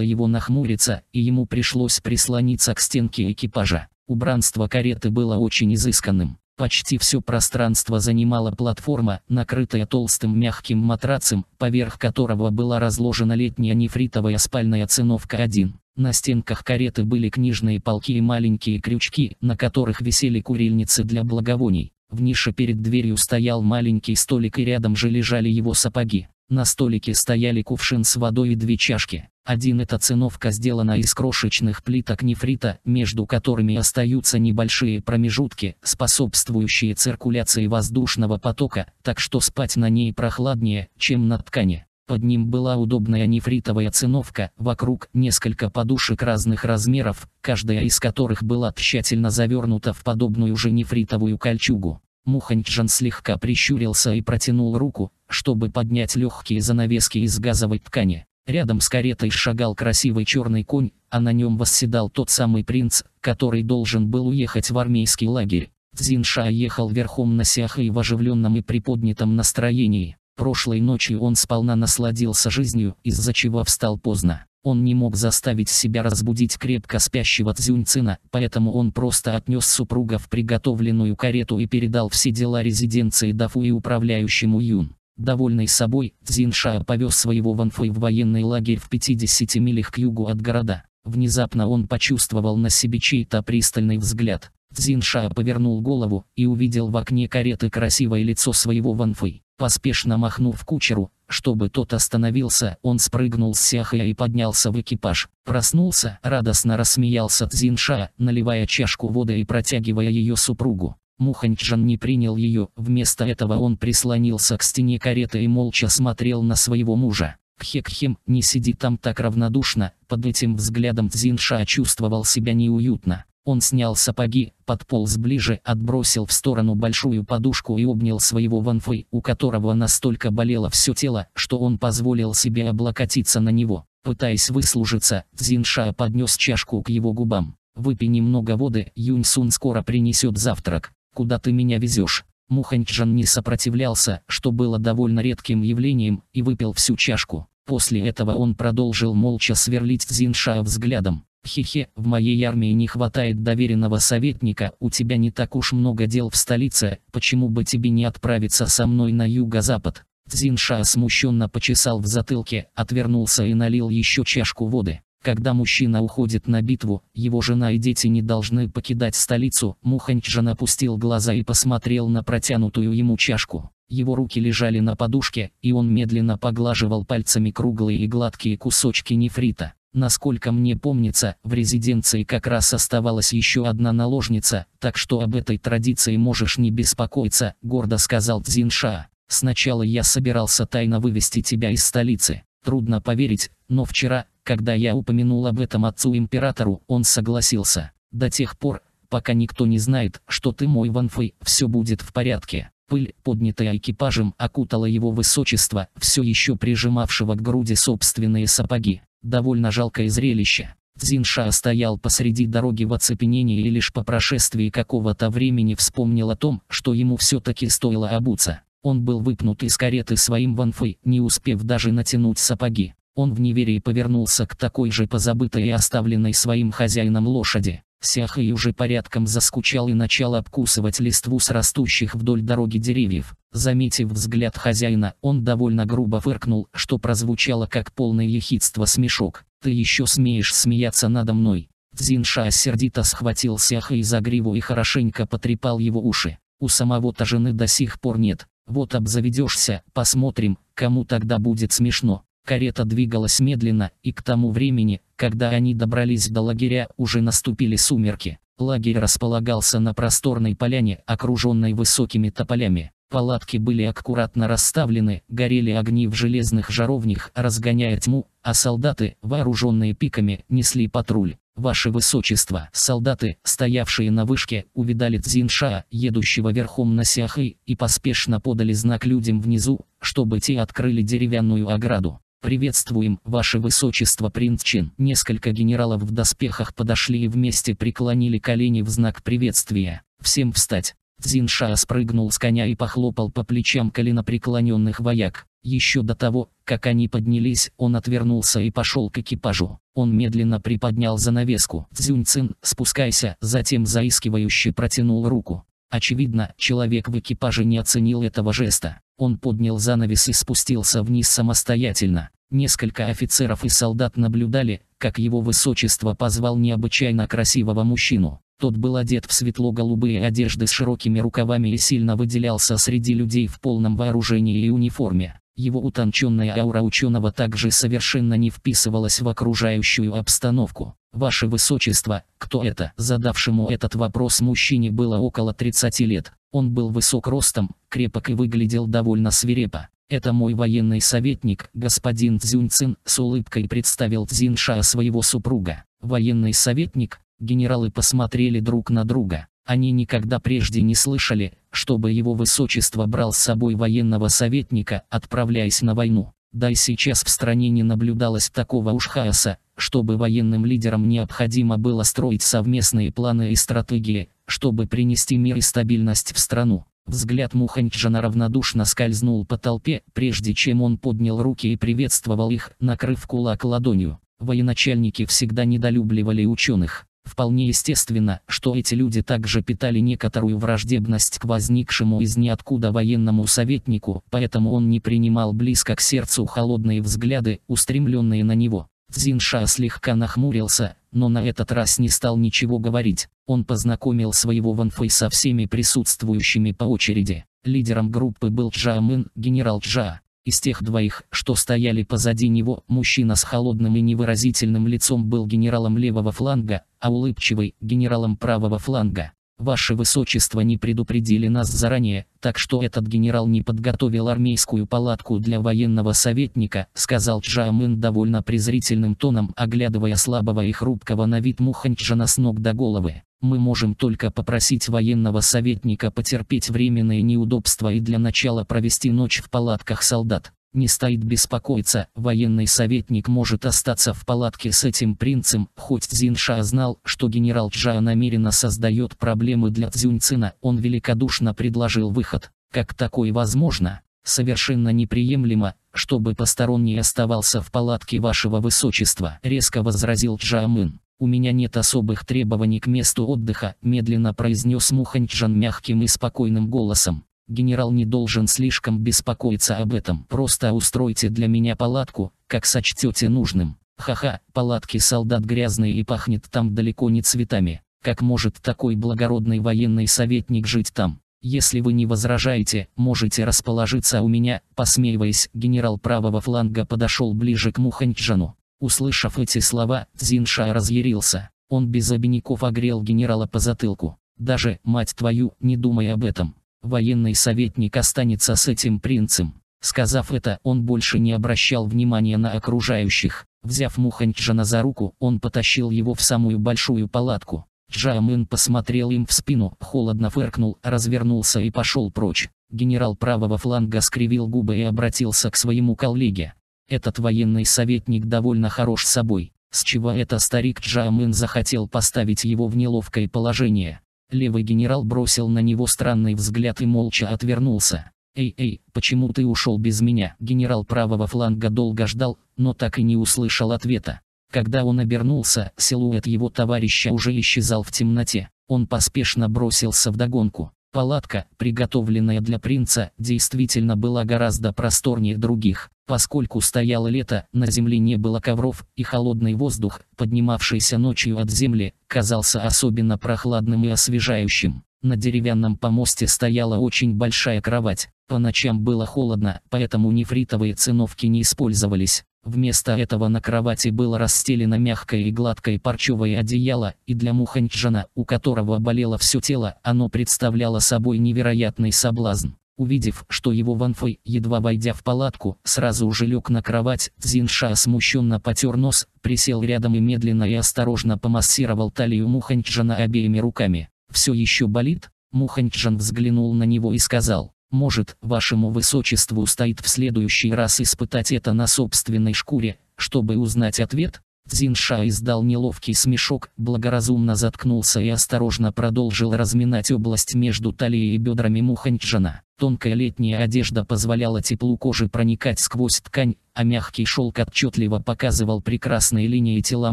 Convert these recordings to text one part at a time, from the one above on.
его нахмуриться, и ему пришлось прислониться к стенке экипажа. Убранство кареты было очень изысканным. Почти все пространство занимала платформа, накрытая толстым мягким матрацем, поверх которого была разложена летняя нефритовая спальная циновка 1. На стенках кареты были книжные полки и маленькие крючки, на которых висели курильницы для благовоний. В нише перед дверью стоял маленький столик и рядом же лежали его сапоги. На столике стояли кувшин с водой и две чашки. Один эта циновка сделана из крошечных плиток нефрита, между которыми остаются небольшие промежутки, способствующие циркуляции воздушного потока, так что спать на ней прохладнее, чем на ткани. Под ним была удобная нефритовая циновка, вокруг несколько подушек разных размеров, каждая из которых была тщательно завернута в подобную же нефритовую кольчугу. Муханчжан слегка прищурился и протянул руку, чтобы поднять легкие занавески из газовой ткани. Рядом с каретой шагал красивый черный конь, а на нем восседал тот самый принц, который должен был уехать в армейский лагерь. Цзинша ехал верхом на сяхе в оживленном и приподнятом настроении. Прошлой ночью он сполна насладился жизнью, из-за чего встал поздно. Он не мог заставить себя разбудить крепко спящего Цзюньцина, поэтому он просто отнес супруга в приготовленную карету и передал все дела резиденции Дафу и управляющему Юн. Довольный собой, Цзинша повез своего Ванфэй в военный лагерь в 50 милях к югу от города. Внезапно он почувствовал на себе чей-то пристальный взгляд. Цзинша повернул голову и увидел в окне кареты красивое лицо своего Ванфэй. Поспешно махнув кучеру, чтобы тот остановился, он спрыгнул с сяхая и поднялся в экипаж. Проснулся, радостно рассмеялся Цзинша, наливая чашку воды и протягивая ее супругу. Муханьчжан не принял ее, вместо этого он прислонился к стене кареты и молча смотрел на своего мужа. Кхекхем, не сиди там так равнодушно, под этим взглядом Цзинша чувствовал себя неуютно. Он снял сапоги, подполз ближе, отбросил в сторону большую подушку и обнял своего Ванфы, у которого настолько болело все тело, что он позволил себе облокотиться на него. Пытаясь выслужиться, Цзинша поднес чашку к его губам. «Выпей немного воды, Юньсун скоро принесет завтрак. Куда ты меня везешь?» Муханьчжан не сопротивлялся, что было довольно редким явлением, и выпил всю чашку. После этого он продолжил молча сверлить Цзинша взглядом. Хе-хе, в моей армии не хватает доверенного советника, у тебя не так уж много дел в столице, почему бы тебе не отправиться со мной на юго-запад? Цзинша смущенно почесал в затылке, отвернулся и налил еще чашку воды. Когда мужчина уходит на битву, его жена и дети не должны покидать столицу, Муханьчжан опустил глаза и посмотрел на протянутую ему чашку. Его руки лежали на подушке, и он медленно поглаживал пальцами круглые и гладкие кусочки нефрита. Насколько мне помнится, в резиденции как раз оставалась еще одна наложница, так что об этой традиции можешь не беспокоиться, гордо сказал Цзинша. Сначала я собирался тайно вывести тебя из столицы. Трудно поверить, но вчера, когда я упомянул об этом отцу-императору, он согласился. До тех пор, пока никто не знает, что ты мой ванфэй, все будет в порядке. Пыль, поднятая экипажем, окутала его высочество, все еще прижимавшего к груди собственные сапоги. Довольно жалкое зрелище. Цзинша стоял посреди дороги в оцепенении и лишь по прошествии какого-то времени вспомнил о том, что ему все-таки стоило обуться. Он был выпнут из кареты своим ванфой, не успев даже натянуть сапоги. Он в неверии повернулся к такой же позабытой и оставленной своим хозяином лошади. Сяхай уже порядком заскучал и начал обкусывать листву с растущих вдоль дороги деревьев. Заметив взгляд хозяина, он довольно грубо фыркнул, что прозвучало как полное ехидство смешок. «Ты еще смеешь смеяться надо мной?» Дзинша сердито схватил Сяха за гриву и хорошенько потрепал его уши. «У самого-то жены до сих пор нет. Вот обзаведешься, посмотрим, кому тогда будет смешно». Карета двигалась медленно, и к тому времени, когда они добрались до лагеря, уже наступили сумерки. Лагерь располагался на просторной поляне, окруженной высокими тополями. Палатки были аккуратно расставлены, горели огни в железных жаровнях, разгоняя тьму, а солдаты, вооруженные пиками, несли патруль. «Ваше Высочество!» Солдаты, стоявшие на вышке, увидали Цзинша, едущего верхом на Сяхы, и поспешно подали знак людям внизу, чтобы те открыли деревянную ограду. «Приветствуем, Ваше Высочество принц Чин!» Несколько генералов в доспехах подошли и вместе преклонили колени в знак приветствия. «Всем встать!» Цзинша спрыгнул с коня и похлопал по плечам коленопреклоненных вояк. Еще до того, как они поднялись, он отвернулся и пошел к экипажу. Он медленно приподнял занавеску. Цзюньцин, спускайся, затем заискивающе протянул руку. Очевидно, человек в экипаже не оценил этого жеста. Он поднял занавес и спустился вниз самостоятельно. Несколько офицеров и солдат наблюдали, как его высочество позвал необычайно красивого мужчину. Тот был одет в светло-голубые одежды с широкими рукавами и сильно выделялся среди людей в полном вооружении и униформе. Его утонченная аура ученого также совершенно не вписывалась в окружающую обстановку. «Ваше Высочество, кто это?» Задавшему этот вопрос мужчине было около 30 лет. Он был высок ростом, крепок и выглядел довольно свирепо. «Это мой военный советник, господин Цзюньцин», с улыбкой представил Цзинша своего супруга. Военный советник, Генералы посмотрели друг на друга. Они никогда прежде не слышали, чтобы его высочество брал с собой военного советника, отправляясь на войну. Да и сейчас в стране не наблюдалось такого уж хаоса, чтобы военным лидерам необходимо было строить совместные планы и стратегии, чтобы принести мир и стабильность в страну. Взгляд Муханчжана равнодушно скользнул по толпе, прежде чем он поднял руки и приветствовал их, накрыв кулак ладонью. Военачальники всегда недолюбливали ученых. Вполне естественно, что эти люди также питали некоторую враждебность к возникшему из ниоткуда военному советнику, поэтому он не принимал близко к сердцу холодные взгляды, устремленные на него. Цзинша слегка нахмурился, но на этот раз не стал ничего говорить. Он познакомил своего Ванфэй со всеми присутствующими по очереди. Лидером группы был Джа Мэн, генерал Джа. Из тех двоих, что стояли позади него, мужчина с холодным и невыразительным лицом был генералом левого фланга, а улыбчивый – генералом правого фланга. Ваше Высочество не предупредили нас заранее, так что этот генерал не подготовил армейскую палатку для военного советника, сказал Чжаомын довольно презрительным тоном, оглядывая слабого и хрупкого на вид Муханчжана с ног до головы мы можем только попросить военного советника потерпеть временные неудобства и для начала провести ночь в палатках солдат. Не стоит беспокоиться, военный советник может остаться в палатке с этим принцем, хоть Цзинша знал, что генерал Чжа намеренно создает проблемы для Цзюньцина, он великодушно предложил выход. Как такое возможно? Совершенно неприемлемо, чтобы посторонний оставался в палатке вашего высочества, резко возразил Джаамын. «У меня нет особых требований к месту отдыха», медленно произнес Муханчжан мягким и спокойным голосом. «Генерал не должен слишком беспокоиться об этом. Просто устройте для меня палатку, как сочтете нужным. Ха-ха, палатки солдат грязные и пахнет там далеко не цветами. Как может такой благородный военный советник жить там? Если вы не возражаете, можете расположиться у меня, посмеиваясь, генерал правого фланга подошел ближе к Муханчжану. Услышав эти слова, Зинша разъярился. Он без обиняков огрел генерала по затылку. Даже, мать твою, не думай об этом. Военный советник останется с этим принцем. Сказав это, он больше не обращал внимания на окружающих. Взяв Муханьчжана за руку, он потащил его в самую большую палатку. Джаамын посмотрел им в спину, холодно фыркнул, развернулся и пошел прочь. Генерал правого фланга скривил губы и обратился к своему коллеге. Этот военный советник довольно хорош собой, с чего это старик Джаамын захотел поставить его в неловкое положение. Левый генерал бросил на него странный взгляд и молча отвернулся. «Эй, эй, почему ты ушел без меня?» Генерал правого фланга долго ждал, но так и не услышал ответа. Когда он обернулся, силуэт его товарища уже исчезал в темноте. Он поспешно бросился в догонку. Палатка, приготовленная для принца, действительно была гораздо просторнее других, поскольку стояло лето, на земле не было ковров, и холодный воздух, поднимавшийся ночью от земли, казался особенно прохладным и освежающим. На деревянном помосте стояла очень большая кровать. По ночам было холодно, поэтому нефритовые циновки не использовались. Вместо этого на кровати было расстелено мягкое и гладкое парчевое одеяло, и для Муханчжана, у которого болело все тело, оно представляло собой невероятный соблазн. Увидев, что его Ванфэй, едва войдя в палатку, сразу же лег на кровать, Зинша смущенно потер нос, присел рядом и медленно и осторожно помассировал талию Муханчжана обеими руками. «Все еще болит?» Муханчжан взглянул на него и сказал, может, вашему высочеству стоит в следующий раз испытать это на собственной шкуре, чтобы узнать ответ? Цзинша издал неловкий смешок, благоразумно заткнулся и осторожно продолжил разминать область между талией и бедрами Муханьчжана. Тонкая летняя одежда позволяла теплу кожи проникать сквозь ткань, а мягкий шелк отчетливо показывал прекрасные линии тела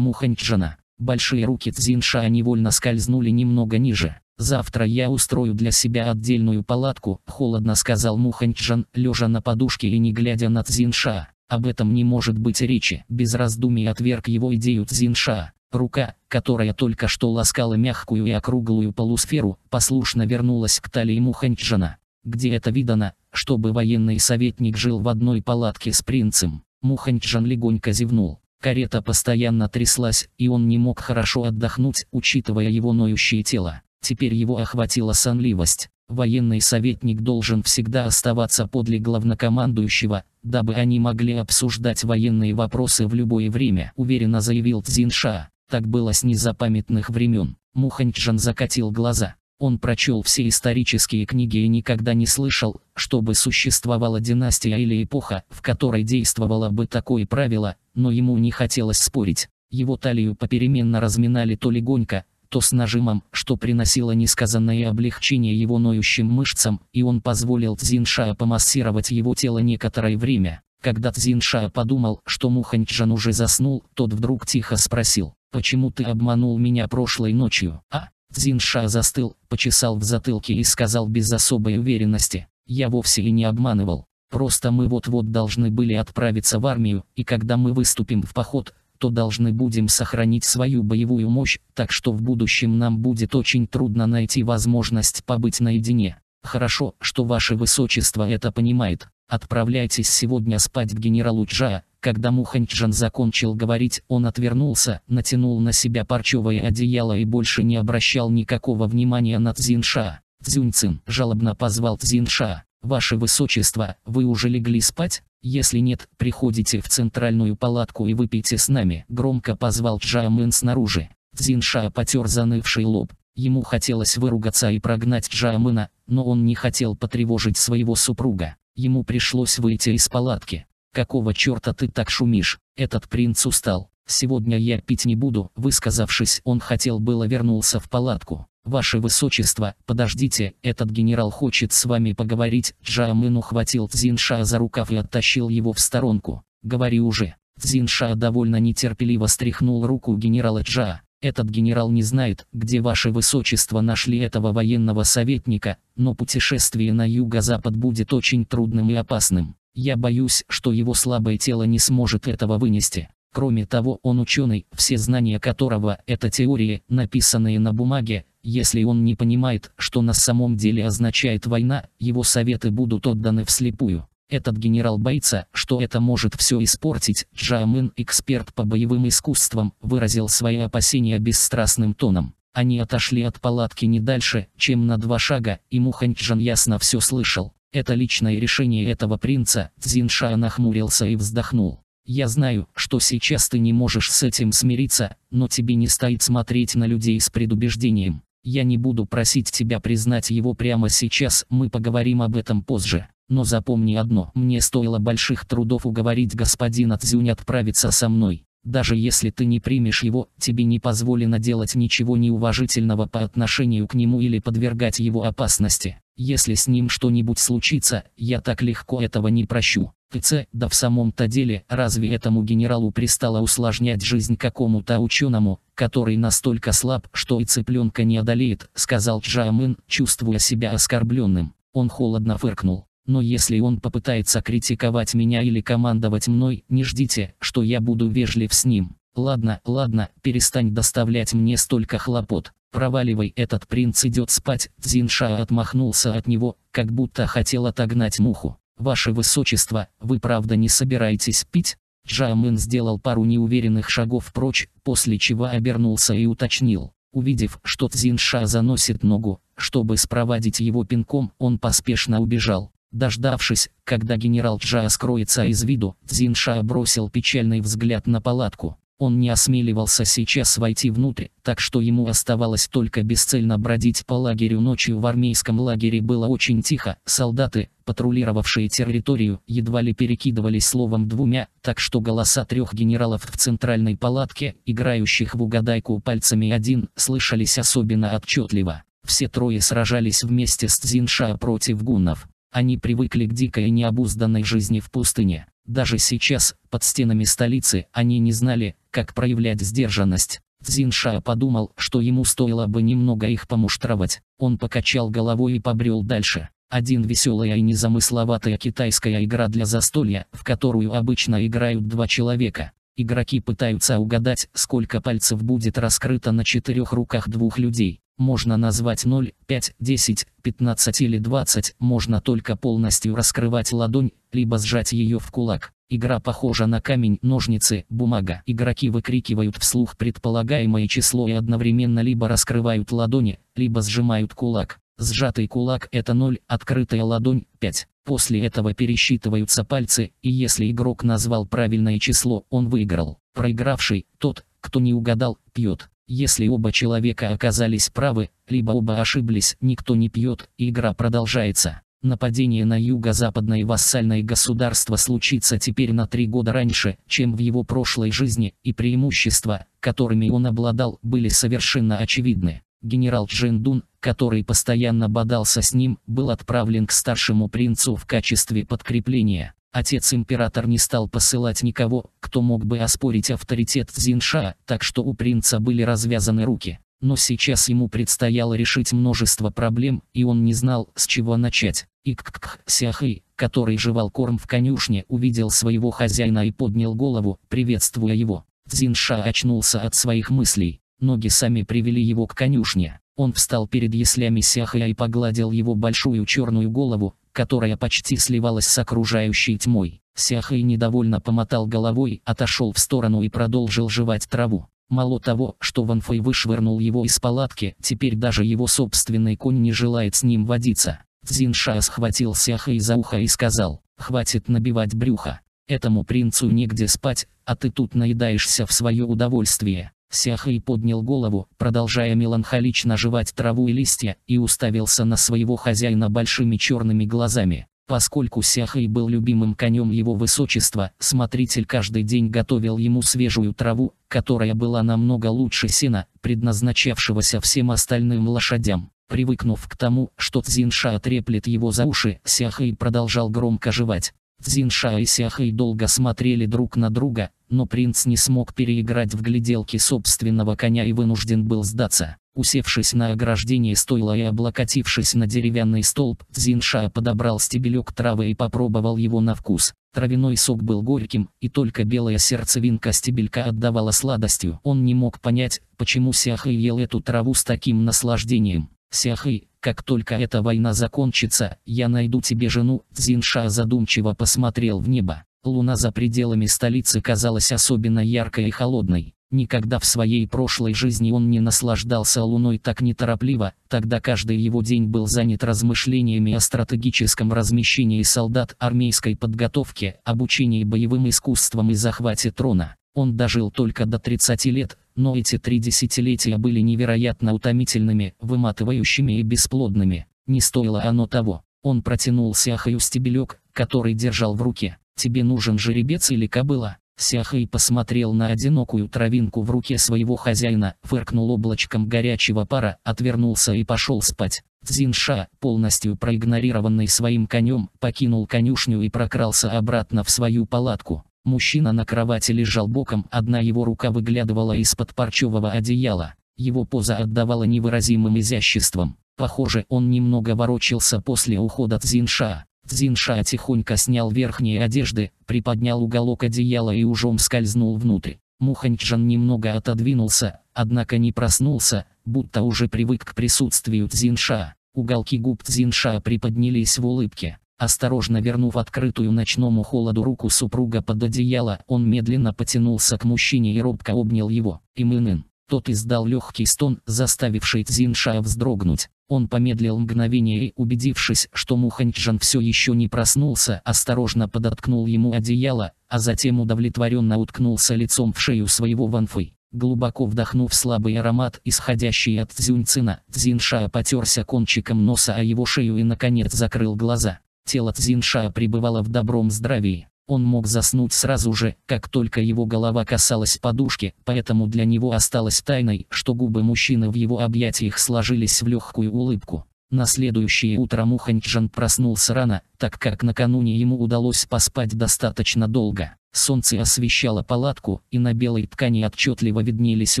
Муханьчжана. Большие руки Цзинша невольно скользнули немного ниже. «Завтра я устрою для себя отдельную палатку», — холодно сказал Муханьчжан, лежа на подушке и не глядя на Цзинша. «Об этом не может быть речи», — без раздумий отверг его идею Цзинша. Рука, которая только что ласкала мягкую и округлую полусферу, послушно вернулась к талии Муханьчжана. Где это видано, чтобы военный советник жил в одной палатке с принцем? Муханьчжан легонько зевнул. Карета постоянно тряслась, и он не мог хорошо отдохнуть, учитывая его ноющее тело. Теперь его охватила сонливость. Военный советник должен всегда оставаться подле главнокомандующего, дабы они могли обсуждать военные вопросы в любое время, уверенно заявил Цзинша. Так было с незапамятных времен. Муханьчжан закатил глаза. Он прочел все исторические книги и никогда не слышал, чтобы существовала династия или эпоха, в которой действовало бы такое правило, но ему не хотелось спорить. Его талию попеременно разминали то легонько, то с нажимом, что приносило несказанное облегчение его ноющим мышцам, и он позволил Цзиншая помассировать его тело некоторое время. Когда Цзиншая подумал, что Муханьчжан уже заснул, тот вдруг тихо спросил, «Почему ты обманул меня прошлой ночью, а?» Дзинша застыл, почесал в затылке и сказал без особой уверенности. Я вовсе и не обманывал. Просто мы вот-вот должны были отправиться в армию, и когда мы выступим в поход, то должны будем сохранить свою боевую мощь, так что в будущем нам будет очень трудно найти возможность побыть наедине. Хорошо, что ваше высочество это понимает. Отправляйтесь сегодня спать к генералу Джая." Когда Муханчжан закончил говорить, он отвернулся, натянул на себя парчевое одеяло и больше не обращал никакого внимания на Цзинша. Цзюньцин жалобно позвал Цзинша. «Ваше Высочество, вы уже легли спать? Если нет, приходите в центральную палатку и выпейте с нами», — громко позвал Джаамын снаружи. Цзинша потер занывший лоб. Ему хотелось выругаться и прогнать Джаамына, но он не хотел потревожить своего супруга. Ему пришлось выйти из палатки. «Какого черта ты так шумишь?» Этот принц устал. «Сегодня я пить не буду», высказавшись, он хотел было вернулся в палатку. «Ваше Высочество, подождите, этот генерал хочет с вами поговорить». Джаамын ухватил Цзинша за рукав и оттащил его в сторонку. «Говори уже». Цзинша довольно нетерпеливо стряхнул руку генерала Джаа. «Этот генерал не знает, где ваше Высочество нашли этого военного советника, но путешествие на юго-запад будет очень трудным и опасным. Я боюсь, что его слабое тело не сможет этого вынести. Кроме того, он ученый, все знания которого – это теории, написанные на бумаге. Если он не понимает, что на самом деле означает война, его советы будут отданы вслепую. Этот генерал боится, что это может все испортить. Джамин, эксперт по боевым искусствам, выразил свои опасения бесстрастным тоном. Они отошли от палатки не дальше, чем на два шага, и Муханьчжан ясно все слышал. Это личное решение этого принца, Цзинша нахмурился и вздохнул. Я знаю, что сейчас ты не можешь с этим смириться, но тебе не стоит смотреть на людей с предубеждением. Я не буду просить тебя признать его прямо сейчас, мы поговорим об этом позже. Но запомни одно, мне стоило больших трудов уговорить господина Цзюнь отправиться со мной. Даже если ты не примешь его, тебе не позволено делать ничего неуважительного по отношению к нему или подвергать его опасности. Если с ним что-нибудь случится, я так легко этого не прощу. ТЦ, да в самом-то деле, разве этому генералу пристало усложнять жизнь какому-то ученому, который настолько слаб, что и цыпленка не одолеет, сказал Джамин, чувствуя себя оскорбленным. Он холодно фыркнул. Но если он попытается критиковать меня или командовать мной, не ждите, что я буду вежлив с ним. Ладно, ладно, перестань доставлять мне столько хлопот. Проваливай этот принц идет спать, Дзинша отмахнулся от него, как будто хотел отогнать муху. Ваше Высочество, вы правда не собираетесь пить? Джамын сделал пару неуверенных шагов прочь, после чего обернулся и уточнил. Увидев, что Цзинша заносит ногу, чтобы спровадить его пинком, он поспешно убежал. Дождавшись, когда генерал Джа скроется из виду, Цзинша бросил печальный взгляд на палатку. Он не осмеливался сейчас войти внутрь, так что ему оставалось только бесцельно бродить по лагерю ночью. В армейском лагере было очень тихо, солдаты, патрулировавшие территорию, едва ли перекидывались словом двумя, так что голоса трех генералов в центральной палатке, играющих в угадайку пальцами один, слышались особенно отчетливо. Все трое сражались вместе с Цзинша против гуннов. Они привыкли к дикой и необузданной жизни в пустыне. Даже сейчас, под стенами столицы, они не знали, как проявлять сдержанность. Цзинша подумал, что ему стоило бы немного их помуштровать. Он покачал головой и побрел дальше. Один веселая и незамысловатая китайская игра для застолья, в которую обычно играют два человека. Игроки пытаются угадать, сколько пальцев будет раскрыто на четырех руках двух людей можно назвать 0, 5, 10, 15 или 20, можно только полностью раскрывать ладонь, либо сжать ее в кулак. Игра похожа на камень, ножницы, бумага. Игроки выкрикивают вслух предполагаемое число и одновременно либо раскрывают ладони, либо сжимают кулак. Сжатый кулак это 0, открытая ладонь 5. После этого пересчитываются пальцы, и если игрок назвал правильное число, он выиграл. Проигравший, тот, кто не угадал, пьет. Если оба человека оказались правы, либо оба ошиблись, никто не пьет, игра продолжается. Нападение на юго-западное вассальное государство случится теперь на три года раньше, чем в его прошлой жизни, и преимущества, которыми он обладал, были совершенно очевидны. Генерал Джин Дун, который постоянно бодался с ним, был отправлен к старшему принцу в качестве подкрепления. Отец-император не стал посылать никого, кто мог бы оспорить авторитет Цзинша, так что у принца были развязаны руки. Но сейчас ему предстояло решить множество проблем, и он не знал, с чего начать. Иккх Сяхы, который жевал корм в конюшне, увидел своего хозяина и поднял голову, приветствуя его. Цзинша очнулся от своих мыслей. Ноги сами привели его к конюшне. Он встал перед яслями Сяхая и погладил его большую черную голову, которая почти сливалась с окружающей тьмой. Сяхай недовольно помотал головой, отошел в сторону и продолжил жевать траву. Мало того, что Ван Фэй вышвырнул его из палатки, теперь даже его собственный конь не желает с ним водиться. Цзинша схватил Сяхай за ухо и сказал, «Хватит набивать брюха. Этому принцу негде спать, а ты тут наедаешься в свое удовольствие. Сяхэй поднял голову, продолжая меланхолично жевать траву и листья, и уставился на своего хозяина большими черными глазами. Поскольку Сяхай был любимым конем его высочества, смотритель каждый день готовил ему свежую траву, которая была намного лучше сена, предназначавшегося всем остальным лошадям. Привыкнув к тому, что Цзинша отреплет его за уши, Сяхай продолжал громко жевать. Цзинша и Сяхай долго смотрели друг на друга, но принц не смог переиграть в гляделке собственного коня и вынужден был сдаться. Усевшись на ограждение стойла и облокотившись на деревянный столб, Зинша подобрал стебелек травы и попробовал его на вкус. Травяной сок был горьким, и только белая сердцевинка стебелька отдавала сладостью. Он не мог понять, почему Сяхы ел эту траву с таким наслаждением. Сяхы, как только эта война закончится, я найду тебе жену. Зинша задумчиво посмотрел в небо. Луна за пределами столицы казалась особенно яркой и холодной. Никогда в своей прошлой жизни он не наслаждался Луной так неторопливо, тогда каждый его день был занят размышлениями о стратегическом размещении солдат, армейской подготовке, обучении боевым искусствам и захвате трона. Он дожил только до 30 лет, но эти три десятилетия были невероятно утомительными, выматывающими и бесплодными. Не стоило оно того. Он протянул сяхаю стебелек, который держал в руке. Тебе нужен жеребец или кобыла?» Сяхэй посмотрел на одинокую травинку в руке своего хозяина, фыркнул облачком горячего пара, отвернулся и пошел спать. Цзинша, полностью проигнорированный своим конем, покинул конюшню и прокрался обратно в свою палатку. Мужчина на кровати лежал боком, одна его рука выглядывала из-под парчевого одеяла. Его поза отдавала невыразимым изяществом. Похоже, он немного ворочился после ухода Цзинша. Зинша тихонько снял верхние одежды, приподнял уголок одеяла и ужом скользнул внутрь. Муханьчжан немного отодвинулся, однако не проснулся, будто уже привык к присутствию Цзинша. Уголки губ Цзинша приподнялись в улыбке. Осторожно вернув открытую ночному холоду руку супруга под одеяло, он медленно потянулся к мужчине и робко обнял его. Имынын. Тот издал легкий стон, заставивший Цзинша вздрогнуть. Он помедлил мгновение и, убедившись, что Муханчжан все еще не проснулся, осторожно подоткнул ему одеяло, а затем удовлетворенно уткнулся лицом в шею своего ванфы. Глубоко вдохнув слабый аромат, исходящий от Цзюньцина, Цзинша потерся кончиком носа о его шею и наконец закрыл глаза. Тело Цзиншая пребывало в добром здравии. Он мог заснуть сразу же, как только его голова касалась подушки, поэтому для него осталось тайной, что губы мужчины в его объятиях сложились в легкую улыбку. На следующее утро Муханчжан проснулся рано, так как накануне ему удалось поспать достаточно долго. Солнце освещало палатку, и на белой ткани отчетливо виднелись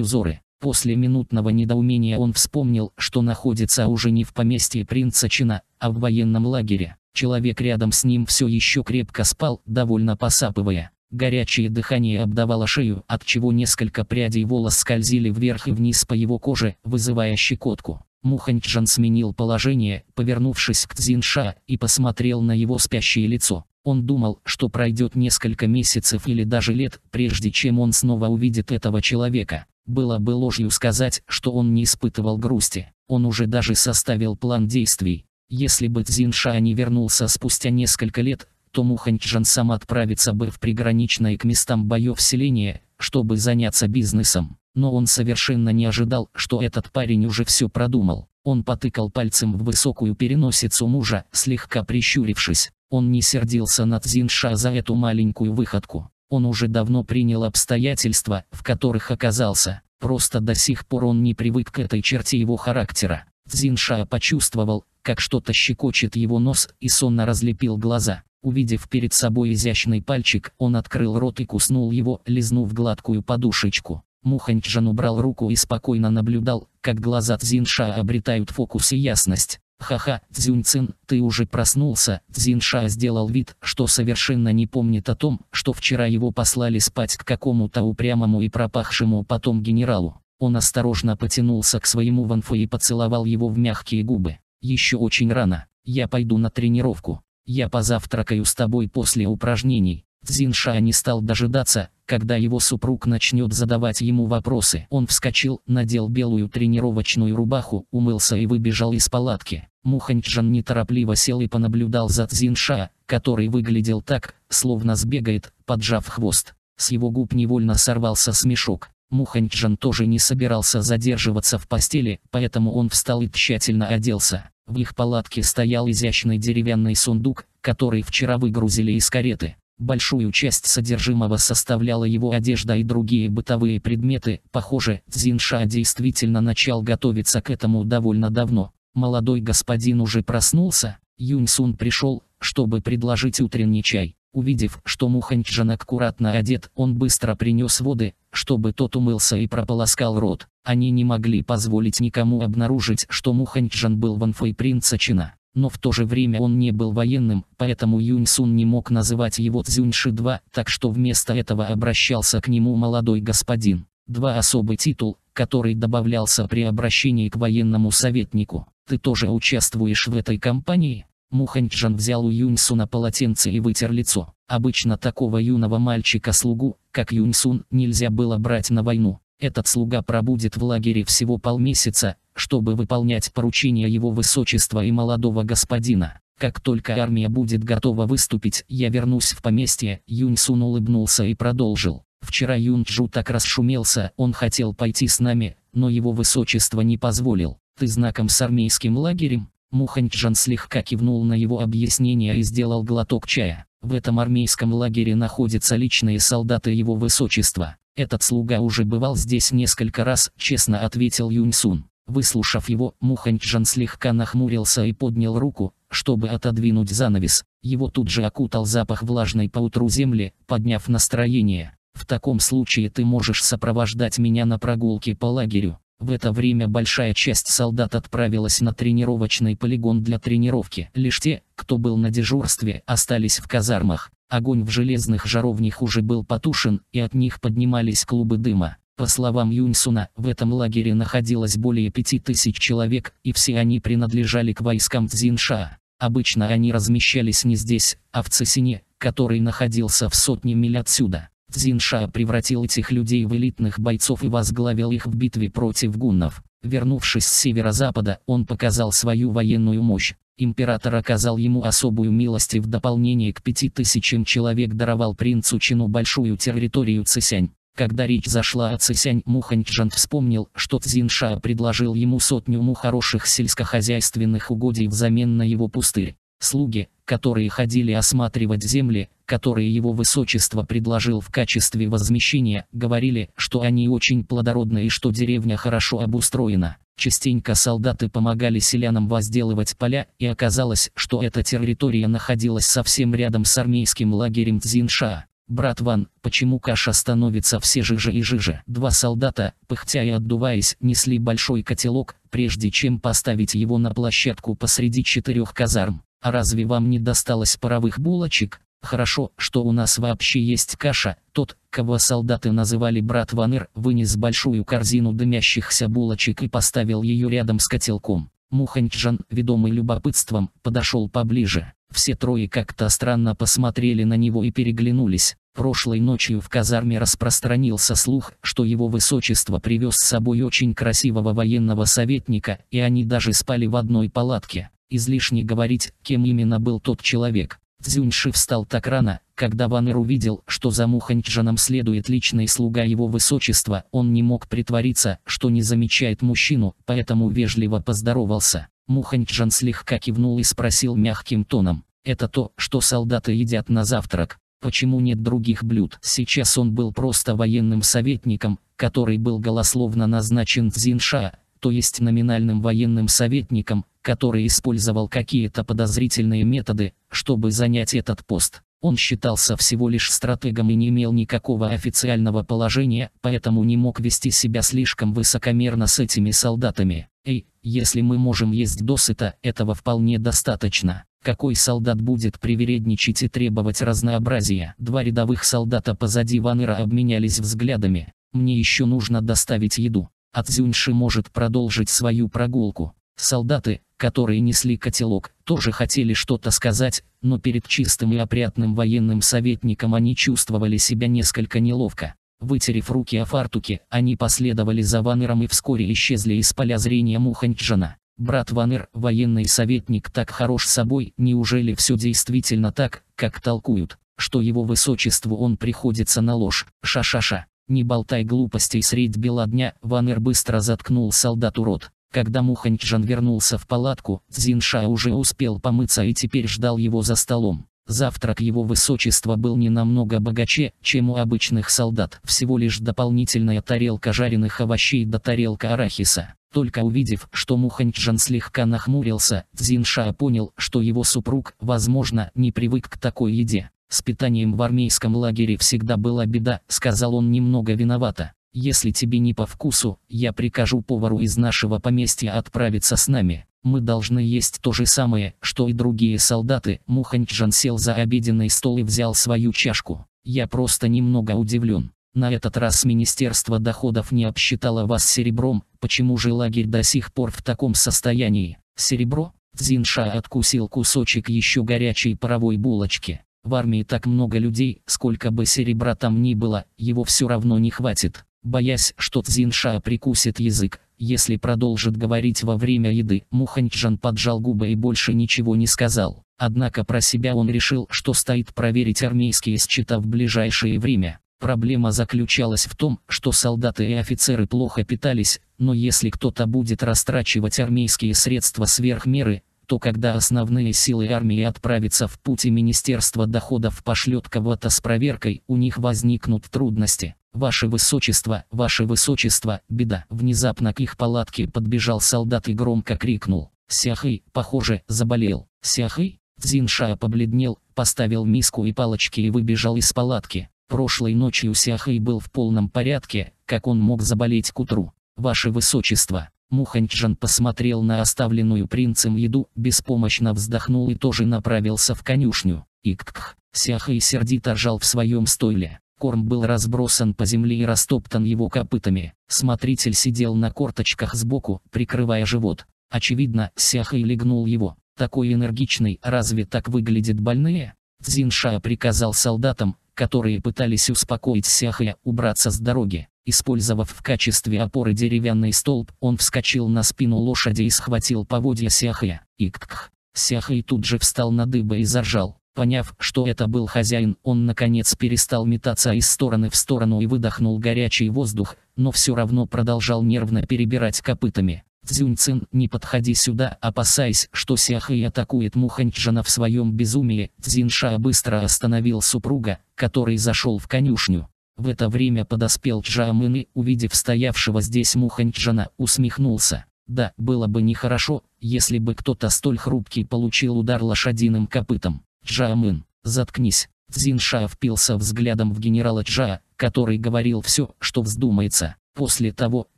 узоры. После минутного недоумения он вспомнил, что находится уже не в поместье принца Чина, а в военном лагере. Человек рядом с ним все еще крепко спал, довольно посапывая. Горячее дыхание обдавало шею, от чего несколько прядей волос скользили вверх и вниз по его коже, вызывая щекотку. Муханчжан сменил положение, повернувшись к Цзинша, и посмотрел на его спящее лицо. Он думал, что пройдет несколько месяцев или даже лет, прежде чем он снова увидит этого человека. Было бы ложью сказать, что он не испытывал грусти. Он уже даже составил план действий. Если бы Цзинша не вернулся спустя несколько лет, то Муханьчжан сам отправится бы в приграничное к местам боев селения, чтобы заняться бизнесом. Но он совершенно не ожидал, что этот парень уже все продумал. Он потыкал пальцем в высокую переносицу мужа, слегка прищурившись. Он не сердился на Цзинша за эту маленькую выходку. Он уже давно принял обстоятельства, в которых оказался. Просто до сих пор он не привык к этой черте его характера. Цзинша почувствовал, как что-то щекочет его нос и сонно разлепил глаза. Увидев перед собой изящный пальчик, он открыл рот и куснул его, лизнув гладкую подушечку. Муханчжан убрал руку и спокойно наблюдал, как глаза Цзинша обретают фокус и ясность. «Ха-ха, Цзюньцин, ты уже проснулся», Цзинша сделал вид, что совершенно не помнит о том, что вчера его послали спать к какому-то упрямому и пропахшему потом генералу. Он осторожно потянулся к своему ванфу и поцеловал его в мягкие губы. Еще очень рано. Я пойду на тренировку. Я позавтракаю с тобой после упражнений. Цзинша не стал дожидаться, когда его супруг начнет задавать ему вопросы. Он вскочил, надел белую тренировочную рубаху, умылся и выбежал из палатки. Муханчжан неторопливо сел и понаблюдал за Цзинша, который выглядел так, словно сбегает, поджав хвост. С его губ невольно сорвался смешок. Муханьчжан тоже не собирался задерживаться в постели, поэтому он встал и тщательно оделся. В их палатке стоял изящный деревянный сундук, который вчера выгрузили из кареты. Большую часть содержимого составляла его одежда и другие бытовые предметы. Похоже, Цзинша действительно начал готовиться к этому довольно давно. Молодой господин уже проснулся. Юнь Сун пришел, чтобы предложить утренний чай. Увидев, что Муханьчжан аккуратно одет, он быстро принес воды, чтобы тот умылся и прополоскал рот. Они не могли позволить никому обнаружить, что Муханьчжан был ванфой принца Чина. Но в то же время он не был военным, поэтому Юнь Сун не мог называть его Цзюньши-2, так что вместо этого обращался к нему молодой господин. Два особый титул, который добавлялся при обращении к военному советнику. Ты тоже участвуешь в этой кампании? Муханчжан взял у Юньсуна полотенце и вытер лицо. Обычно такого юного мальчика-слугу, как Юньсун, нельзя было брать на войну. Этот слуга пробудет в лагере всего полмесяца, чтобы выполнять поручения его высочества и молодого господина. Как только армия будет готова выступить, я вернусь в поместье, Юньсун улыбнулся и продолжил. Вчера Юнджу так расшумелся, он хотел пойти с нами, но его высочество не позволил. Ты знаком с армейским лагерем? Муханчжан слегка кивнул на его объяснение и сделал глоток чая. В этом армейском лагере находятся личные солдаты его высочества. Этот слуга уже бывал здесь несколько раз, честно ответил Юньсун. Выслушав его, Муханчжан слегка нахмурился и поднял руку, чтобы отодвинуть занавес. Его тут же окутал запах влажной поутру земли, подняв настроение. «В таком случае ты можешь сопровождать меня на прогулке по лагерю. В это время большая часть солдат отправилась на тренировочный полигон для тренировки. Лишь те, кто был на дежурстве, остались в казармах. Огонь в железных жаровнях уже был потушен, и от них поднимались клубы дыма. По словам Юньсуна, в этом лагере находилось более 5000 человек, и все они принадлежали к войскам Цзинша. Обычно они размещались не здесь, а в Цесине, который находился в сотне миль отсюда. Цзинша превратил этих людей в элитных бойцов и возглавил их в битве против гуннов. Вернувшись с северо-запада, он показал свою военную мощь. Император оказал ему особую милость и в дополнение к пяти тысячам человек даровал принцу Чину большую территорию Цисянь. Когда речь зашла о Цисянь, Муханьчжан вспомнил, что Цзинша предложил ему сотню му хороших сельскохозяйственных угодий взамен на его пустырь. Слуги, которые ходили осматривать земли, которые его высочество предложил в качестве возмещения, говорили, что они очень плодородны и что деревня хорошо обустроена. Частенько солдаты помогали селянам возделывать поля, и оказалось, что эта территория находилась совсем рядом с армейским лагерем Цзинша. «Брат Ван, почему каша становится все жиже и жиже?» Два солдата, пыхтя и отдуваясь, несли большой котелок, прежде чем поставить его на площадку посреди четырех казарм. А разве вам не досталось паровых булочек? Хорошо, что у нас вообще есть каша. Тот, кого солдаты называли брат Ванер, вынес большую корзину дымящихся булочек и поставил ее рядом с котелком. Муханчжан, ведомый любопытством, подошел поближе. Все трое как-то странно посмотрели на него и переглянулись. Прошлой ночью в казарме распространился слух, что его высочество привез с собой очень красивого военного советника, и они даже спали в одной палатке. Излишне говорить, кем именно был тот человек. Цзюньши встал так рано, когда Ванер увидел, что за Муханчжаном следует личный слуга его высочества, он не мог притвориться, что не замечает мужчину, поэтому вежливо поздоровался. Муханчжан слегка кивнул и спросил мягким тоном. «Это то, что солдаты едят на завтрак. Почему нет других блюд?» Сейчас он был просто военным советником, который был голословно назначен Цзинша, то есть номинальным военным советником, который использовал какие-то подозрительные методы, чтобы занять этот пост. Он считался всего лишь стратегом и не имел никакого официального положения, поэтому не мог вести себя слишком высокомерно с этими солдатами. Эй, если мы можем есть досыта, этого вполне достаточно. Какой солдат будет привередничать и требовать разнообразия? Два рядовых солдата позади Ванера обменялись взглядами. Мне еще нужно доставить еду. Ацзюньши может продолжить свою прогулку. Солдаты, которые несли котелок, тоже хотели что-то сказать, но перед чистым и опрятным военным советником они чувствовали себя несколько неловко. Вытерев руки о фартуке, они последовали за Ванером и вскоре исчезли из поля зрения Муханчжана. Брат Ванер, военный советник, так хорош собой, неужели все действительно так, как толкуют, что его высочеству он приходится на ложь, ша-ша-ша. Не болтай глупостей средь бела дня, Ванер быстро заткнул солдату рот. Когда Муханьчжан вернулся в палатку, Зинша уже успел помыться и теперь ждал его за столом. Завтрак его высочества был не намного богаче, чем у обычных солдат. Всего лишь дополнительная тарелка жареных овощей до да тарелка арахиса. Только увидев, что Муханьчжан слегка нахмурился, Зинша понял, что его супруг, возможно, не привык к такой еде. «С питанием в армейском лагере всегда была беда», — сказал он немного виновато. Если тебе не по вкусу, я прикажу повару из нашего поместья отправиться с нами. Мы должны есть то же самое, что и другие солдаты. Муханчжан сел за обеденный стол и взял свою чашку. Я просто немного удивлен. На этот раз Министерство доходов не обсчитало вас серебром, почему же лагерь до сих пор в таком состоянии? Серебро? Зинша откусил кусочек еще горячей паровой булочки. В армии так много людей, сколько бы серебра там ни было, его все равно не хватит. Боясь, что Цзинша прикусит язык, если продолжит говорить во время еды, Муханчжан поджал губы и больше ничего не сказал. Однако про себя он решил, что стоит проверить армейские счета в ближайшее время. Проблема заключалась в том, что солдаты и офицеры плохо питались, но если кто-то будет растрачивать армейские средства сверх меры, то когда основные силы армии отправятся в путь и Министерство доходов пошлет кого-то с проверкой, у них возникнут трудности. «Ваше высочество, ваше высочество, беда!» Внезапно к их палатке подбежал солдат и громко крикнул. «Сяхы, похоже, заболел!» «Сяхы?» Цзинша побледнел, поставил миску и палочки и выбежал из палатки. Прошлой ночью Сяхы был в полном порядке, как он мог заболеть к утру. «Ваше высочество!» Муханьчжан посмотрел на оставленную принцем еду, беспомощно вздохнул и тоже направился в конюшню. Иктх. Сяхы сердито ржал в своем стойле. Корм был разбросан по земле и растоптан его копытами. Смотритель сидел на корточках сбоку, прикрывая живот. Очевидно, Сяхай легнул его. Такой энергичный, разве так выглядят больные? Цзинша приказал солдатам, которые пытались успокоить Сяхая, убраться с дороги. Использовав в качестве опоры деревянный столб, он вскочил на спину лошади и схватил поводья Сяхая. Иктх. Сяхай тут же встал на дыбы и заржал. Поняв, что это был хозяин, он наконец перестал метаться из стороны в сторону и выдохнул горячий воздух, но все равно продолжал нервно перебирать копытами. Цзюньцин, не подходи сюда, опасаясь, что Сяхэй атакует Муханьчжана в своем безумии, Цзинша быстро остановил супруга, который зашел в конюшню. В это время подоспел Чжаамын и, увидев стоявшего здесь Муханьчжана, усмехнулся. Да, было бы нехорошо, если бы кто-то столь хрупкий получил удар лошадиным копытом. Джаамын, заткнись. Цзинша впился взглядом в генерала Джа, который говорил все, что вздумается. После того,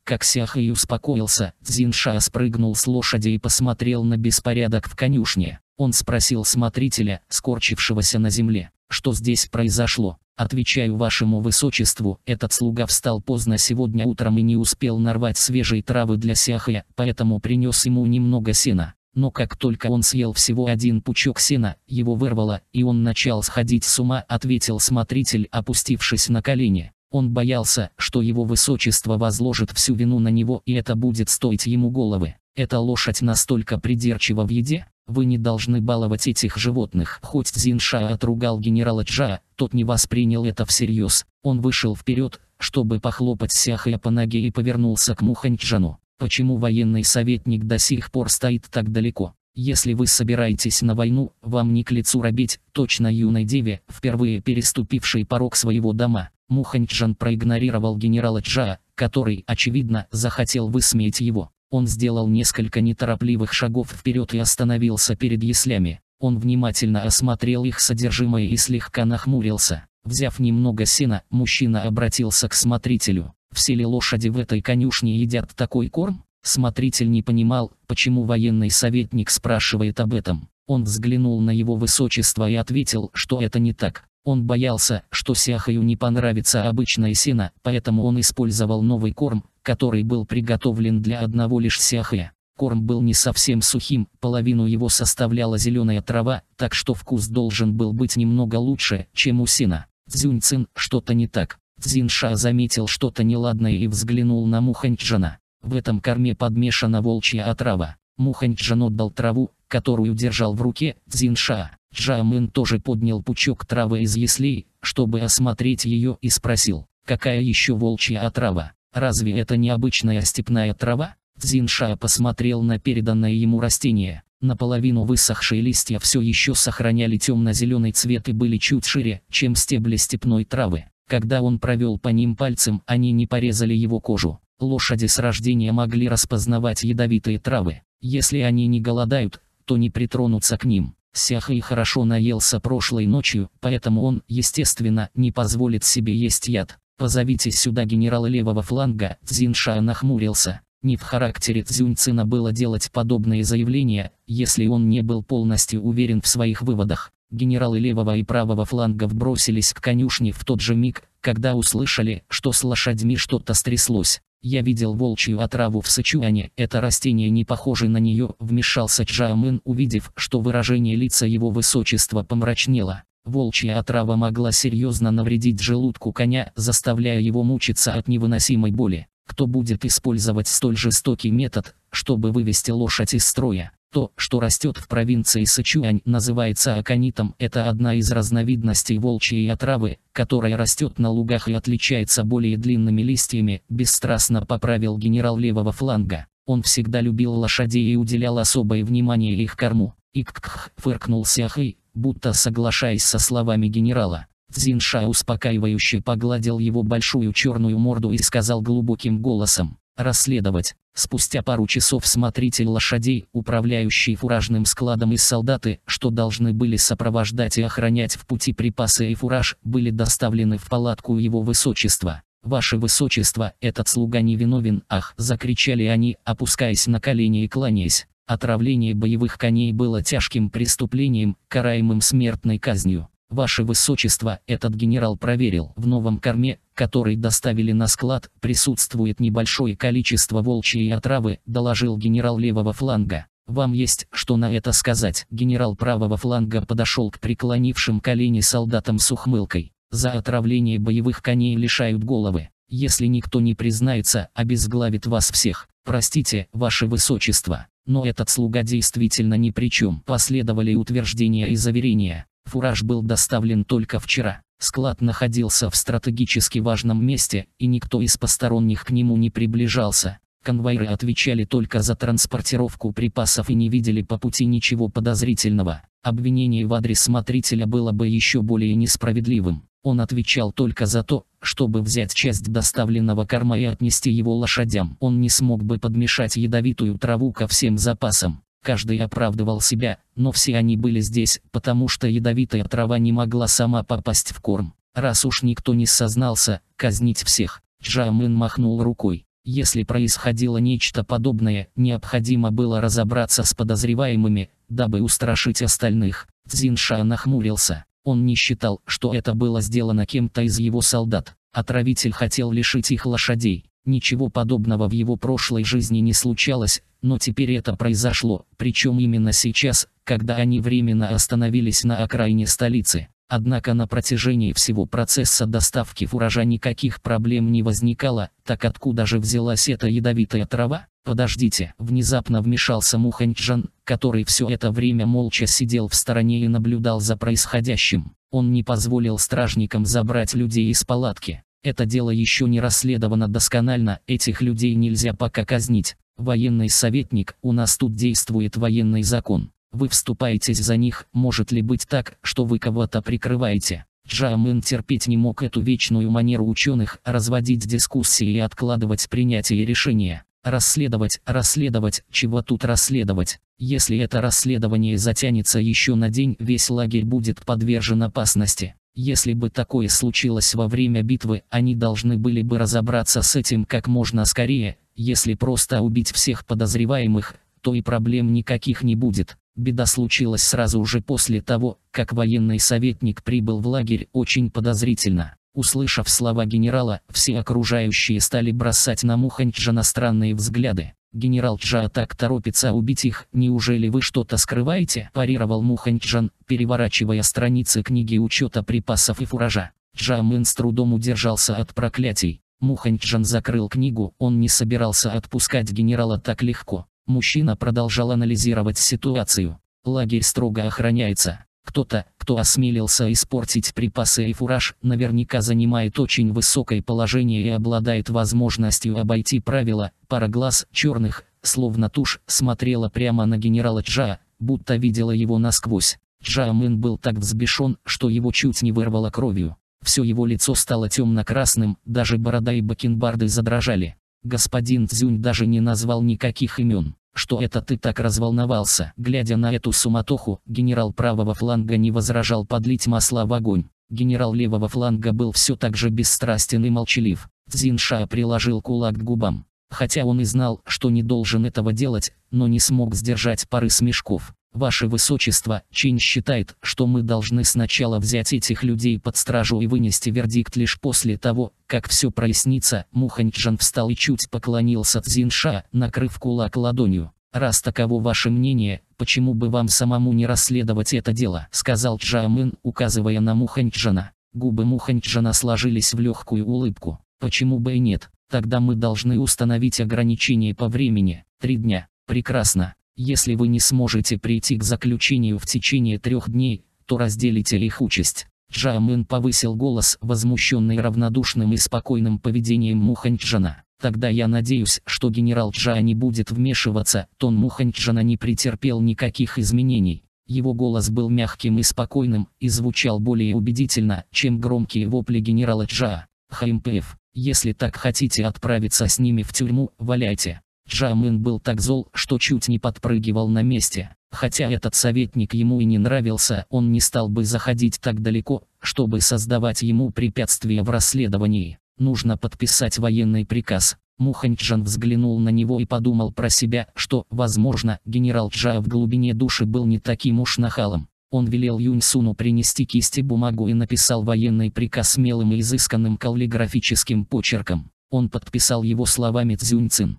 как Сяхай успокоился, Цзинша спрыгнул с лошади и посмотрел на беспорядок в конюшне. Он спросил смотрителя, скорчившегося на земле, что здесь произошло. Отвечаю вашему высочеству, этот слуга встал поздно сегодня утром и не успел нарвать свежей травы для Сяхая, поэтому принес ему немного сена. Но как только он съел всего один пучок сена, его вырвало, и он начал сходить с ума, ответил смотритель, опустившись на колени. Он боялся, что его высочество возложит всю вину на него и это будет стоить ему головы. Эта лошадь настолько придирчива в еде, вы не должны баловать этих животных. Хоть Зинша отругал генерала Джа, тот не воспринял это всерьез. Он вышел вперед, чтобы похлопать Сяхая по ноге и повернулся к Муханьчжану. Почему военный советник до сих пор стоит так далеко? Если вы собираетесь на войну, вам не к лицу робить, точно юной деве, впервые переступившей порог своего дома. Муханчжан проигнорировал генерала Чжа, который, очевидно, захотел высмеять его. Он сделал несколько неторопливых шагов вперед и остановился перед яслями. Он внимательно осмотрел их содержимое и слегка нахмурился. Взяв немного сена, мужчина обратился к смотрителю все ли лошади в этой конюшне едят такой корм? Смотритель не понимал, почему военный советник спрашивает об этом. Он взглянул на его высочество и ответил, что это не так. Он боялся, что Сяхаю не понравится обычное сено, поэтому он использовал новый корм, который был приготовлен для одного лишь Сяхая. Корм был не совсем сухим, половину его составляла зеленая трава, так что вкус должен был быть немного лучше, чем у сена. Цзюньцин, что-то не так. Цзинша заметил что-то неладное и взглянул на Муханьчжана. В этом корме подмешана волчья отрава. Муханьчжан отдал траву, которую держал в руке Цзинша. Джамын тоже поднял пучок травы из яслей, чтобы осмотреть ее и спросил, какая еще волчья отрава? Разве это необычная степная трава? Цзинша посмотрел на переданное ему растение. Наполовину высохшие листья все еще сохраняли темно-зеленый цвет и были чуть шире, чем стебли степной травы. Когда он провел по ним пальцем, они не порезали его кожу. Лошади с рождения могли распознавать ядовитые травы. Если они не голодают, то не притронутся к ним. Сяхэй хорошо наелся прошлой ночью, поэтому он, естественно, не позволит себе есть яд. «Позовите сюда генерала левого фланга», Цзинша нахмурился. Не в характере Цзюньцина было делать подобные заявления, если он не был полностью уверен в своих выводах генералы левого и правого флангов бросились к конюшне в тот же миг, когда услышали, что с лошадьми что-то стряслось. Я видел волчью отраву в Сычуане, это растение не похоже на нее, вмешался Чжаомын, увидев, что выражение лица его высочества помрачнело. Волчья отрава могла серьезно навредить желудку коня, заставляя его мучиться от невыносимой боли. Кто будет использовать столь жестокий метод, чтобы вывести лошадь из строя? То, что растет в провинции Сычуань, называется аконитом. Это одна из разновидностей волчьей отравы, которая растет на лугах и отличается более длинными листьями, бесстрастно поправил генерал левого фланга. Он всегда любил лошадей и уделял особое внимание их корму. Иккх, фыркнул Сяхэй, будто соглашаясь со словами генерала. Цзинша успокаивающе погладил его большую черную морду и сказал глубоким голосом. Расследовать, Спустя пару часов смотритель лошадей, управляющий фуражным складом и солдаты, что должны были сопровождать и охранять в пути припасы и фураж, были доставлены в палатку его высочества. «Ваше высочество, этот слуга не виновен, ах!» – закричали они, опускаясь на колени и кланяясь. Отравление боевых коней было тяжким преступлением, караемым смертной казнью. Ваше Высочество, этот генерал проверил, в новом корме, который доставили на склад, присутствует небольшое количество волчьей отравы, доложил генерал левого фланга. Вам есть, что на это сказать. Генерал правого фланга подошел к преклонившим колени солдатам с ухмылкой. За отравление боевых коней лишают головы. Если никто не признается, обезглавит вас всех. Простите, ваше высочество. Но этот слуга действительно ни при чем. Последовали утверждения и заверения. Фураж был доставлен только вчера. Склад находился в стратегически важном месте, и никто из посторонних к нему не приближался. Конвойры отвечали только за транспортировку припасов и не видели по пути ничего подозрительного. Обвинение в адрес смотрителя было бы еще более несправедливым. Он отвечал только за то, чтобы взять часть доставленного корма и отнести его лошадям. Он не смог бы подмешать ядовитую траву ко всем запасам. Каждый оправдывал себя, но все они были здесь, потому что ядовитая трава не могла сама попасть в корм. Раз уж никто не сознался, казнить всех. Джамын махнул рукой. Если происходило нечто подобное, необходимо было разобраться с подозреваемыми, дабы устрашить остальных. Цзинша нахмурился. Он не считал, что это было сделано кем-то из его солдат. Отравитель хотел лишить их лошадей. Ничего подобного в его прошлой жизни не случалось, но теперь это произошло, причем именно сейчас, когда они временно остановились на окраине столицы. Однако на протяжении всего процесса доставки фуража никаких проблем не возникало, так откуда же взялась эта ядовитая трава? «Подождите», — внезапно вмешался Муханчжан, который все это время молча сидел в стороне и наблюдал за происходящим. Он не позволил стражникам забрать людей из палатки. Это дело еще не расследовано досконально, этих людей нельзя пока казнить. Военный советник, у нас тут действует военный закон. Вы вступаетесь за них, может ли быть так, что вы кого-то прикрываете? Джамин терпеть не мог эту вечную манеру ученых разводить дискуссии и откладывать принятие решения. Расследовать, расследовать, чего тут расследовать. Если это расследование затянется еще на день, весь лагерь будет подвержен опасности. Если бы такое случилось во время битвы, они должны были бы разобраться с этим как можно скорее. Если просто убить всех подозреваемых, то и проблем никаких не будет. Беда случилась сразу же после того, как военный советник прибыл в лагерь очень подозрительно. Услышав слова генерала, все окружающие стали бросать на Муханчжа странные взгляды. «Генерал Чжа так торопится убить их, неужели вы что-то скрываете?» парировал Муханчжан, переворачивая страницы книги учета припасов и фуража. Чжа Мэн с трудом удержался от проклятий. Муханчжан закрыл книгу, он не собирался отпускать генерала так легко. Мужчина продолжал анализировать ситуацию. Лагерь строго охраняется. Кто-то, кто осмелился испортить припасы и фураж, наверняка занимает очень высокое положение и обладает возможностью обойти правила. Пара глаз черных, словно тушь, смотрела прямо на генерала Чжа, будто видела его насквозь. Джаамын был так взбешен, что его чуть не вырвало кровью. Все его лицо стало темно-красным, даже борода и бакенбарды задрожали. Господин Цзюнь даже не назвал никаких имен. Что это ты так разволновался? Глядя на эту суматоху, генерал правого фланга не возражал подлить масла в огонь. Генерал левого фланга был все так же бесстрастен и молчалив. Цзинша приложил кулак к губам. Хотя он и знал, что не должен этого делать, но не смог сдержать пары смешков. Ваше Высочество, Чин считает, что мы должны сначала взять этих людей под стражу и вынести вердикт лишь после того, как все прояснится. Муханьчжан встал и чуть поклонился Цзинша, накрыв кулак ладонью. «Раз таково ваше мнение, почему бы вам самому не расследовать это дело?» Сказал Джамын, указывая на Муханьчжана. Губы Муханьчжана сложились в легкую улыбку. «Почему бы и нет? Тогда мы должны установить ограничение по времени. Три дня. Прекрасно. Если вы не сможете прийти к заключению в течение трех дней, то разделите их участь. Джамин повысил голос, возмущенный равнодушным и спокойным поведением Муханчжана. Тогда я надеюсь, что генерал Джа не будет вмешиваться, тон Муханчжана не претерпел никаких изменений. Его голос был мягким и спокойным, и звучал более убедительно, чем громкие вопли генерала Джа. ХМПФ, если так хотите отправиться с ними в тюрьму, валяйте. Джамин был так зол, что чуть не подпрыгивал на месте. Хотя этот советник ему и не нравился, он не стал бы заходить так далеко, чтобы создавать ему препятствия в расследовании. Нужно подписать военный приказ. Муханчжан взглянул на него и подумал про себя, что, возможно, генерал Джа в глубине души был не таким уж нахалом. Он велел Юньсуну принести кисть и бумагу и написал военный приказ смелым и изысканным каллиграфическим почерком. Он подписал его словами Цзюньцин.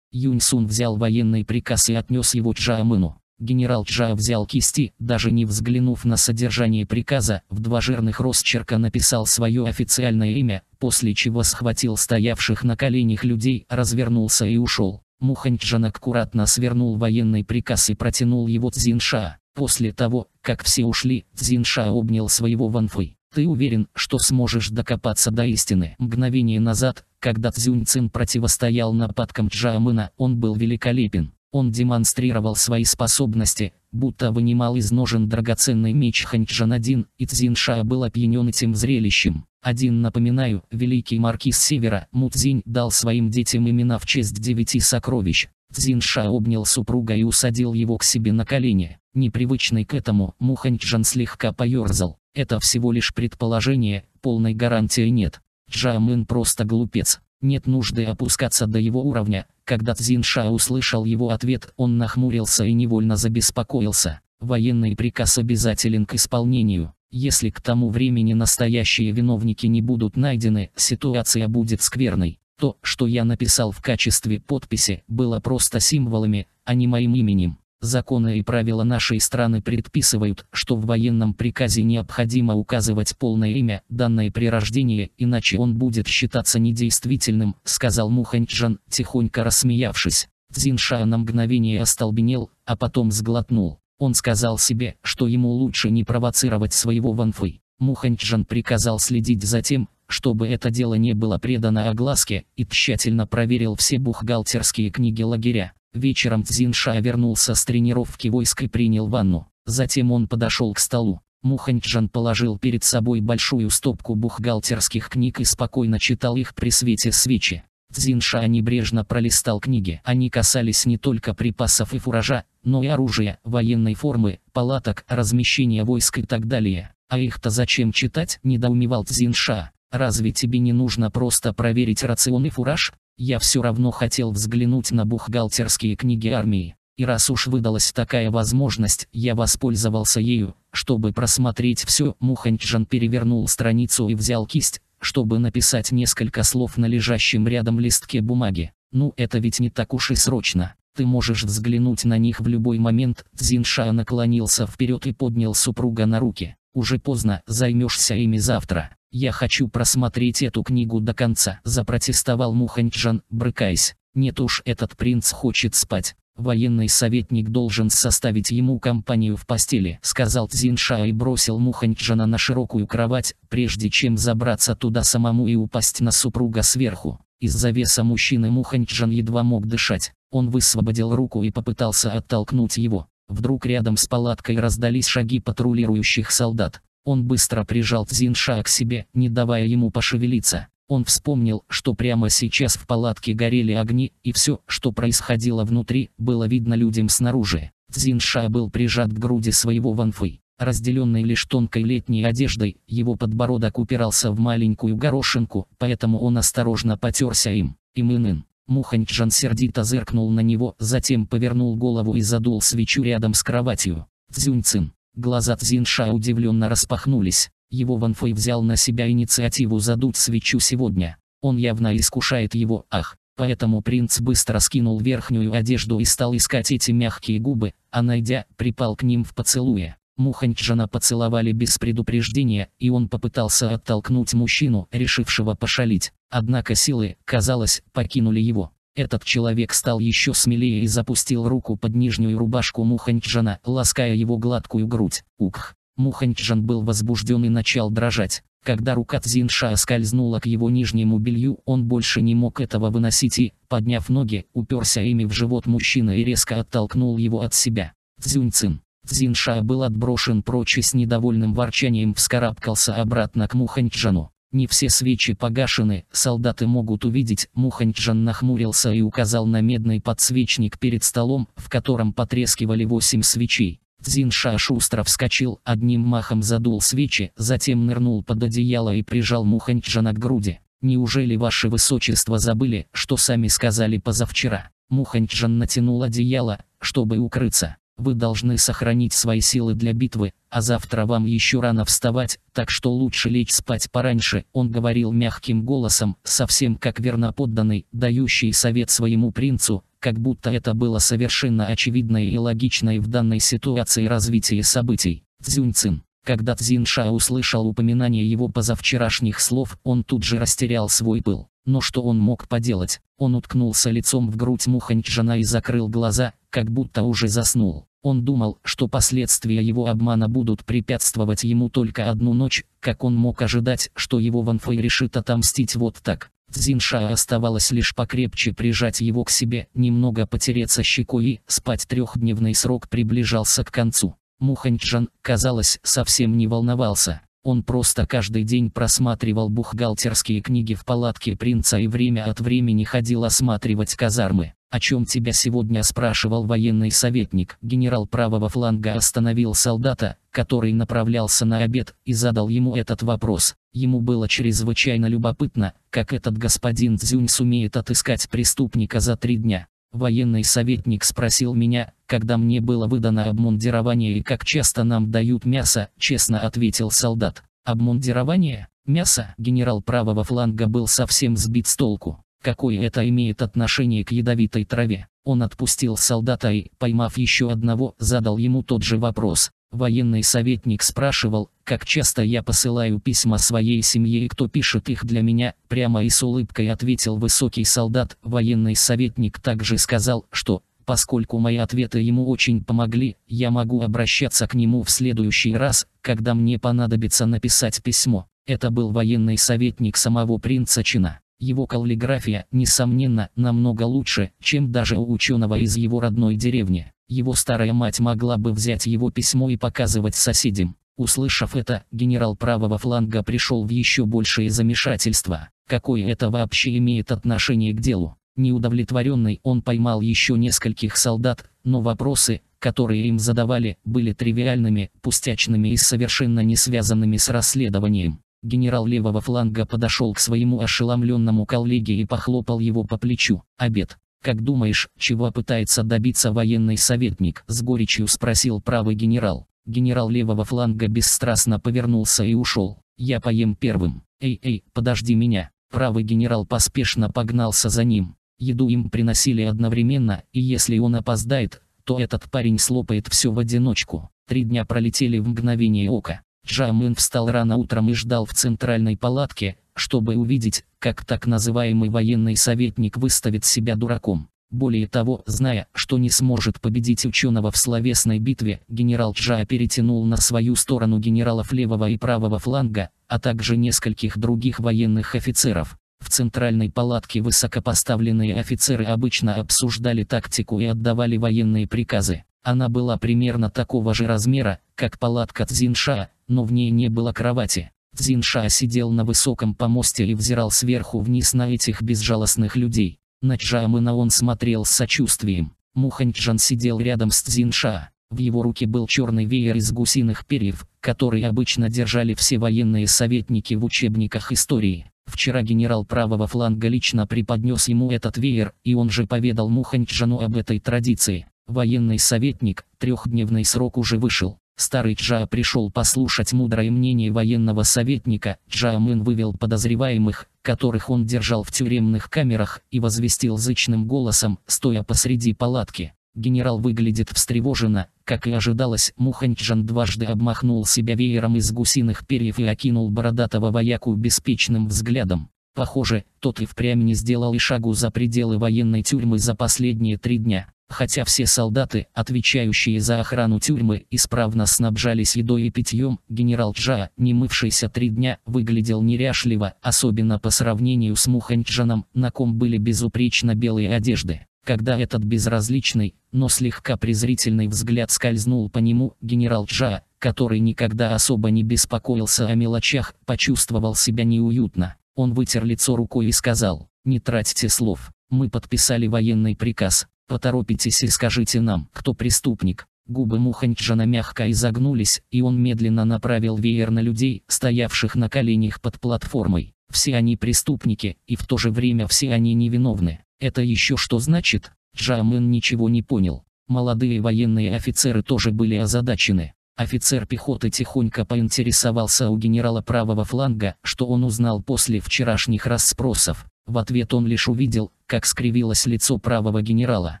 Сун взял военный приказ и отнес его Чжаамыну. Генерал Чжа взял кисти, даже не взглянув на содержание приказа, в два жирных росчерка написал свое официальное имя, после чего схватил стоявших на коленях людей, развернулся и ушел. Муханьчжан аккуратно свернул военный приказ и протянул его Цзинша. После того, как все ушли, Цзинша обнял своего Ванфы. Ты уверен, что сможешь докопаться до истины? Мгновение назад, когда Цзюнь Цин противостоял нападкам Джаамына, он был великолепен. Он демонстрировал свои способности, будто вынимал из ножен драгоценный меч ханчжан и Цзинша был опьянен этим зрелищем. Один напоминаю, великий маркиз Севера, Мудзинь, дал своим детям имена в честь девяти сокровищ. Цзинша обнял супруга и усадил его к себе на колени. Непривычный к этому, Муханьчжан слегка поерзал. Это всего лишь предположение, полной гарантии нет. Джамын просто глупец. Нет нужды опускаться до его уровня. Когда Цзинша услышал его ответ, он нахмурился и невольно забеспокоился. Военный приказ обязателен к исполнению. Если к тому времени настоящие виновники не будут найдены, ситуация будет скверной. То, что я написал в качестве подписи, было просто символами, а не моим именем. Законы и правила нашей страны предписывают, что в военном приказе необходимо указывать полное имя, данное при рождении, иначе он будет считаться недействительным, сказал Муханьчжан, тихонько рассмеявшись. Цзинша на мгновение остолбенел, а потом сглотнул. Он сказал себе, что ему лучше не провоцировать своего Ванфы. Муханьчжан приказал следить за тем, чтобы это дело не было предано огласке, и тщательно проверил все бухгалтерские книги лагеря. Вечером Цзинша вернулся с тренировки войск и принял ванну. Затем он подошел к столу. Муханчжан положил перед собой большую стопку бухгалтерских книг и спокойно читал их при свете свечи. Цзинша небрежно пролистал книги. Они касались не только припасов и фуража, но и оружия, военной формы, палаток, размещения войск и так далее. А их-то зачем читать, недоумевал Цзинша. Разве тебе не нужно просто проверить рацион и фураж? Я все равно хотел взглянуть на бухгалтерские книги армии. И раз уж выдалась такая возможность, я воспользовался ею, чтобы просмотреть все. Муханчжан перевернул страницу и взял кисть, чтобы написать несколько слов на лежащем рядом листке бумаги. Ну это ведь не так уж и срочно. Ты можешь взглянуть на них в любой момент. Цзинша наклонился вперед и поднял супруга на руки. Уже поздно, займешься ими завтра. «Я хочу просмотреть эту книгу до конца», – запротестовал Муханчжан, брыкаясь. «Нет уж, этот принц хочет спать. Военный советник должен составить ему компанию в постели», – сказал Цзинша и бросил Муханчжана на широкую кровать, прежде чем забраться туда самому и упасть на супруга сверху. Из-за веса мужчины Муханчжан едва мог дышать. Он высвободил руку и попытался оттолкнуть его. Вдруг рядом с палаткой раздались шаги патрулирующих солдат. Он быстро прижал Цзинша к себе, не давая ему пошевелиться. Он вспомнил, что прямо сейчас в палатке горели огни, и все, что происходило внутри, было видно людям снаружи. Цзинша был прижат к груди своего ванфы. Разделенный лишь тонкой летней одеждой, его подбородок упирался в маленькую горошинку, поэтому он осторожно потерся им. Имынын. Муханьчжан сердито зыркнул на него, затем повернул голову и задул свечу рядом с кроватью. Цзюньцин. Глаза Цзинша удивленно распахнулись. Его Ван Фэй взял на себя инициативу задуть свечу сегодня. Он явно искушает его, ах. Поэтому принц быстро скинул верхнюю одежду и стал искать эти мягкие губы, а найдя, припал к ним в поцелуе. Муханчжана поцеловали без предупреждения, и он попытался оттолкнуть мужчину, решившего пошалить. Однако силы, казалось, покинули его. Этот человек стал еще смелее и запустил руку под нижнюю рубашку Муханьчжана, лаская его гладкую грудь. Ух, Муханьчжан был возбужден и начал дрожать. Когда рука Цзинша скользнула к его нижнему белью, он больше не мог этого выносить и, подняв ноги, уперся ими в живот мужчины и резко оттолкнул его от себя. Цзюньцин. Цзинша был отброшен прочь и с недовольным ворчанием вскарабкался обратно к Муханьчжану. Не все свечи погашены, солдаты могут увидеть. Муханчжан нахмурился и указал на медный подсвечник перед столом, в котором потрескивали восемь свечей. Дзинша шустро вскочил, одним махом задул свечи, затем нырнул под одеяло и прижал Муханчжана к груди. «Неужели ваше высочество забыли, что сами сказали позавчера?» Муханчжан натянул одеяло, чтобы укрыться. Вы должны сохранить свои силы для битвы, а завтра вам еще рано вставать, так что лучше лечь спать пораньше», он говорил мягким голосом, совсем как верноподданный, дающий совет своему принцу, как будто это было совершенно очевидное и логичное в данной ситуации развитие событий. Цзюньцин. Когда Цзинша услышал упоминание его позавчерашних слов, он тут же растерял свой пыл. Но что он мог поделать? Он уткнулся лицом в грудь Муханчжана и закрыл глаза, как будто уже заснул. Он думал, что последствия его обмана будут препятствовать ему только одну ночь, как он мог ожидать, что его Ван решит отомстить вот так. Цзинша оставалось лишь покрепче прижать его к себе, немного потереться щекой и спать трехдневный срок приближался к концу. Муханчжан, казалось, совсем не волновался. Он просто каждый день просматривал бухгалтерские книги в палатке принца и время от времени ходил осматривать казармы. «О чем тебя сегодня?» – спрашивал военный советник. Генерал правого фланга остановил солдата, который направлялся на обед, и задал ему этот вопрос. Ему было чрезвычайно любопытно, как этот господин Цзюнь сумеет отыскать преступника за три дня. Военный советник спросил меня, когда мне было выдано обмундирование и как часто нам дают мясо, честно ответил солдат. Обмундирование? Мясо? Генерал правого фланга был совсем сбит с толку. Какое это имеет отношение к ядовитой траве? Он отпустил солдата и, поймав еще одного, задал ему тот же вопрос. Военный советник спрашивал, как часто я посылаю письма своей семье и кто пишет их для меня, прямо и с улыбкой ответил высокий солдат. Военный советник также сказал, что, поскольку мои ответы ему очень помогли, я могу обращаться к нему в следующий раз, когда мне понадобится написать письмо. Это был военный советник самого принца Чина. Его каллиграфия, несомненно, намного лучше, чем даже у ученого из его родной деревни. Его старая мать могла бы взять его письмо и показывать соседям. Услышав это, генерал правого фланга пришел в еще большее замешательство. Какое это вообще имеет отношение к делу? Неудовлетворенный он поймал еще нескольких солдат, но вопросы, которые им задавали, были тривиальными, пустячными и совершенно не связанными с расследованием. Генерал левого фланга подошел к своему ошеломленному коллеге и похлопал его по плечу. «Обед!» «Как думаешь, чего пытается добиться военный советник?» с горечью спросил правый генерал. Генерал левого фланга бесстрастно повернулся и ушел. «Я поем первым. Эй, эй, подожди меня!» Правый генерал поспешно погнался за ним. Еду им приносили одновременно, и если он опоздает, то этот парень слопает все в одиночку. Три дня пролетели в мгновение ока. Джамин встал рано утром и ждал в центральной палатке, чтобы увидеть, как так называемый военный советник выставит себя дураком. Более того, зная, что не сможет победить ученого в словесной битве, генерал Джа перетянул на свою сторону генералов левого и правого фланга, а также нескольких других военных офицеров. В центральной палатке высокопоставленные офицеры обычно обсуждали тактику и отдавали военные приказы. Она была примерно такого же размера, как палатка Цзинша, но в ней не было кровати. Цзинша сидел на высоком помосте и взирал сверху вниз на этих безжалостных людей. На Чжам на он смотрел с сочувствием. Муханьчжан сидел рядом с Цзинша. В его руке был черный веер из гусиных перьев, который обычно держали все военные советники в учебниках истории. Вчера генерал правого фланга лично преподнес ему этот веер, и он же поведал Муханьчжану об этой традиции. Военный советник, трехдневный срок уже вышел. Старый Джа пришел послушать мудрое мнение военного советника. Джа Мэн вывел подозреваемых, которых он держал в тюремных камерах, и возвестил зычным голосом, стоя посреди палатки. Генерал выглядит встревоженно, как и ожидалось, Муханчжан дважды обмахнул себя веером из гусиных перьев и окинул бородатого вояку беспечным взглядом. Похоже, тот и впрямь не сделал и шагу за пределы военной тюрьмы за последние три дня. Хотя все солдаты, отвечающие за охрану тюрьмы, исправно снабжались едой и питьем, генерал Джа, не мывшийся три дня, выглядел неряшливо, особенно по сравнению с Муханчжаном, на ком были безупречно белые одежды. Когда этот безразличный, но слегка презрительный взгляд скользнул по нему, генерал Джа, который никогда особо не беспокоился о мелочах, почувствовал себя неуютно. Он вытер лицо рукой и сказал, не тратьте слов, мы подписали военный приказ, поторопитесь и скажите нам, кто преступник. Губы Муханьджана мягко изогнулись, и он медленно направил веер на людей, стоявших на коленях под платформой. Все они преступники, и в то же время все они невиновны. Это еще что значит? Джамын ничего не понял. Молодые военные офицеры тоже были озадачены. Офицер пехоты тихонько поинтересовался у генерала правого фланга, что он узнал после вчерашних расспросов. В ответ он лишь увидел, как скривилось лицо правого генерала.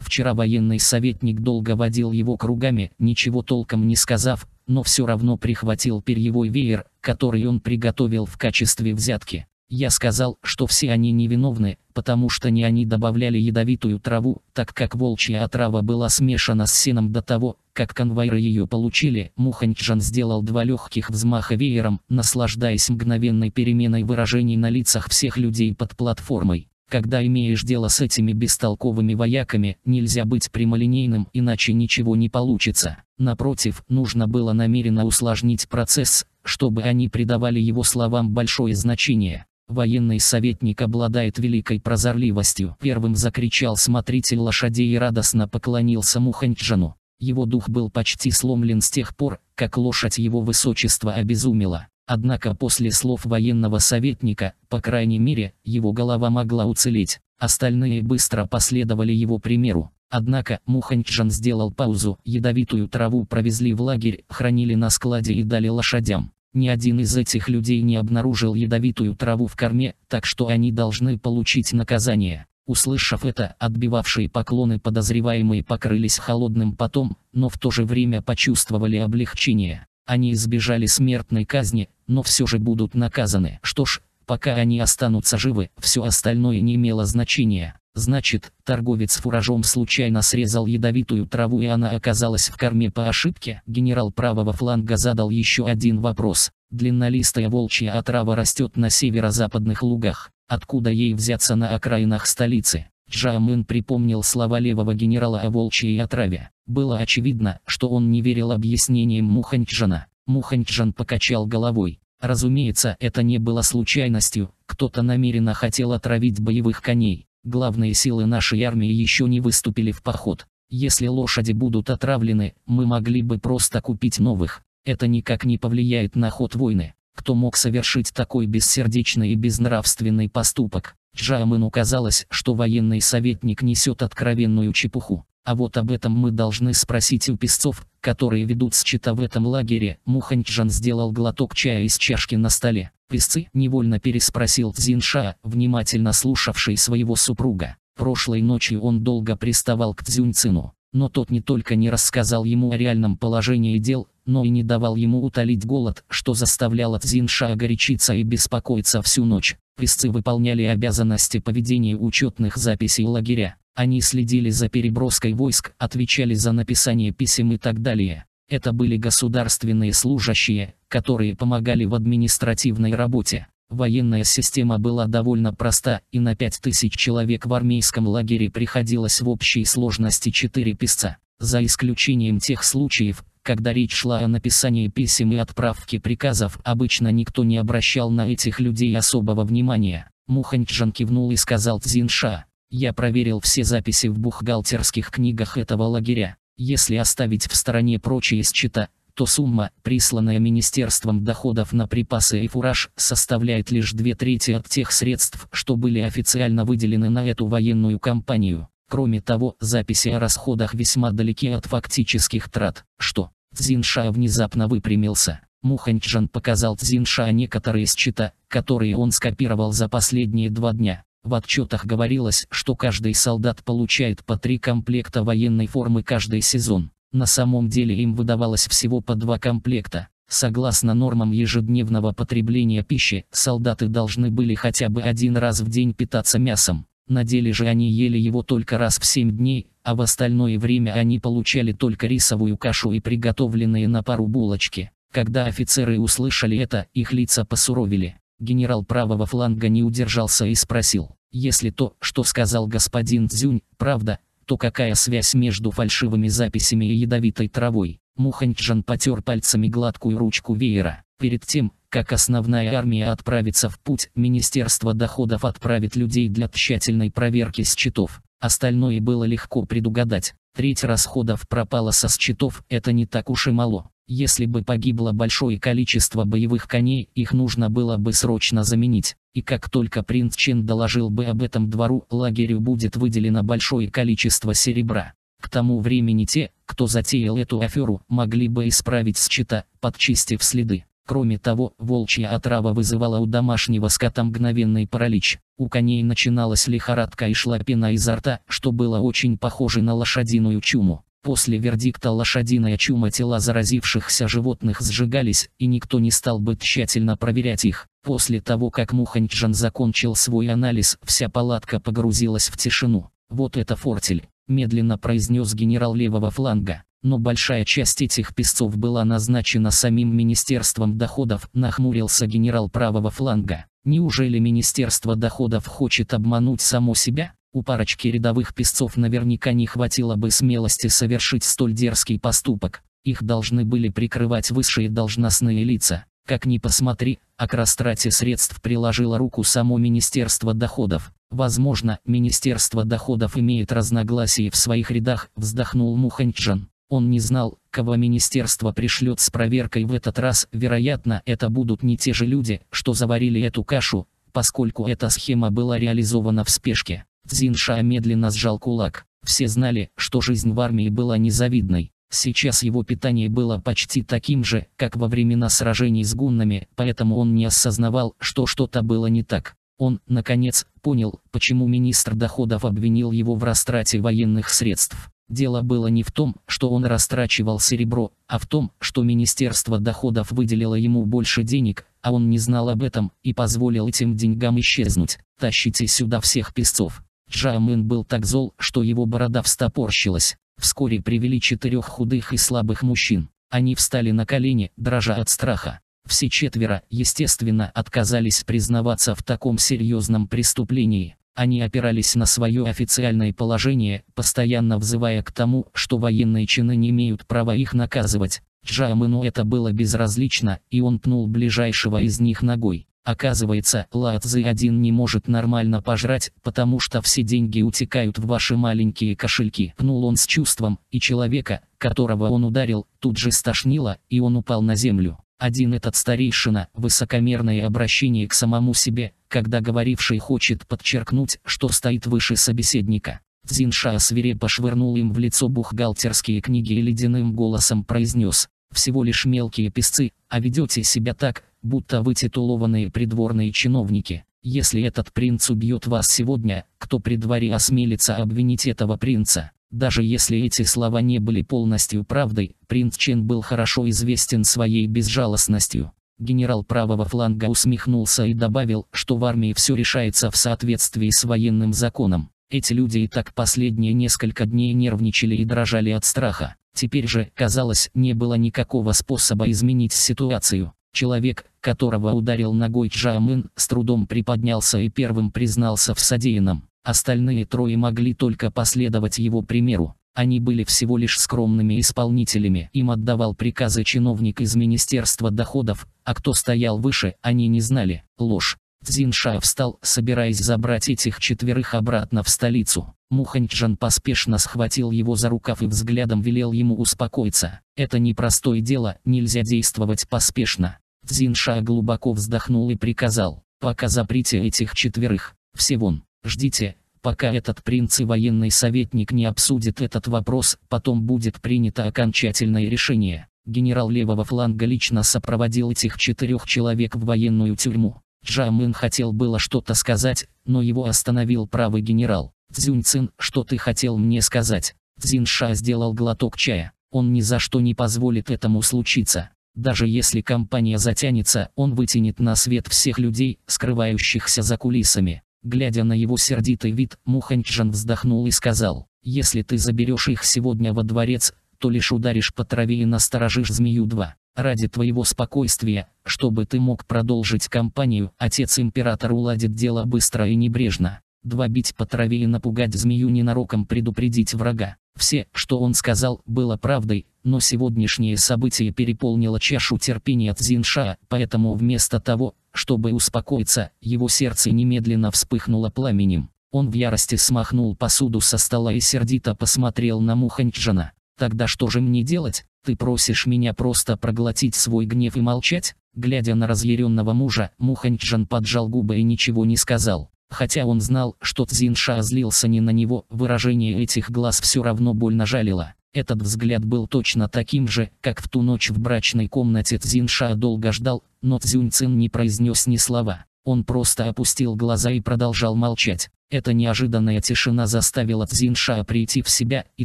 Вчера военный советник долго водил его кругами, ничего толком не сказав, но все равно прихватил перьевой веер, который он приготовил в качестве взятки. Я сказал, что все они невиновны, потому что не они добавляли ядовитую траву, так как волчья отрава была смешана с сеном до того, как конвойеры ее получили, Муханчжан сделал два легких взмаха веером, наслаждаясь мгновенной переменой выражений на лицах всех людей под платформой. Когда имеешь дело с этими бестолковыми вояками, нельзя быть прямолинейным, иначе ничего не получится. Напротив, нужно было намеренно усложнить процесс, чтобы они придавали его словам большое значение. Военный советник обладает великой прозорливостью. Первым закричал смотритель лошадей и радостно поклонился Муханчжану. Его дух был почти сломлен с тех пор, как лошадь его высочества обезумела. Однако после слов военного советника, по крайней мере, его голова могла уцелеть. Остальные быстро последовали его примеру. Однако Муханчжан сделал паузу, ядовитую траву провезли в лагерь, хранили на складе и дали лошадям. Ни один из этих людей не обнаружил ядовитую траву в корме, так что они должны получить наказание. Услышав это, отбивавшие поклоны подозреваемые покрылись холодным потом, но в то же время почувствовали облегчение. Они избежали смертной казни, но все же будут наказаны. Что ж, пока они останутся живы, все остальное не имело значения. Значит, торговец фуражом случайно срезал ядовитую траву и она оказалась в корме по ошибке? Генерал правого фланга задал еще один вопрос. Длиннолистая волчья отрава растет на северо-западных лугах откуда ей взяться на окраинах столицы. Джамин припомнил слова левого генерала о волчьей отраве. Было очевидно, что он не верил объяснениям Муханьчжана. Муханьчжан покачал головой. Разумеется, это не было случайностью, кто-то намеренно хотел отравить боевых коней. Главные силы нашей армии еще не выступили в поход. Если лошади будут отравлены, мы могли бы просто купить новых. Это никак не повлияет на ход войны кто мог совершить такой бессердечный и безнравственный поступок. Джаамыну казалось, что военный советник несет откровенную чепуху. А вот об этом мы должны спросить у песцов, которые ведут счета в этом лагере. Муханьчжан сделал глоток чая из чашки на столе. Песцы невольно переспросил Цзинша, внимательно слушавший своего супруга. Прошлой ночью он долго приставал к Цзюньцину. Но тот не только не рассказал ему о реальном положении дел, но и не давал ему утолить голод, что заставляло Цзинша горячиться и беспокоиться всю ночь. Песцы выполняли обязанности по ведению учетных записей лагеря. Они следили за переброской войск, отвечали за написание писем и так далее. Это были государственные служащие, которые помогали в административной работе. Военная система была довольно проста, и на 5000 человек в армейском лагере приходилось в общей сложности 4 писца, за исключением тех случаев, когда речь шла о написании писем и отправке приказов, обычно никто не обращал на этих людей особого внимания. Муханчжан кивнул и сказал Цзинша, «Я проверил все записи в бухгалтерских книгах этого лагеря. Если оставить в стороне прочие счета, то сумма, присланная Министерством доходов на припасы и фураж, составляет лишь две трети от тех средств, что были официально выделены на эту военную кампанию. Кроме того, записи о расходах весьма далеки от фактических трат, что Цзинша внезапно выпрямился. Муханьчжан показал Цзинша некоторые счета, которые он скопировал за последние два дня. В отчетах говорилось, что каждый солдат получает по три комплекта военной формы каждый сезон. На самом деле им выдавалось всего по два комплекта. Согласно нормам ежедневного потребления пищи, солдаты должны были хотя бы один раз в день питаться мясом. На деле же они ели его только раз в 7 дней, а в остальное время они получали только рисовую кашу и приготовленные на пару булочки. Когда офицеры услышали это, их лица посуровили. Генерал правого фланга не удержался и спросил, если то, что сказал господин Цзюнь, правда, то какая связь между фальшивыми записями и ядовитой травой? Муханчжан потер пальцами гладкую ручку веера. Перед тем, как основная армия отправится в путь, Министерство доходов отправит людей для тщательной проверки счетов. Остальное было легко предугадать. Треть расходов пропала со счетов, это не так уж и мало. Если бы погибло большое количество боевых коней, их нужно было бы срочно заменить. И как только принц Чен доложил бы об этом двору, лагерю будет выделено большое количество серебра. К тому времени те, кто затеял эту аферу, могли бы исправить счета, подчистив следы. Кроме того, волчья отрава вызывала у домашнего скота мгновенный паралич. У коней начиналась лихорадка и шла пена изо рта, что было очень похоже на лошадиную чуму. После вердикта лошадиная чума тела заразившихся животных сжигались, и никто не стал бы тщательно проверять их. После того, как Муханчжан закончил свой анализ, вся палатка погрузилась в тишину. «Вот это фортель», – медленно произнес генерал левого фланга но большая часть этих песцов была назначена самим Министерством доходов, нахмурился генерал правого фланга. Неужели Министерство доходов хочет обмануть само себя? У парочки рядовых песцов наверняка не хватило бы смелости совершить столь дерзкий поступок. Их должны были прикрывать высшие должностные лица. Как ни посмотри, а к растрате средств приложило руку само Министерство доходов. Возможно, Министерство доходов имеет разногласия в своих рядах, вздохнул Муханчжан. Он не знал, кого министерство пришлет с проверкой в этот раз. Вероятно, это будут не те же люди, что заварили эту кашу, поскольку эта схема была реализована в спешке. Зинша медленно сжал кулак. Все знали, что жизнь в армии была незавидной. Сейчас его питание было почти таким же, как во времена сражений с гуннами, поэтому он не осознавал, что что-то было не так. Он, наконец, понял, почему министр доходов обвинил его в растрате военных средств. Дело было не в том, что он растрачивал серебро, а в том, что Министерство доходов выделило ему больше денег, а он не знал об этом и позволил этим деньгам исчезнуть. «Тащите сюда всех песцов». Джамин был так зол, что его борода встопорщилась. Вскоре привели четырех худых и слабых мужчин. Они встали на колени, дрожа от страха. Все четверо, естественно, отказались признаваться в таком серьезном преступлении. Они опирались на свое официальное положение, постоянно взывая к тому, что военные чины не имеют права их наказывать. Джаамыну это было безразлично, и он пнул ближайшего из них ногой. Оказывается, Лаоцзы один не может нормально пожрать, потому что все деньги утекают в ваши маленькие кошельки. Пнул он с чувством, и человека, которого он ударил, тут же стошнило, и он упал на землю. Один этот старейшина, высокомерное обращение к самому себе, когда говоривший хочет подчеркнуть, что стоит выше собеседника. Дзинша свирепо швырнул им в лицо бухгалтерские книги и ледяным голосом произнес «Всего лишь мелкие песцы, а ведете себя так, будто вы титулованные придворные чиновники. Если этот принц убьет вас сегодня, кто при дворе осмелится обвинить этого принца?» Даже если эти слова не были полностью правдой, принц Чен был хорошо известен своей безжалостностью. Генерал правого фланга усмехнулся и добавил, что в армии все решается в соответствии с военным законом. Эти люди и так последние несколько дней нервничали и дрожали от страха. Теперь же, казалось, не было никакого способа изменить ситуацию. Человек, которого ударил ногой Джамын, с трудом приподнялся и первым признался в содеянном. Остальные трое могли только последовать его примеру. Они были всего лишь скромными исполнителями, им отдавал приказы чиновник из Министерства доходов, а кто стоял выше, они не знали. Ложь. Дзинша встал, собираясь забрать этих четверых обратно в столицу. Муханчжан поспешно схватил его за рукав и взглядом велел ему успокоиться. Это непростое дело, нельзя действовать поспешно. Дзинша глубоко вздохнул и приказал, пока заприте этих четверых, все вон, ждите, пока этот принц и военный советник не обсудит этот вопрос, потом будет принято окончательное решение. Генерал левого фланга лично сопроводил этих четырех человек в военную тюрьму. Джамын хотел было что-то сказать, но его остановил правый генерал. «Цзюньцин, что ты хотел мне сказать?» Цзинша сделал глоток чая. Он ни за что не позволит этому случиться. Даже если компания затянется, он вытянет на свет всех людей, скрывающихся за кулисами. Глядя на его сердитый вид, Муханьчжан вздохнул и сказал, «Если ты заберешь их сегодня во дворец, то лишь ударишь по траве и насторожишь змею-2. Ради твоего спокойствия, чтобы ты мог продолжить кампанию, отец-император уладит дело быстро и небрежно. Два бить по траве и напугать змею ненароком предупредить врага. Все, что он сказал, было правдой, но сегодняшнее событие переполнило чашу терпения Цзинша, поэтому вместо того, чтобы успокоиться, его сердце немедленно вспыхнуло пламенем. Он в ярости смахнул посуду со стола и сердито посмотрел на Муханчжана. «Тогда что же мне делать? Ты просишь меня просто проглотить свой гнев и молчать?» Глядя на разъяренного мужа, Муханчжан поджал губы и ничего не сказал. Хотя он знал, что Цзинша злился не на него, выражение этих глаз все равно больно жалило. Этот взгляд был точно таким же, как в ту ночь в брачной комнате Цзинша долго ждал, но Цзюньцин не произнес ни слова. Он просто опустил глаза и продолжал молчать. Эта неожиданная тишина заставила Цзинша прийти в себя, и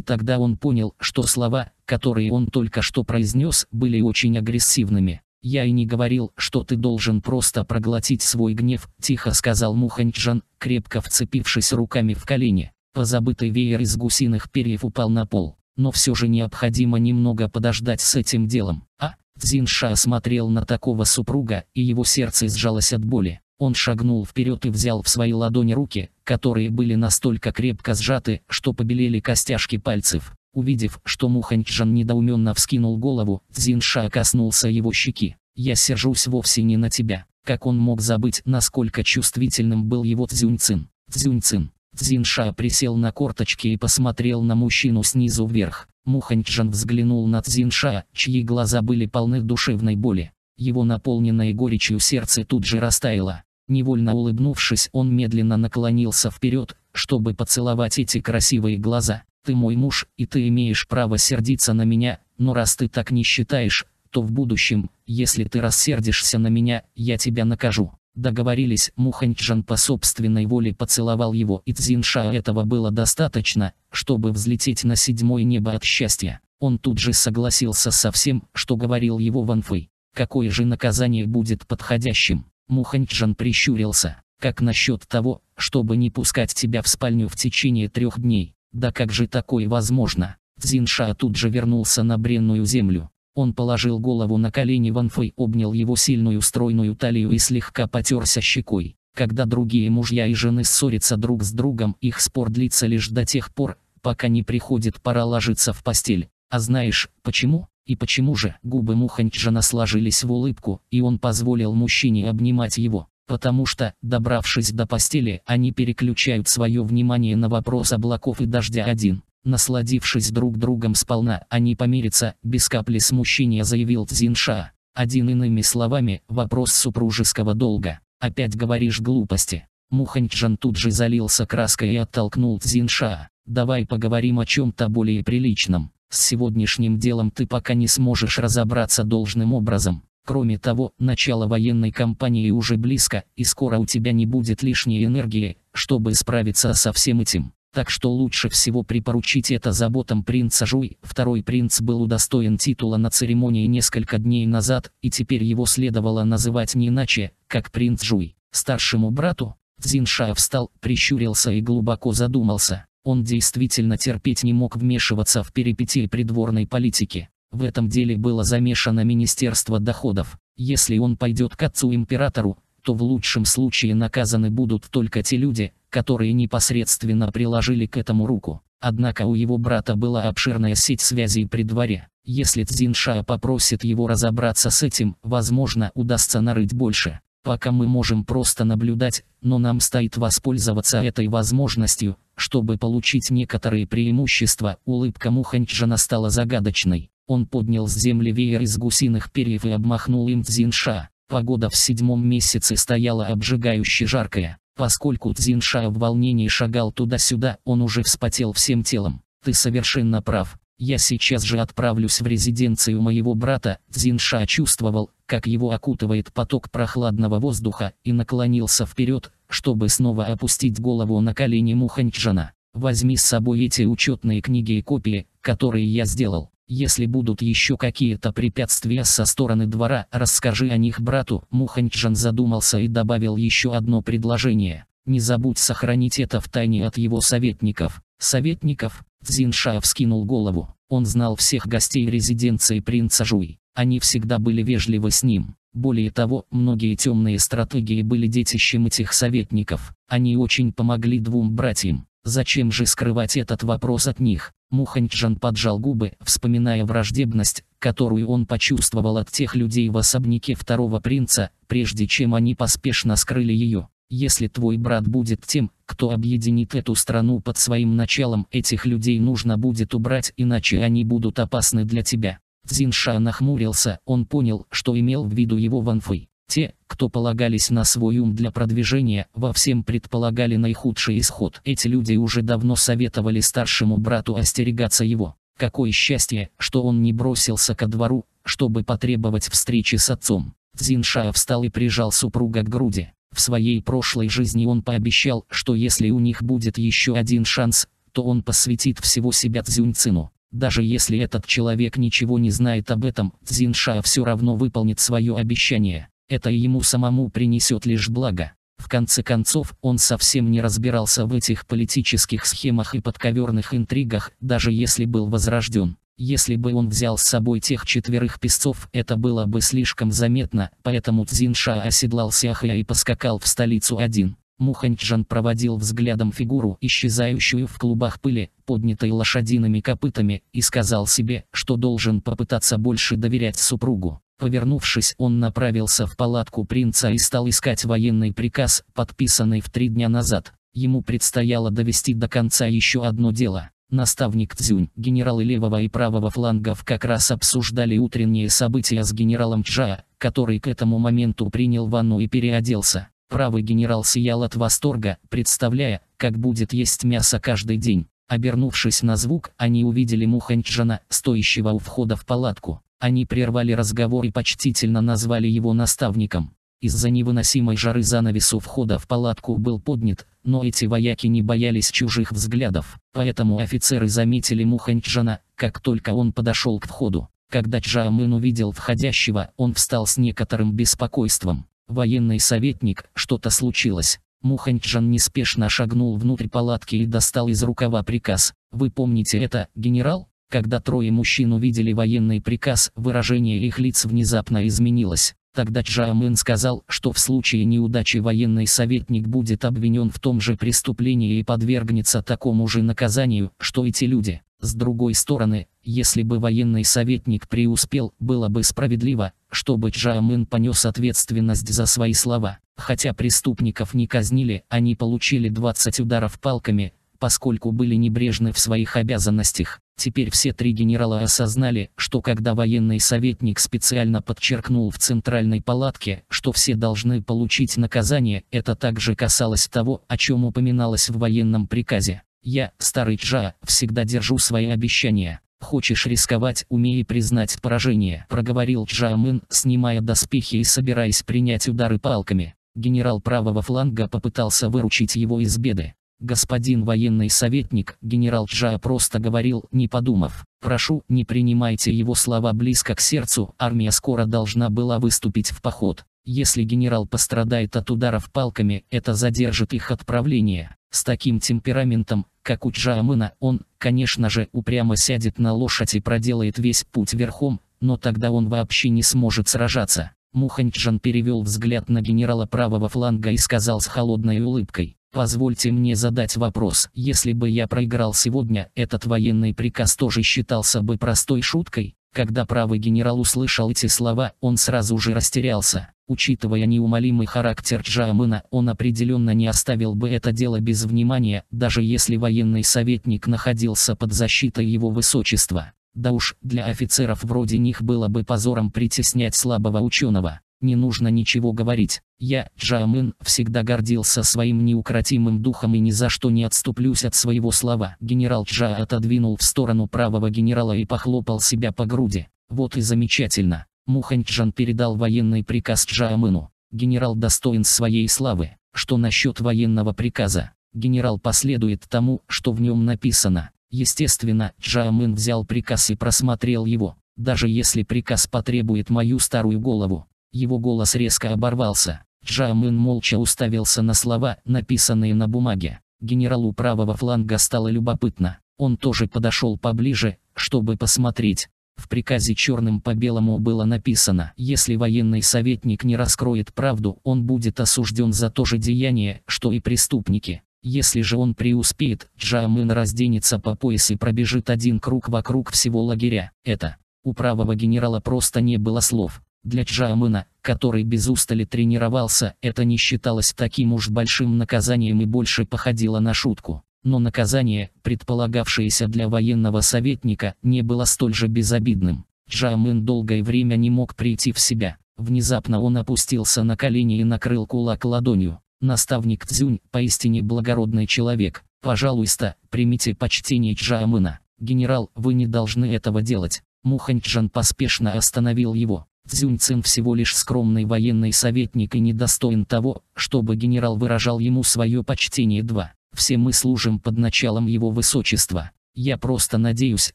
тогда он понял, что слова, которые он только что произнес, были очень агрессивными. «Я и не говорил, что ты должен просто проглотить свой гнев», – тихо сказал Муханьчжан, крепко вцепившись руками в колени. Позабытый веер из гусиных перьев упал на пол но все же необходимо немного подождать с этим делом. А? Зинша осмотрел на такого супруга, и его сердце сжалось от боли. Он шагнул вперед и взял в свои ладони руки, которые были настолько крепко сжаты, что побелели костяшки пальцев. Увидев, что Муханьчжан недоуменно вскинул голову, Зинша коснулся его щеки. «Я сержусь вовсе не на тебя». Как он мог забыть, насколько чувствительным был его Цзюньцин? Цзюньцин. Цзинша присел на корточки и посмотрел на мужчину снизу вверх. Муханьчжан взглянул на Цзинша, чьи глаза были полны душевной боли. Его наполненное горечью сердце тут же растаяло. Невольно улыбнувшись, он медленно наклонился вперед, чтобы поцеловать эти красивые глаза. «Ты мой муж, и ты имеешь право сердиться на меня, но раз ты так не считаешь, то в будущем, если ты рассердишься на меня, я тебя накажу». Договорились, Муханчжан по собственной воле поцеловал его и Цзинша этого было достаточно, чтобы взлететь на седьмое небо от счастья. Он тут же согласился со всем, что говорил его Ван Фэй. Какое же наказание будет подходящим? Муханчжан прищурился. Как насчет того, чтобы не пускать тебя в спальню в течение трех дней? Да как же такое возможно? Цзинша тут же вернулся на бренную землю. Он положил голову на колени Ванфэй, обнял его сильную стройную талию и слегка потерся щекой. Когда другие мужья и жены ссорятся друг с другом, их спор длится лишь до тех пор, пока не приходит пора ложиться в постель. А знаешь, почему? И почему же губы Муханчжана сложились в улыбку, и он позволил мужчине обнимать его? Потому что, добравшись до постели, они переключают свое внимание на вопрос облаков и дождя один. Насладившись друг другом сполна, они помирятся, без капли смущения заявил Цзинша. Один иными словами, вопрос супружеского долга. Опять говоришь глупости. Муханьчжан тут же залился краской и оттолкнул Цзинша. Давай поговорим о чем-то более приличном. С сегодняшним делом ты пока не сможешь разобраться должным образом. Кроме того, начало военной кампании уже близко, и скоро у тебя не будет лишней энергии, чтобы справиться со всем этим так что лучше всего припоручить это заботам принца Жуй. Второй принц был удостоен титула на церемонии несколько дней назад, и теперь его следовало называть не иначе, как принц Жуй. Старшему брату, Цзинша встал, прищурился и глубоко задумался. Он действительно терпеть не мог вмешиваться в перипетии придворной политики. В этом деле было замешано Министерство доходов. Если он пойдет к отцу-императору, то в лучшем случае наказаны будут только те люди, которые непосредственно приложили к этому руку. Однако у его брата была обширная сеть связей при дворе. Если Цзинша попросит его разобраться с этим, возможно, удастся нарыть больше. Пока мы можем просто наблюдать, но нам стоит воспользоваться этой возможностью, чтобы получить некоторые преимущества. Улыбка Муханчжана стала загадочной. Он поднял с земли веер из гусиных перьев и обмахнул им Цзинша. Погода в седьмом месяце стояла обжигающе жаркая. Поскольку Цзинша в волнении шагал туда-сюда, он уже вспотел всем телом. Ты совершенно прав. Я сейчас же отправлюсь в резиденцию моего брата. Цзинша чувствовал, как его окутывает поток прохладного воздуха, и наклонился вперед, чтобы снова опустить голову на колени Муханьчжана. Возьми с собой эти учетные книги и копии, которые я сделал. Если будут еще какие-то препятствия со стороны двора, расскажи о них брату. Муханьчжан задумался и добавил еще одно предложение. Не забудь сохранить это в тайне от его советников. Советников? Цзинша вскинул голову. Он знал всех гостей резиденции принца Жуй. Они всегда были вежливы с ним. Более того, многие темные стратегии были детищем этих советников. Они очень помогли двум братьям. Зачем же скрывать этот вопрос от них? Муханчжан поджал губы, вспоминая враждебность, которую он почувствовал от тех людей в особняке второго принца, прежде чем они поспешно скрыли ее. Если твой брат будет тем, кто объединит эту страну под своим началом, этих людей нужно будет убрать, иначе они будут опасны для тебя. Цзинша нахмурился, он понял, что имел в виду его Ван Фэй. Те, кто полагались на свой ум для продвижения, во всем предполагали наихудший исход. Эти люди уже давно советовали старшему брату остерегаться его. Какое счастье, что он не бросился ко двору, чтобы потребовать встречи с отцом. Цзинша встал и прижал супруга к груди. В своей прошлой жизни он пообещал, что если у них будет еще один шанс, то он посвятит всего себя Цзюньцину. Даже если этот человек ничего не знает об этом, Цзинша все равно выполнит свое обещание это ему самому принесет лишь благо. В конце концов, он совсем не разбирался в этих политических схемах и подковерных интригах, даже если был возрожден. Если бы он взял с собой тех четверых песцов, это было бы слишком заметно, поэтому Цзинша оседлал Сяхая и поскакал в столицу один. Муханчжан проводил взглядом фигуру, исчезающую в клубах пыли, поднятой лошадиными копытами, и сказал себе, что должен попытаться больше доверять супругу. Повернувшись, он направился в палатку принца и стал искать военный приказ, подписанный в три дня назад. Ему предстояло довести до конца еще одно дело. Наставник Цзюнь, генералы левого и правого флангов как раз обсуждали утренние события с генералом Чжа, который к этому моменту принял ванну и переоделся. Правый генерал сиял от восторга, представляя, как будет есть мясо каждый день. Обернувшись на звук, они увидели Муханьчжана, стоящего у входа в палатку. Они прервали разговор и почтительно назвали его наставником. Из-за невыносимой жары занавес у входа в палатку был поднят, но эти вояки не боялись чужих взглядов, поэтому офицеры заметили Муханджана, как только он подошел к входу. Когда Джаамын увидел входящего, он встал с некоторым беспокойством. Военный советник, что-то случилось. Муханджан неспешно шагнул внутрь палатки и достал из рукава приказ. «Вы помните это, генерал?» Когда трое мужчин увидели военный приказ, выражение их лиц внезапно изменилось. Тогда Чжаомен сказал, что в случае неудачи военный советник будет обвинен в том же преступлении и подвергнется такому же наказанию, что эти люди. С другой стороны, если бы военный советник преуспел, было бы справедливо, чтобы Чжаомен понес ответственность за свои слова. Хотя преступников не казнили, они получили 20 ударов палками, поскольку были небрежны в своих обязанностях. Теперь все три генерала осознали, что когда военный советник специально подчеркнул в центральной палатке, что все должны получить наказание, это также касалось того, о чем упоминалось в военном приказе. Я, старый Джа, всегда держу свои обещания. Хочешь рисковать, умей признать поражение, проговорил Джамын, снимая доспехи и собираясь принять удары палками. Генерал правого фланга попытался выручить его из беды. Господин военный советник, генерал Чжа просто говорил, не подумав. Прошу, не принимайте его слова близко к сердцу, армия скоро должна была выступить в поход. Если генерал пострадает от ударов палками, это задержит их отправление. С таким темпераментом, как у Джаамына, он, конечно же, упрямо сядет на лошадь и проделает весь путь верхом, но тогда он вообще не сможет сражаться. Муханчжан перевел взгляд на генерала правого фланга и сказал с холодной улыбкой. Позвольте мне задать вопрос, если бы я проиграл сегодня, этот военный приказ тоже считался бы простой шуткой? Когда правый генерал услышал эти слова, он сразу же растерялся. Учитывая неумолимый характер Джаамына, он определенно не оставил бы это дело без внимания, даже если военный советник находился под защитой его высочества. Да уж, для офицеров вроде них было бы позором притеснять слабого ученого. Не нужно ничего говорить. Я, Джаамын, всегда гордился своим неукротимым духом и ни за что не отступлюсь от своего слова. Генерал Джа отодвинул в сторону правого генерала и похлопал себя по груди. Вот и замечательно. Муханчжан передал военный приказ Джаамыну. Генерал достоин своей славы. Что насчет военного приказа? Генерал последует тому, что в нем написано. Естественно, Джаамын взял приказ и просмотрел его. Даже если приказ потребует мою старую голову, его голос резко оборвался. Джамин молча уставился на слова, написанные на бумаге. Генералу правого фланга стало любопытно. Он тоже подошел поближе, чтобы посмотреть. В приказе черным по белому было написано, если военный советник не раскроет правду, он будет осужден за то же деяние, что и преступники. Если же он преуспеет, Джамин разденется по пояс и пробежит один круг вокруг всего лагеря. Это. У правого генерала просто не было слов. Для Джамана, который без устали тренировался, это не считалось таким уж большим наказанием и больше походило на шутку. Но наказание, предполагавшееся для военного советника, не было столь же безобидным. Джаман долгое время не мог прийти в себя. Внезапно он опустился на колени и накрыл кулак ладонью. Наставник Цзюнь, поистине благородный человек. Пожалуйста, примите почтение Джаамына. Генерал, вы не должны этого делать. Муханьчжан поспешно остановил его. Цзюньцин всего лишь скромный военный советник и недостоин того, чтобы генерал выражал ему свое почтение. 2. Все мы служим под началом его высочества. Я просто надеюсь,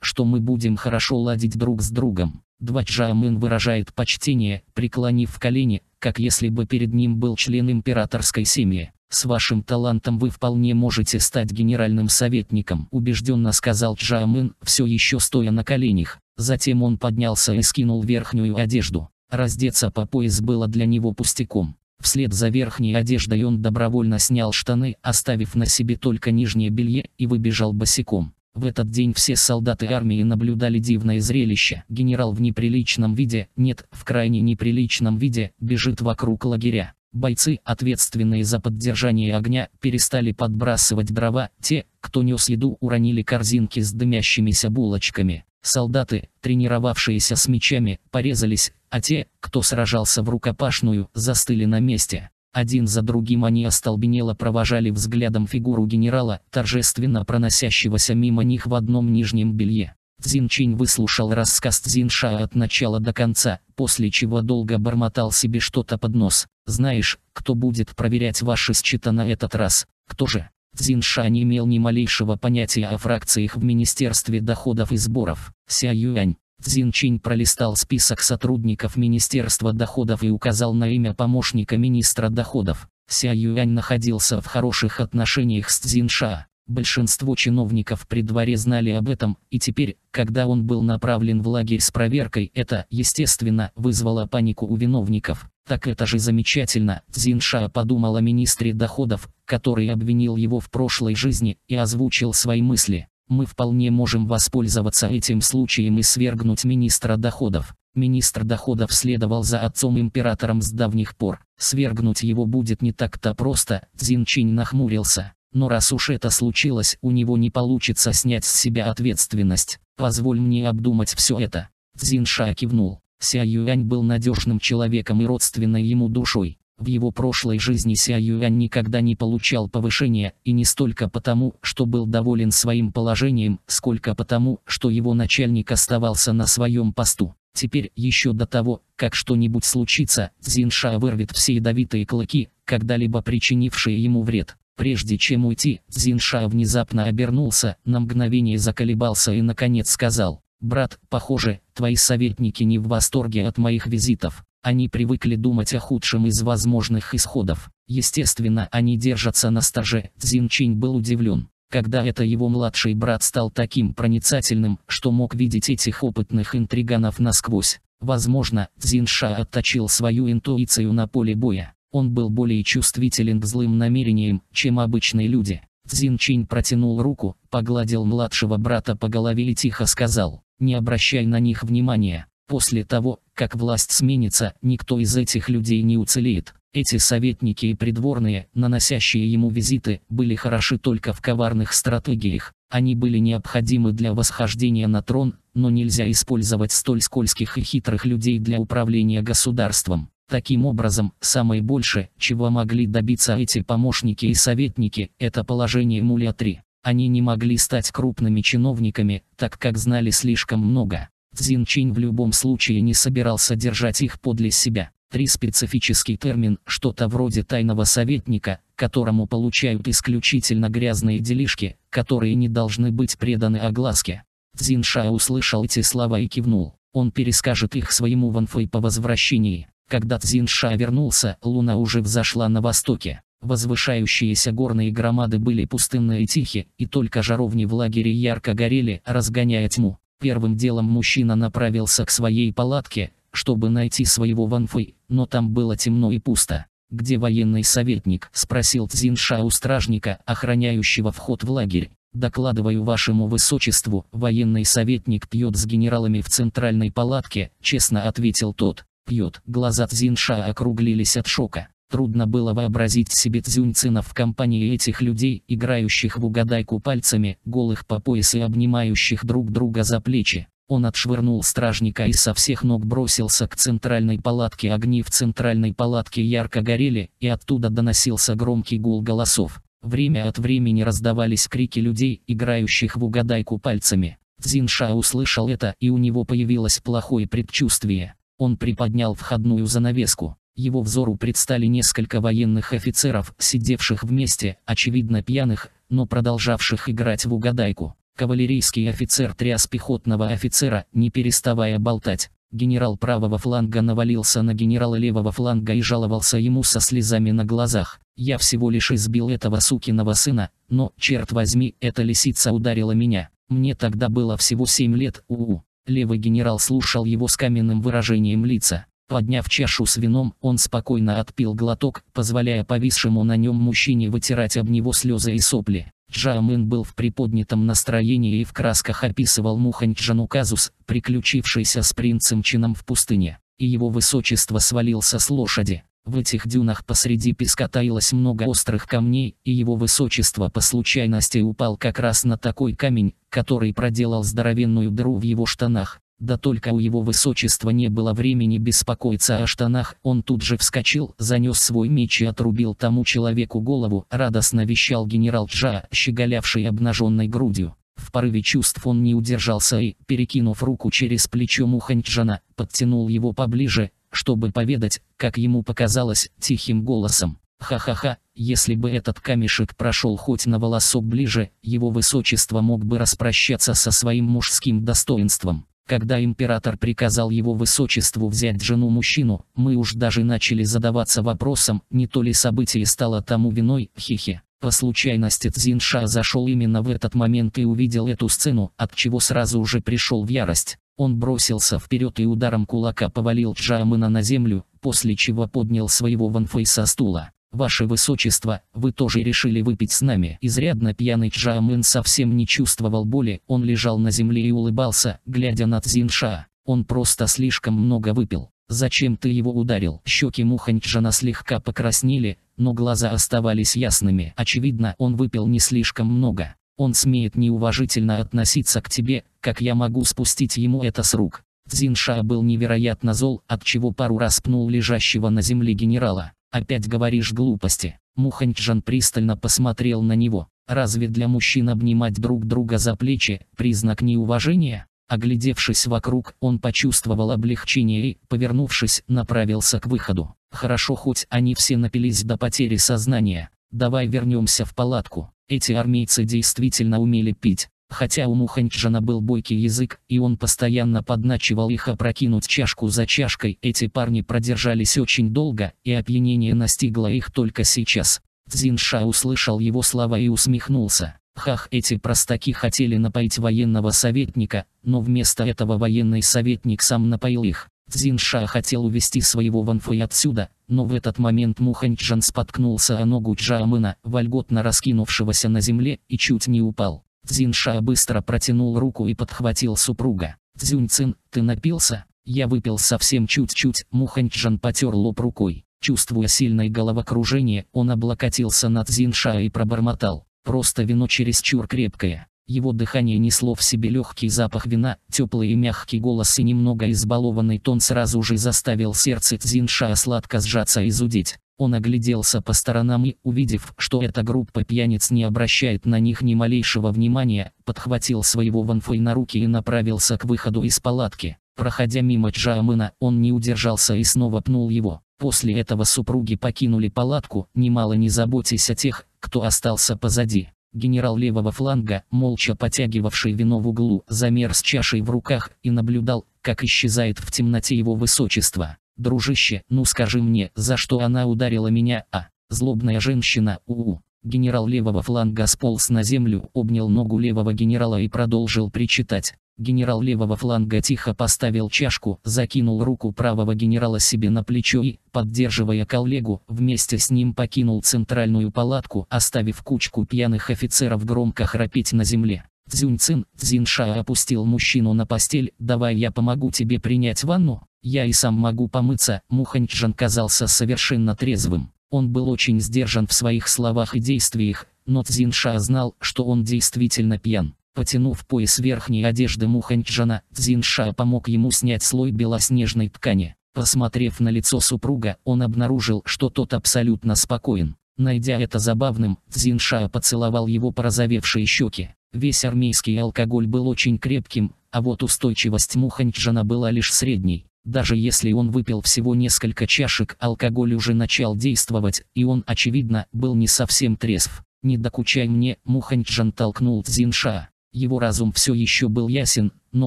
что мы будем хорошо ладить друг с другом. Два Чжаомын выражает почтение, преклонив колени, как если бы перед ним был член императорской семьи. С вашим талантом вы вполне можете стать генеральным советником, убежденно сказал Чжаомын, все еще стоя на коленях. Затем он поднялся и скинул верхнюю одежду. Раздеться по пояс было для него пустяком. Вслед за верхней одеждой он добровольно снял штаны, оставив на себе только нижнее белье, и выбежал босиком. В этот день все солдаты армии наблюдали дивное зрелище. Генерал в неприличном виде, нет, в крайне неприличном виде, бежит вокруг лагеря. Бойцы, ответственные за поддержание огня, перестали подбрасывать дрова, те, кто нес еду, уронили корзинки с дымящимися булочками. Солдаты, тренировавшиеся с мечами, порезались, а те, кто сражался в рукопашную, застыли на месте. Один за другим они остолбенело провожали взглядом фигуру генерала, торжественно проносящегося мимо них в одном нижнем белье. Цзинчинь выслушал рассказ Цзинша от начала до конца, после чего долго бормотал себе что-то под нос. «Знаешь, кто будет проверять ваши счета на этот раз? Кто же?» Цзинша не имел ни малейшего понятия о фракциях в Министерстве доходов и сборов. Ся Юань. Цзинчинь пролистал список сотрудников Министерства доходов и указал на имя помощника министра доходов. Ся Юань находился в хороших отношениях с Цзинша. Большинство чиновников при дворе знали об этом, и теперь, когда он был направлен в лагерь с проверкой, это, естественно, вызвало панику у виновников. Так это же замечательно, Зинша подумал о министре доходов, который обвинил его в прошлой жизни и озвучил свои мысли. Мы вполне можем воспользоваться этим случаем и свергнуть министра доходов. Министр доходов следовал за отцом-императором с давних пор. Свергнуть его будет не так-то просто, Зинчин нахмурился. Но раз уж это случилось, у него не получится снять с себя ответственность. Позволь мне обдумать все это. Цзинша кивнул. Ся Юань был надежным человеком и родственной ему душой. В его прошлой жизни Ся Юань никогда не получал повышения, и не столько потому, что был доволен своим положением, сколько потому, что его начальник оставался на своем посту. Теперь еще до того, как что-нибудь случится, Зинша вырвет все ядовитые клыки, когда-либо причинившие ему вред. Прежде чем уйти, Зинша внезапно обернулся, на мгновение заколебался и наконец сказал, «Брат, похоже, твои советники не в восторге от моих визитов. Они привыкли думать о худшем из возможных исходов. Естественно, они держатся на стороже». Зинчинь был удивлен, когда это его младший брат стал таким проницательным, что мог видеть этих опытных интриганов насквозь. Возможно, Зинша отточил свою интуицию на поле боя. Он был более чувствителен к злым намерениям, чем обычные люди. Цзин Чинь протянул руку, погладил младшего брата по голове и тихо сказал, не обращай на них внимания. После того, как власть сменится, никто из этих людей не уцелеет. Эти советники и придворные, наносящие ему визиты, были хороши только в коварных стратегиях. Они были необходимы для восхождения на трон, но нельзя использовать столь скользких и хитрых людей для управления государством. Таким образом, самое больше, чего могли добиться эти помощники и советники, это положение муля-3. Они не могли стать крупными чиновниками, так как знали слишком много. Цзин Чинь в любом случае не собирался держать их подле себя. Три специфический термин, что-то вроде тайного советника, которому получают исключительно грязные делишки, которые не должны быть преданы огласке. Цзин Ша услышал эти слова и кивнул. Он перескажет их своему Ванфэй по возвращении. Когда Цзинша вернулся, луна уже взошла на востоке. Возвышающиеся горные громады были пустынны и тихи, и только жаровни в лагере ярко горели, разгоняя тьму. Первым делом мужчина направился к своей палатке, чтобы найти своего Ванфы, но там было темно и пусто. «Где военный советник?» – спросил Цзинша у стражника, охраняющего вход в лагерь. «Докладываю вашему высочеству, военный советник пьет с генералами в центральной палатке», – честно ответил тот. Пьет. Глаза Цзинша округлились от шока. Трудно было вообразить себе Цзюньцина в компании этих людей, играющих в угадайку пальцами, голых по пояс и обнимающих друг друга за плечи. Он отшвырнул стражника и со всех ног бросился к центральной палатке. Огни в центральной палатке ярко горели, и оттуда доносился громкий гул голосов. Время от времени раздавались крики людей, играющих в угадайку пальцами. Цзинша услышал это, и у него появилось плохое предчувствие. Он приподнял входную занавеску. Его взору предстали несколько военных офицеров, сидевших вместе, очевидно пьяных, но продолжавших играть в угадайку. Кавалерийский офицер тряс пехотного офицера, не переставая болтать. Генерал правого фланга навалился на генерала левого фланга и жаловался ему со слезами на глазах. «Я всего лишь избил этого сукиного сына, но, черт возьми, эта лисица ударила меня. Мне тогда было всего 7 лет, у, -у. Левый генерал слушал его с каменным выражением лица. Подняв чашу с вином, он спокойно отпил глоток, позволяя повисшему на нем мужчине вытирать об него слезы и сопли. Джаамын был в приподнятом настроении и в красках описывал Мухань казус, приключившийся с принцем Чином в пустыне, и его высочество свалился с лошади. В этих дюнах посреди песка таилось много острых камней, и его высочество по случайности упал как раз на такой камень, который проделал здоровенную дыру в его штанах. Да только у его высочества не было времени беспокоиться о штанах, он тут же вскочил, занес свой меч и отрубил тому человеку голову, радостно вещал генерал Джа, щеголявший обнаженной грудью. В порыве чувств он не удержался и, перекинув руку через плечо муханьчжана, подтянул его поближе, чтобы поведать, как ему показалось, тихим голосом. Ха-ха-ха, если бы этот камешек прошел хоть на волосок ближе, его высочество мог бы распрощаться со своим мужским достоинством. Когда император приказал его высочеству взять жену-мужчину, мы уж даже начали задаваться вопросом, не то ли событие стало тому виной, хихи. По случайности Цзинша зашел именно в этот момент и увидел эту сцену, от чего сразу же пришел в ярость. Он бросился вперед и ударом кулака повалил Джаамына на землю, после чего поднял своего ванфей со стула. «Ваше Высочество, вы тоже решили выпить с нами?» Изрядно пьяный Джаамын совсем не чувствовал боли, он лежал на земле и улыбался, глядя на Цзинша. Он просто слишком много выпил. Зачем ты его ударил? Щеки Муханьчжана слегка покраснели, но глаза оставались ясными. Очевидно, он выпил не слишком много. Он смеет неуважительно относиться к тебе, как я могу спустить ему это с рук. Цзинша был невероятно зол, от чего пару раз пнул лежащего на земле генерала. «Опять говоришь глупости». Муханьчжан пристально посмотрел на него. «Разве для мужчин обнимать друг друга за плечи – признак неуважения?» Оглядевшись вокруг, он почувствовал облегчение и, повернувшись, направился к выходу. Хорошо, хоть они все напились до потери сознания. Давай вернемся в палатку. Эти армейцы действительно умели пить. Хотя у Муханчжана был бойкий язык, и он постоянно подначивал их опрокинуть чашку за чашкой, эти парни продержались очень долго, и опьянение настигло их только сейчас. Цзинша услышал его слова и усмехнулся. Хах, эти простаки хотели напоить военного советника, но вместо этого военный советник сам напоил их. Цзинша хотел увести своего Ванфы отсюда, но в этот момент Муханьчжан споткнулся о ногу Джаамына, вольготно раскинувшегося на земле, и чуть не упал. Цзинша быстро протянул руку и подхватил супруга. «Цзюньцин, ты напился?» «Я выпил совсем чуть-чуть», Муханьчжан потер лоб рукой. Чувствуя сильное головокружение, он облокотился над Зинша и пробормотал. Просто вино чересчур крепкое. Его дыхание несло в себе легкий запах вина, теплый и мягкий голос и немного избалованный тон сразу же заставил сердце Цзинша сладко сжаться и зудеть. Он огляделся по сторонам и, увидев, что эта группа пьяниц не обращает на них ни малейшего внимания, подхватил своего ванфой на руки и направился к выходу из палатки. Проходя мимо Джаамына, он не удержался и снова пнул его. После этого супруги покинули палатку, немало не заботясь о тех, кто остался позади. Генерал левого фланга, молча потягивавший вино в углу, замер с чашей в руках и наблюдал, как исчезает в темноте его высочество. «Дружище, ну скажи мне, за что она ударила меня, а? Злобная женщина, у, -у. Генерал левого фланга сполз на землю, обнял ногу левого генерала и продолжил причитать. Генерал левого фланга тихо поставил чашку, закинул руку правого генерала себе на плечо и, поддерживая коллегу, вместе с ним покинул центральную палатку, оставив кучку пьяных офицеров громко храпеть на земле. Цзюньцин, Цзинша опустил мужчину на постель, давай я помогу тебе принять ванну, я и сам могу помыться, Муханьчжан казался совершенно трезвым. Он был очень сдержан в своих словах и действиях, но Цзинша знал, что он действительно пьян. Потянув пояс верхней одежды Муханчжана, Цзинша помог ему снять слой белоснежной ткани. Посмотрев на лицо супруга, он обнаружил, что тот абсолютно спокоен. Найдя это забавным, Цзинша поцеловал его порозовевшие щеки. Весь армейский алкоголь был очень крепким, а вот устойчивость Муханчжана была лишь средней. Даже если он выпил всего несколько чашек, алкоголь уже начал действовать, и он, очевидно, был не совсем трезв. «Не докучай мне», Муханчжан толкнул Цзинша. Его разум все еще был ясен, но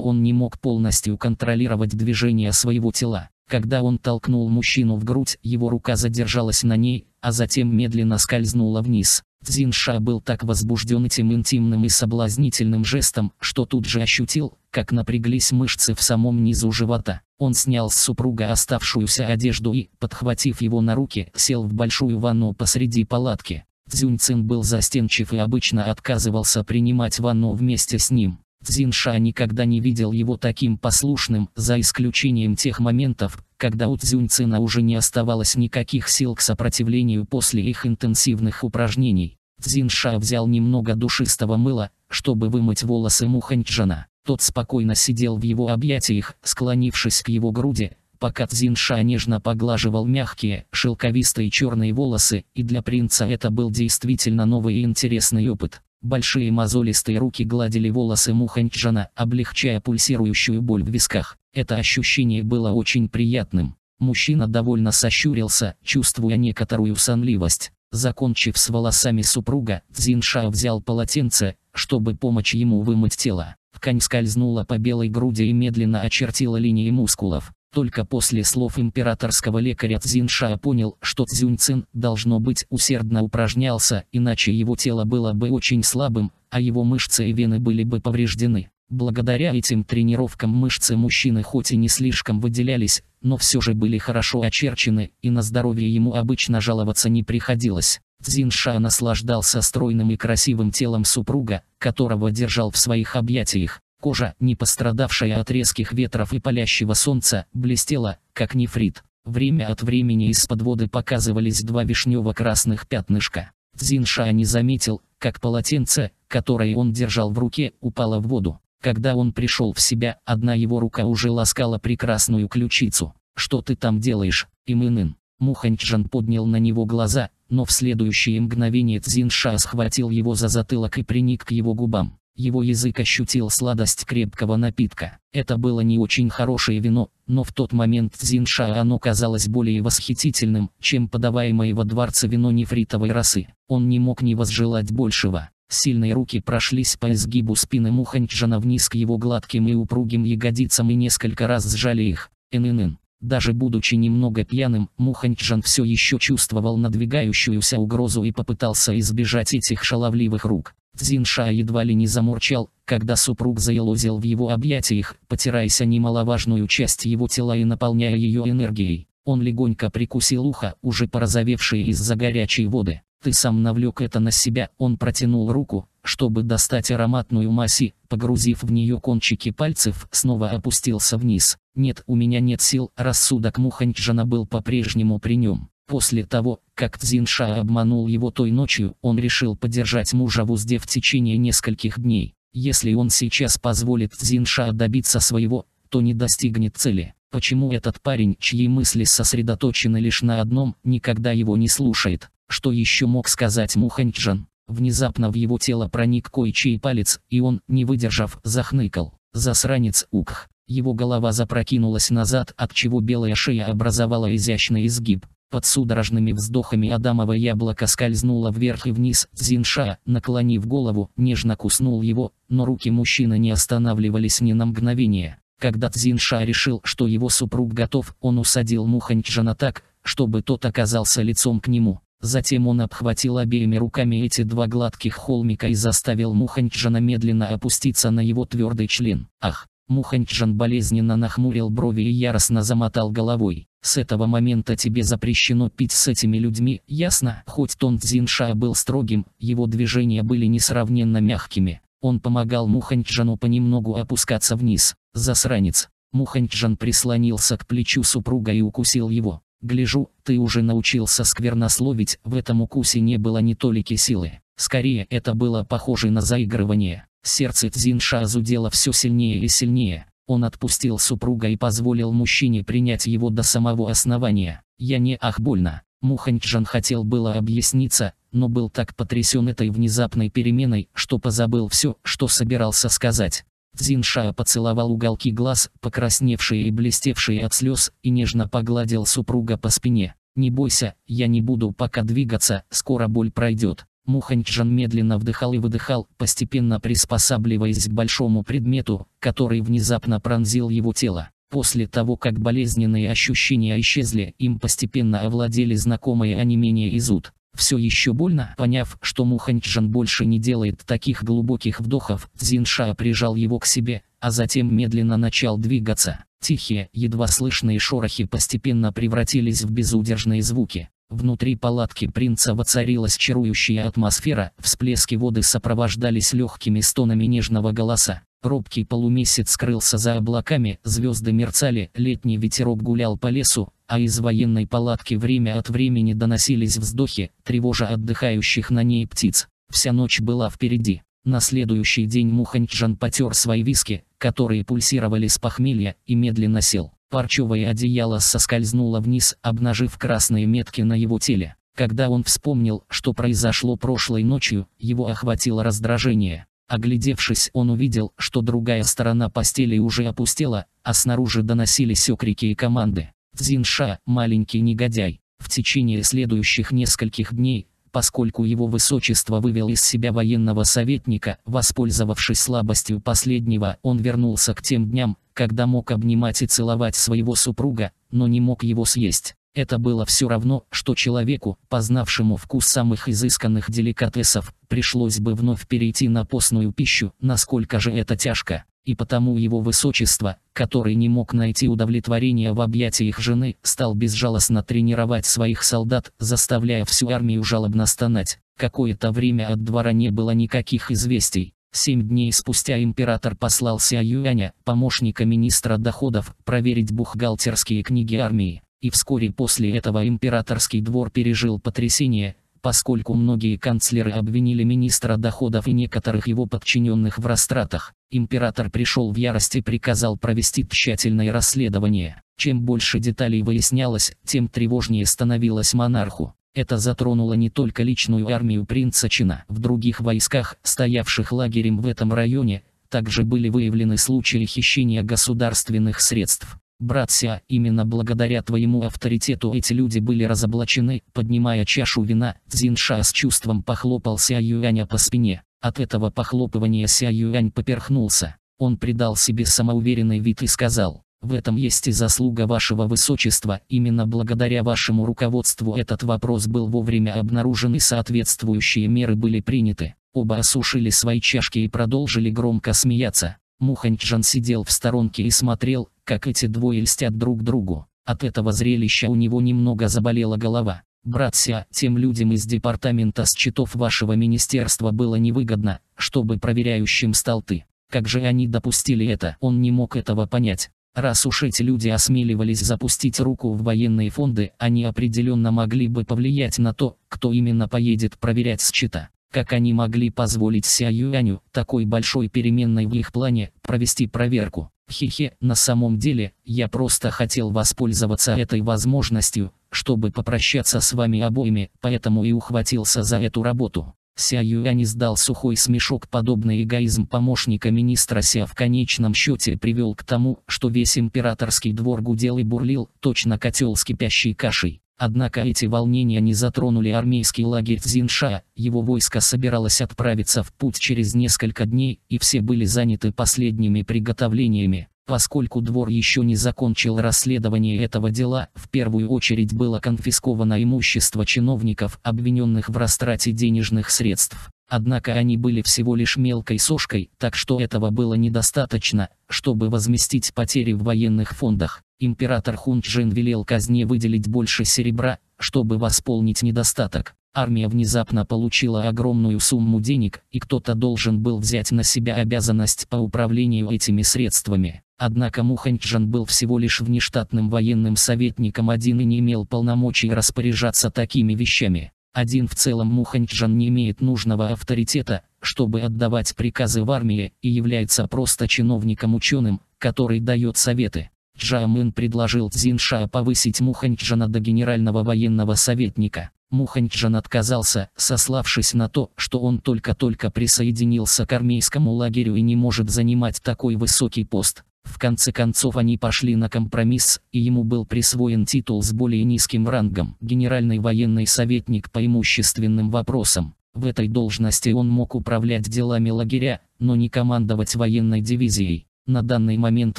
он не мог полностью контролировать движение своего тела. Когда он толкнул мужчину в грудь, его рука задержалась на ней, а затем медленно скользнула вниз. Цзинша был так возбужден этим интимным и соблазнительным жестом, что тут же ощутил, как напряглись мышцы в самом низу живота. Он снял с супруга оставшуюся одежду и, подхватив его на руки, сел в большую ванну посреди палатки. Цзюньцин был застенчив и обычно отказывался принимать ванну вместе с ним. Цзинша никогда не видел его таким послушным, за исключением тех моментов, когда у Цзюньцина уже не оставалось никаких сил к сопротивлению после их интенсивных упражнений. Цзинша взял немного душистого мыла, чтобы вымыть волосы Муханьчжана. Тот спокойно сидел в его объятиях, склонившись к его груди, пока Цзинша нежно поглаживал мягкие, шелковистые черные волосы, и для принца это был действительно новый и интересный опыт. Большие мозолистые руки гладили волосы Муханчжана, облегчая пульсирующую боль в висках. Это ощущение было очень приятным. Мужчина довольно сощурился, чувствуя некоторую сонливость. Закончив с волосами супруга, Цзинша взял полотенце, чтобы помочь ему вымыть тело. Ткань скользнула по белой груди и медленно очертила линии мускулов. Только после слов императорского лекаря Цзиншая понял, что Цзюньцин, должно быть, усердно упражнялся, иначе его тело было бы очень слабым, а его мышцы и вены были бы повреждены. Благодаря этим тренировкам мышцы мужчины хоть и не слишком выделялись, но все же были хорошо очерчены, и на здоровье ему обычно жаловаться не приходилось. Цзинша наслаждался стройным и красивым телом супруга, которого держал в своих объятиях, Кожа, не пострадавшая от резких ветров и палящего солнца, блестела, как нефрит. Время от времени из-под воды показывались два вишнево-красных пятнышка. Зинша не заметил, как полотенце, которое он держал в руке, упало в воду. Когда он пришел в себя, одна его рука уже ласкала прекрасную ключицу. «Что ты там делаешь, Имынын?» Муханьчжан поднял на него глаза, но в следующее мгновение Цзинша схватил его за затылок и приник к его губам. Его язык ощутил сладость крепкого напитка. Это было не очень хорошее вино, но в тот момент Зинша оно казалось более восхитительным, чем подаваемое во дворце вино нефритовой расы. Он не мог не возжелать большего. Сильные руки прошлись по изгибу спины Муханчжана вниз к его гладким и упругим ягодицам и несколько раз сжали их. Эн-эн-эн. Даже будучи немного пьяным, Муханчжан все еще чувствовал надвигающуюся угрозу и попытался избежать этих шаловливых рук. Цзинша едва ли не замурчал, когда супруг заелозил в его объятиях, потираясь немаловажную часть его тела и наполняя ее энергией. Он легонько прикусил ухо, уже порозовевшее из-за горячей воды. Ты сам навлек это на себя. Он протянул руку, чтобы достать ароматную масси, погрузив в нее кончики пальцев, снова опустился вниз. Нет, у меня нет сил. Рассудок Муханчжана был по-прежнему при нем. После того, как Цзинша обманул его той ночью, он решил подержать мужа в узде в течение нескольких дней. Если он сейчас позволит Цзинша добиться своего, то не достигнет цели. Почему этот парень, чьи мысли сосредоточены лишь на одном, никогда его не слушает? Что еще мог сказать Муханьчжан? Внезапно в его тело проник кое-чей палец, и он, не выдержав, захныкал. Засранец Укх. Его голова запрокинулась назад, от чего белая шея образовала изящный изгиб. Под судорожными вздохами Адамово яблоко скользнуло вверх и вниз. Зинша, наклонив голову, нежно куснул его, но руки мужчины не останавливались ни на мгновение. Когда Зинша решил, что его супруг готов, он усадил Муханьчжана так, чтобы тот оказался лицом к нему. Затем он обхватил обеими руками эти два гладких холмика и заставил Муханчжана медленно опуститься на его твердый член. Ах! Муханчжан болезненно нахмурил брови и яростно замотал головой. «С этого момента тебе запрещено пить с этими людьми, ясно?» Хоть Тон Цзинша был строгим, его движения были несравненно мягкими. Он помогал Муханчжану понемногу опускаться вниз. «Засранец!» Муханчжан прислонился к плечу супруга и укусил его. Гляжу, ты уже научился сквернословить, в этом укусе не было ни толики силы. Скорее, это было похоже на заигрывание. Сердце Цзинша озудело все сильнее и сильнее. Он отпустил супруга и позволил мужчине принять его до самого основания. Я не ах больно. Муханьчжан хотел было объясниться, но был так потрясен этой внезапной переменой, что позабыл все, что собирался сказать. Зинша поцеловал уголки глаз, покрасневшие и блестевшие от слез, и нежно погладил супруга по спине. «Не бойся, я не буду пока двигаться, скоро боль пройдет». Муханьчжан медленно вдыхал и выдыхал, постепенно приспосабливаясь к большому предмету, который внезапно пронзил его тело. После того, как болезненные ощущения исчезли, им постепенно овладели знакомые онемение и зуд. Все еще больно, поняв, что Муханчжан больше не делает таких глубоких вдохов, Зинша прижал его к себе, а затем медленно начал двигаться. Тихие, едва слышные шорохи постепенно превратились в безудержные звуки. Внутри палатки принца воцарилась чарующая атмосфера, всплески воды сопровождались легкими стонами нежного голоса. Робкий полумесяц скрылся за облаками, звезды мерцали, летний ветерок гулял по лесу, а из военной палатки время от времени доносились вздохи, тревожа отдыхающих на ней птиц. Вся ночь была впереди. На следующий день Муханчжан потер свои виски, которые пульсировали с похмелья, и медленно сел. Парчевое одеяло соскользнуло вниз, обнажив красные метки на его теле. Когда он вспомнил, что произошло прошлой ночью, его охватило раздражение. Оглядевшись, он увидел, что другая сторона постели уже опустела, а снаружи доносились окрики и команды. Зинша, маленький негодяй!» В течение следующих нескольких дней, поскольку его высочество вывел из себя военного советника, воспользовавшись слабостью последнего, он вернулся к тем дням, когда мог обнимать и целовать своего супруга, но не мог его съесть. Это было все равно, что человеку, познавшему вкус самых изысканных деликатесов, пришлось бы вновь перейти на постную пищу, насколько же это тяжко. И потому его высочество, который не мог найти удовлетворения в объятиях жены, стал безжалостно тренировать своих солдат, заставляя всю армию жалобно стонать. Какое-то время от двора не было никаких известий. Семь дней спустя император послал Сяюяня, помощника министра доходов, проверить бухгалтерские книги армии и вскоре после этого императорский двор пережил потрясение, поскольку многие канцлеры обвинили министра доходов и некоторых его подчиненных в растратах. Император пришел в ярости и приказал провести тщательное расследование. Чем больше деталей выяснялось, тем тревожнее становилось монарху. Это затронуло не только личную армию принца Чина. В других войсках, стоявших лагерем в этом районе, также были выявлены случаи хищения государственных средств. Братья, именно благодаря твоему авторитету эти люди были разоблачены, поднимая чашу вина, Цзинша с чувством похлопал Ся Юаня по спине. От этого похлопывания Ся Юань поперхнулся. Он придал себе самоуверенный вид и сказал, в этом есть и заслуга вашего высочества, именно благодаря вашему руководству этот вопрос был вовремя обнаружен и соответствующие меры были приняты. Оба осушили свои чашки и продолжили громко смеяться. Мухань Муханьчжан сидел в сторонке и смотрел, как эти двое льстят друг другу. От этого зрелища у него немного заболела голова. Братья, тем людям из департамента с счетов вашего министерства было невыгодно, чтобы проверяющим стал ты. Как же они допустили это? Он не мог этого понять. Раз уж эти люди осмеливались запустить руку в военные фонды, они определенно могли бы повлиять на то, кто именно поедет проверять счета. Как они могли позволить Ся Юаню, такой большой переменной в их плане, провести проверку? Хе-хе, на самом деле, я просто хотел воспользоваться этой возможностью, чтобы попрощаться с вами обоими, поэтому и ухватился за эту работу. Ся Юань издал сухой смешок. Подобный эгоизм помощника министра Ся в конечном счете привел к тому, что весь императорский двор гудел и бурлил, точно котел с кипящей кашей. Однако эти волнения не затронули армейский лагерь Зинша, его войско собиралось отправиться в путь через несколько дней, и все были заняты последними приготовлениями. Поскольку двор еще не закончил расследование этого дела, в первую очередь было конфисковано имущество чиновников, обвиненных в растрате денежных средств. Однако они были всего лишь мелкой сошкой, так что этого было недостаточно, чтобы возместить потери в военных фондах. Император Хунчжин велел казне выделить больше серебра, чтобы восполнить недостаток. Армия внезапно получила огромную сумму денег, и кто-то должен был взять на себя обязанность по управлению этими средствами. Однако Муханчжан был всего лишь внештатным военным советником один и не имел полномочий распоряжаться такими вещами. Один в целом Муханчжан не имеет нужного авторитета, чтобы отдавать приказы в армии, и является просто чиновником-ученым, который дает советы. Джаамын предложил Цзинша повысить Муханчжана до генерального военного советника. Муханчжан отказался, сославшись на то, что он только-только присоединился к армейскому лагерю и не может занимать такой высокий пост. В конце концов они пошли на компромисс, и ему был присвоен титул с более низким рангом – генеральный военный советник по имущественным вопросам. В этой должности он мог управлять делами лагеря, но не командовать военной дивизией. На данный момент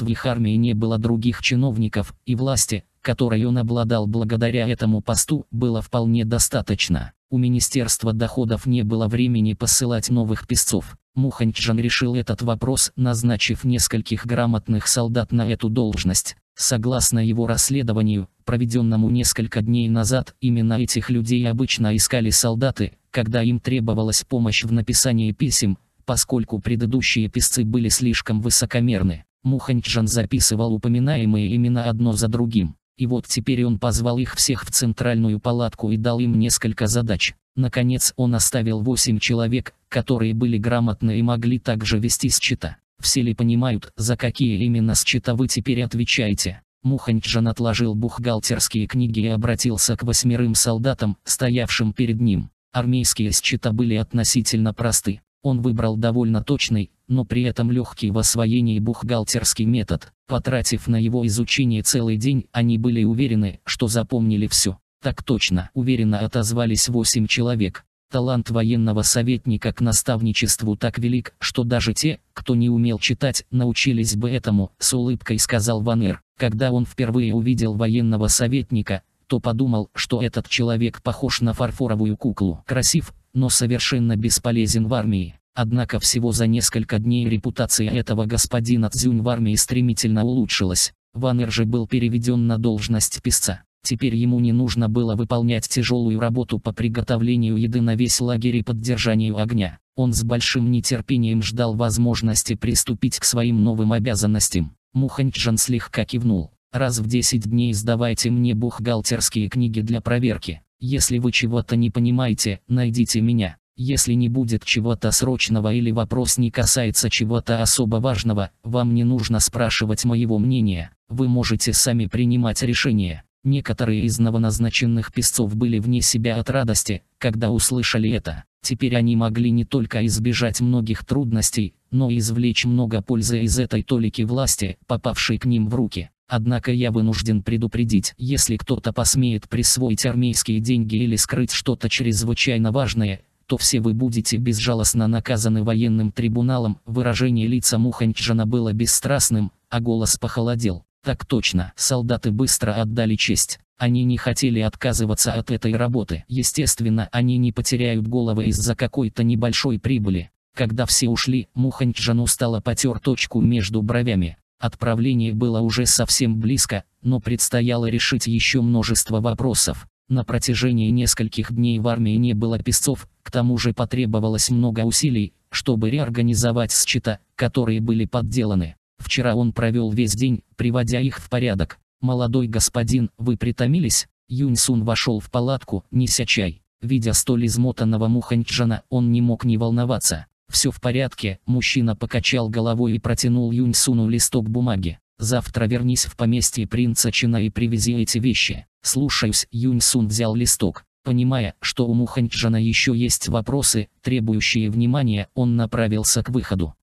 в их армии не было других чиновников, и власти, которой он обладал благодаря этому посту, было вполне достаточно. У Министерства доходов не было времени посылать новых песцов. Муханчжан решил этот вопрос, назначив нескольких грамотных солдат на эту должность. Согласно его расследованию, проведенному несколько дней назад, именно этих людей обычно искали солдаты, когда им требовалась помощь в написании писем, поскольку предыдущие писцы были слишком высокомерны. Муханчжан записывал упоминаемые имена одно за другим. И вот теперь он позвал их всех в центральную палатку и дал им несколько задач. Наконец он оставил 8 человек, которые были грамотны и могли также вести счета. Все ли понимают, за какие именно счета вы теперь отвечаете? Муханчжан отложил бухгалтерские книги и обратился к восьмерым солдатам, стоявшим перед ним. Армейские счета были относительно просты. Он выбрал довольно точный, но при этом легкий в освоении бухгалтерский метод. Потратив на его изучение целый день, они были уверены, что запомнили все. Так точно, уверенно отозвались 8 человек. Талант военного советника к наставничеству так велик, что даже те, кто не умел читать, научились бы этому, с улыбкой сказал Ванер. Когда он впервые увидел военного советника, то подумал, что этот человек похож на фарфоровую куклу. Красив, но совершенно бесполезен в армии. Однако всего за несколько дней репутация этого господина Цзюнь в армии стремительно улучшилась. Ванер же был переведен на должность писца. Теперь ему не нужно было выполнять тяжелую работу по приготовлению еды на весь лагерь и поддержанию огня. Он с большим нетерпением ждал возможности приступить к своим новым обязанностям. Муханджан слегка кивнул. «Раз в 10 дней сдавайте мне бухгалтерские книги для проверки. Если вы чего-то не понимаете, найдите меня. Если не будет чего-то срочного или вопрос не касается чего-то особо важного, вам не нужно спрашивать моего мнения. Вы можете сами принимать решения. Некоторые из новоназначенных песцов были вне себя от радости, когда услышали это. Теперь они могли не только избежать многих трудностей, но и извлечь много пользы из этой толики власти, попавшей к ним в руки. Однако я вынужден предупредить, если кто-то посмеет присвоить армейские деньги или скрыть что-то чрезвычайно важное, то все вы будете безжалостно наказаны военным трибуналом. Выражение лица Муханчжана было бесстрастным, а голос похолодел. Так точно, солдаты быстро отдали честь. Они не хотели отказываться от этой работы. Естественно, они не потеряют головы из-за какой-то небольшой прибыли. Когда все ушли, Муханчжан устало потер точку между бровями. Отправление было уже совсем близко, но предстояло решить еще множество вопросов. На протяжении нескольких дней в армии не было песцов, к тому же потребовалось много усилий, чтобы реорганизовать счета, которые были подделаны. Вчера он провел весь день, приводя их в порядок. «Молодой господин, вы притомились?» Юнь Сун вошел в палатку, неся чай. Видя столь измотанного Муханьчжана, он не мог не волноваться. «Все в порядке», мужчина покачал головой и протянул Юнь Суну листок бумаги. «Завтра вернись в поместье принца Чина и привези эти вещи». «Слушаюсь», Юнь Сун взял листок. Понимая, что у Муханьчжана еще есть вопросы, требующие внимания, он направился к выходу.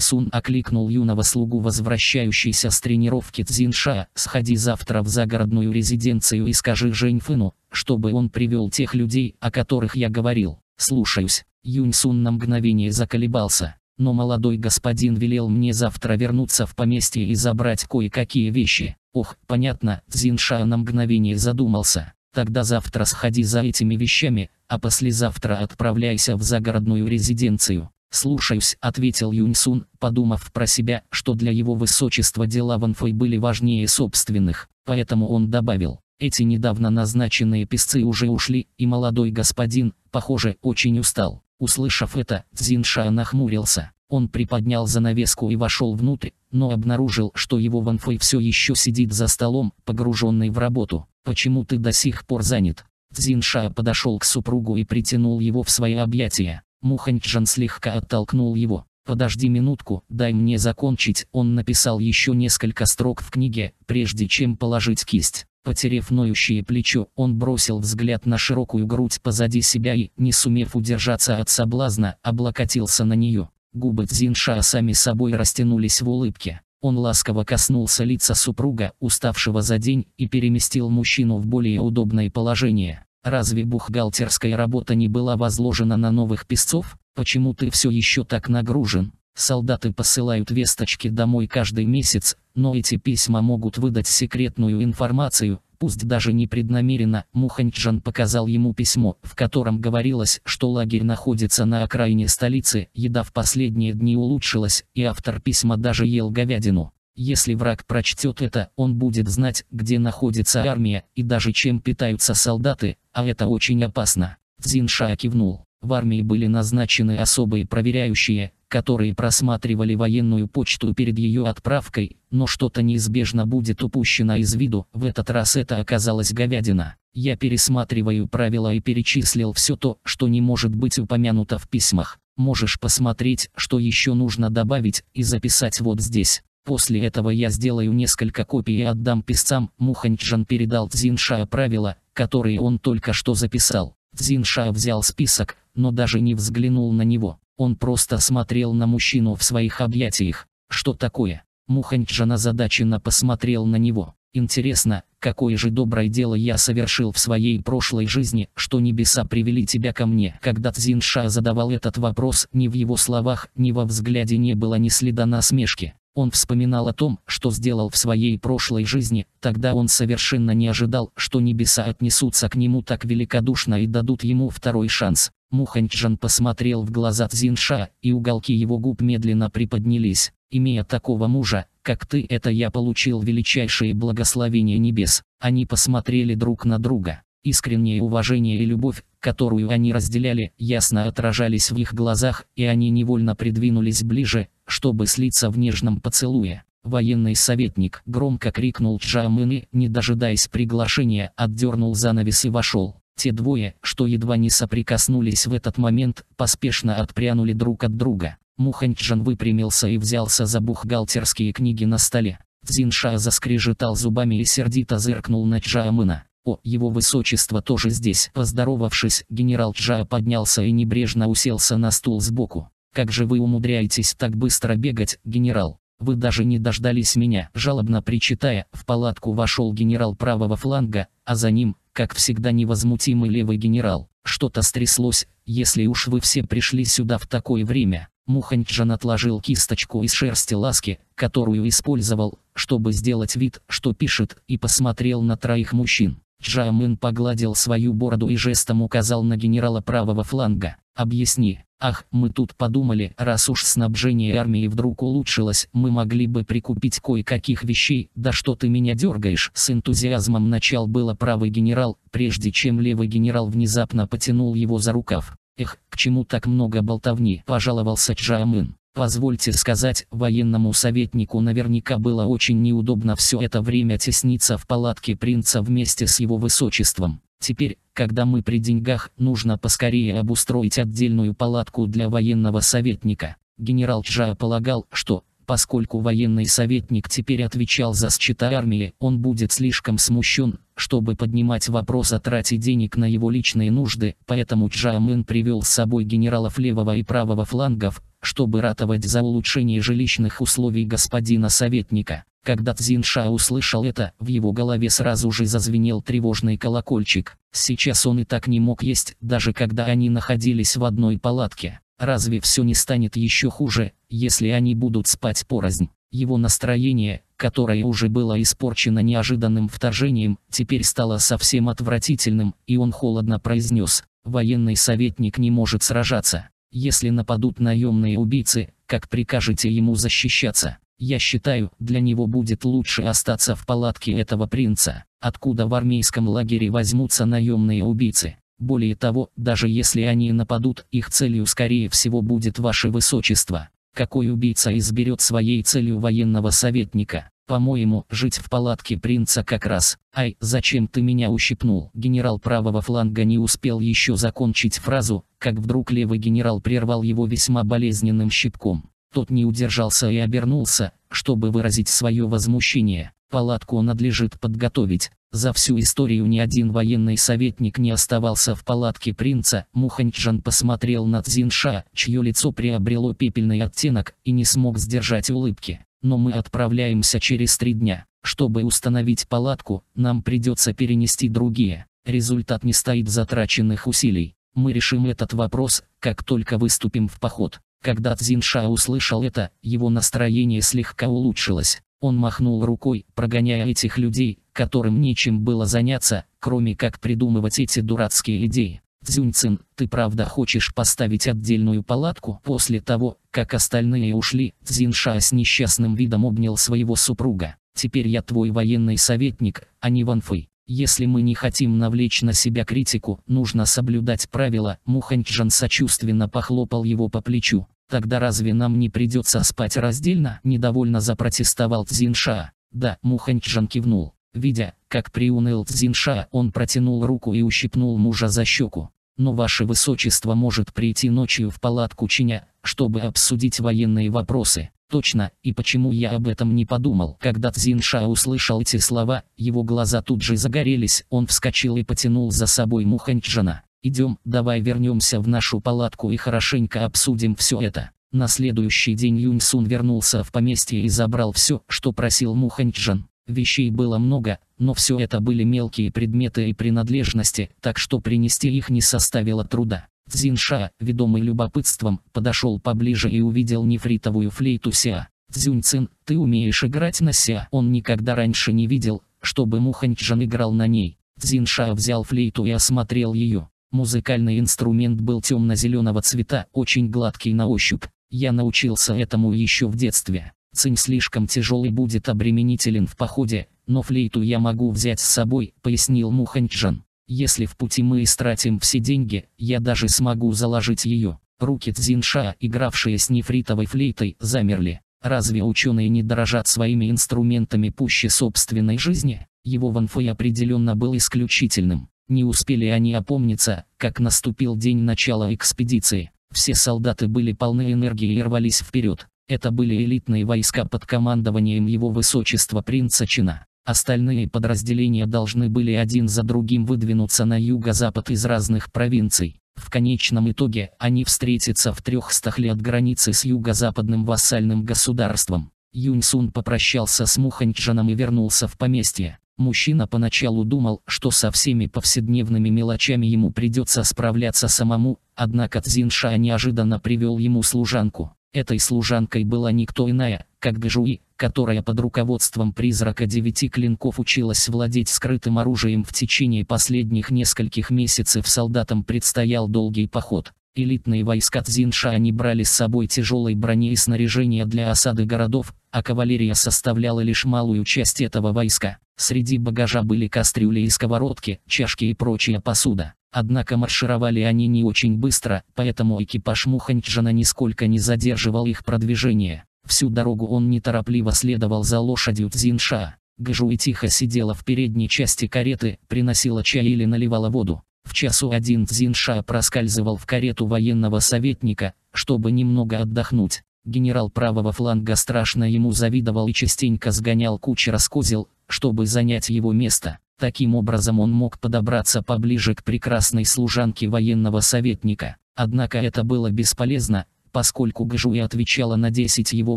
Сун окликнул юного слугу возвращающийся с тренировки Цзинша, «Сходи завтра в загородную резиденцию и скажи Женьфыну, чтобы он привел тех людей, о которых я говорил. Слушаюсь». Сун на мгновение заколебался, но молодой господин велел мне завтра вернуться в поместье и забрать кое-какие вещи. Ох, понятно, Цзинша на мгновение задумался. Тогда завтра сходи за этими вещами, а послезавтра отправляйся в загородную резиденцию. «Слушаюсь», — ответил Юньсун, подумав про себя, что для его высочества дела в были важнее собственных, поэтому он добавил, «Эти недавно назначенные песцы уже ушли, и молодой господин, похоже, очень устал». Услышав это, Цзинша нахмурился. Он приподнял занавеску и вошел внутрь, но обнаружил, что его Ван все еще сидит за столом, погруженный в работу. «Почему ты до сих пор занят?» Цзинша подошел к супругу и притянул его в свои объятия. Муханьчжан слегка оттолкнул его. «Подожди минутку, дай мне закончить», он написал еще несколько строк в книге, прежде чем положить кисть. Потерев ноющее плечо, он бросил взгляд на широкую грудь позади себя и, не сумев удержаться от соблазна, облокотился на нее. Губы Дзинша сами собой растянулись в улыбке. Он ласково коснулся лица супруга, уставшего за день, и переместил мужчину в более удобное положение. Разве бухгалтерская работа не была возложена на новых песцов? Почему ты все еще так нагружен? Солдаты посылают весточки домой каждый месяц, но эти письма могут выдать секретную информацию, пусть даже непреднамеренно. Муханьчжан показал ему письмо, в котором говорилось, что лагерь находится на окраине столицы, еда в последние дни улучшилась, и автор письма даже ел говядину. Если враг прочтет это, он будет знать, где находится армия и даже чем питаются солдаты, а это очень опасно. Цзинша кивнул. В армии были назначены особые проверяющие, которые просматривали военную почту перед ее отправкой, но что-то неизбежно будет упущено из виду, в этот раз это оказалась говядина. Я пересматриваю правила и перечислил все то, что не может быть упомянуто в письмах. Можешь посмотреть, что еще нужно добавить, и записать вот здесь. После этого я сделаю несколько копий и отдам писцам. Муханьчжан передал Цзиншая правила, которые он только что записал. Цзинша взял список, но даже не взглянул на него. Он просто смотрел на мужчину в своих объятиях. Что такое? Муханчжан озадаченно посмотрел на него. Интересно, какое же доброе дело я совершил в своей прошлой жизни, что небеса привели тебя ко мне. Когда Цзинша задавал этот вопрос, ни в его словах, ни во взгляде не было ни следа насмешки. Он вспоминал о том, что сделал в своей прошлой жизни, тогда он совершенно не ожидал, что небеса отнесутся к нему так великодушно и дадут ему второй шанс. Муханчжан посмотрел в глаза Цзинша, и уголки его губ медленно приподнялись. Имея такого мужа, как ты, это я получил величайшие благословения небес. Они посмотрели друг на друга. Искреннее уважение и любовь, которую они разделяли, ясно отражались в их глазах, и они невольно придвинулись ближе, чтобы слиться в нежном поцелуе. Военный советник громко крикнул Джамын не дожидаясь приглашения, отдернул занавес и вошел. Те двое, что едва не соприкоснулись в этот момент, поспешно отпрянули друг от друга. Муханчжан выпрямился и взялся за бухгалтерские книги на столе. Цзинша заскрежетал зубами и сердито зыркнул на Джаамына. О, его высочество тоже здесь. Поздоровавшись, генерал Джая поднялся и небрежно уселся на стул сбоку. Как же вы умудряетесь так быстро бегать, генерал? Вы даже не дождались меня. Жалобно причитая, в палатку вошел генерал правого фланга, а за ним, как всегда невозмутимый левый генерал. Что-то стряслось, если уж вы все пришли сюда в такое время. Муханьджан отложил кисточку из шерсти ласки, которую использовал, чтобы сделать вид, что пишет, и посмотрел на троих мужчин. Джамын погладил свою бороду и жестом указал на генерала правого фланга. «Объясни. Ах, мы тут подумали, раз уж снабжение армии вдруг улучшилось, мы могли бы прикупить кое-каких вещей. Да что ты меня дергаешь?» С энтузиазмом начал было правый генерал, прежде чем левый генерал внезапно потянул его за рукав. «Эх, к чему так много болтовни?» – пожаловался Джамын. Позвольте сказать, военному советнику наверняка было очень неудобно все это время тесниться в палатке принца вместе с его высочеством. Теперь, когда мы при деньгах, нужно поскорее обустроить отдельную палатку для военного советника. Генерал Чжа полагал, что, Поскольку военный советник теперь отвечал за счета армии, он будет слишком смущен, чтобы поднимать вопрос о трате денег на его личные нужды, поэтому Чжаомен привел с собой генералов левого и правого флангов, чтобы ратовать за улучшение жилищных условий господина советника. Когда Цзинша услышал это, в его голове сразу же зазвенел тревожный колокольчик. Сейчас он и так не мог есть, даже когда они находились в одной палатке. Разве все не станет еще хуже, если они будут спать порознь? Его настроение, которое уже было испорчено неожиданным вторжением, теперь стало совсем отвратительным, и он холодно произнес, военный советник не может сражаться. Если нападут наемные убийцы, как прикажете ему защищаться? Я считаю, для него будет лучше остаться в палатке этого принца, откуда в армейском лагере возьмутся наемные убийцы. Более того, даже если они нападут, их целью скорее всего будет ваше высочество. Какой убийца изберет своей целью военного советника? По-моему, жить в палатке принца как раз. Ай, зачем ты меня ущипнул? Генерал правого фланга не успел еще закончить фразу, как вдруг левый генерал прервал его весьма болезненным щипком. Тот не удержался и обернулся, чтобы выразить свое возмущение. Палатку надлежит подготовить, за всю историю ни один военный советник не оставался в палатке принца. Муханчжан посмотрел на Цзинша, чье лицо приобрело пепельный оттенок, и не смог сдержать улыбки. Но мы отправляемся через три дня. Чтобы установить палатку, нам придется перенести другие. Результат не стоит затраченных усилий. Мы решим этот вопрос, как только выступим в поход. Когда Цзинша услышал это, его настроение слегка улучшилось. Он махнул рукой, прогоняя этих людей, которым нечем было заняться, кроме как придумывать эти дурацкие идеи. Дзюньцин, ты правда хочешь поставить отдельную палатку? После того, как остальные ушли, Дзинша с несчастным видом обнял своего супруга. Теперь я твой военный советник, а не Ван Фэй. Если мы не хотим навлечь на себя критику, нужно соблюдать правила. Муханчжан сочувственно похлопал его по плечу. Тогда разве нам не придется спать раздельно? Недовольно запротестовал Цзинша. Да, Муханчжан кивнул. Видя, как приуныл Цзинша, он протянул руку и ущипнул мужа за щеку. Но ваше высочество может прийти ночью в палатку Чиня, чтобы обсудить военные вопросы. Точно, и почему я об этом не подумал? Когда Цзинша услышал эти слова, его глаза тут же загорелись, он вскочил и потянул за собой Муханчжана. «Идем, давай вернемся в нашу палатку и хорошенько обсудим все это». На следующий день Юньсун вернулся в поместье и забрал все, что просил Муханчжан. Вещей было много, но все это были мелкие предметы и принадлежности, так что принести их не составило труда. Цзинша, ведомый любопытством, подошел поближе и увидел нефритовую флейту ся. «Цзюньцин, ты умеешь играть на ся? Он никогда раньше не видел, чтобы Муханьчжан играл на ней. Цзинша взял флейту и осмотрел ее. Музыкальный инструмент был темно-зеленого цвета, очень гладкий на ощупь. Я научился этому еще в детстве. Цинь слишком тяжелый будет обременителен в походе, но флейту я могу взять с собой, пояснил Муханчжан. Если в пути мы истратим все деньги, я даже смогу заложить ее. Руки Цзинша, игравшие с нефритовой флейтой, замерли. Разве ученые не дорожат своими инструментами пуще собственной жизни? Его Ванфэй определенно был исключительным. Не успели они опомниться, как наступил день начала экспедиции. Все солдаты были полны энергии и рвались вперед. Это были элитные войска под командованием его высочества принца Чина. Остальные подразделения должны были один за другим выдвинуться на юго-запад из разных провинций. В конечном итоге они встретятся в 300 ли от границы с юго-западным вассальным государством. Юнь Сун попрощался с Муханьчжаном и вернулся в поместье. Мужчина поначалу думал, что со всеми повседневными мелочами ему придется справляться самому, однако Цзинша неожиданно привел ему служанку. Этой служанкой была никто иная, как Бежуи, которая под руководством призрака девяти клинков училась владеть скрытым оружием в течение последних нескольких месяцев солдатам предстоял долгий поход. Элитные войска Цзинша они брали с собой тяжелой брони и снаряжение для осады городов, а кавалерия составляла лишь малую часть этого войска. Среди багажа были кастрюли и сковородки, чашки и прочая посуда. Однако маршировали они не очень быстро, поэтому экипаж Муханьчжана нисколько не задерживал их продвижение. Всю дорогу он неторопливо следовал за лошадью Цзинша. Гэжуи тихо сидела в передней части кареты, приносила чай или наливала воду. В часу один Цзинша проскальзывал в карету военного советника, чтобы немного отдохнуть. Генерал правого фланга страшно ему завидовал и частенько сгонял кучера с козел, чтобы занять его место. Таким образом он мог подобраться поближе к прекрасной служанке военного советника. Однако это было бесполезно, поскольку Гжуи отвечала на 10 его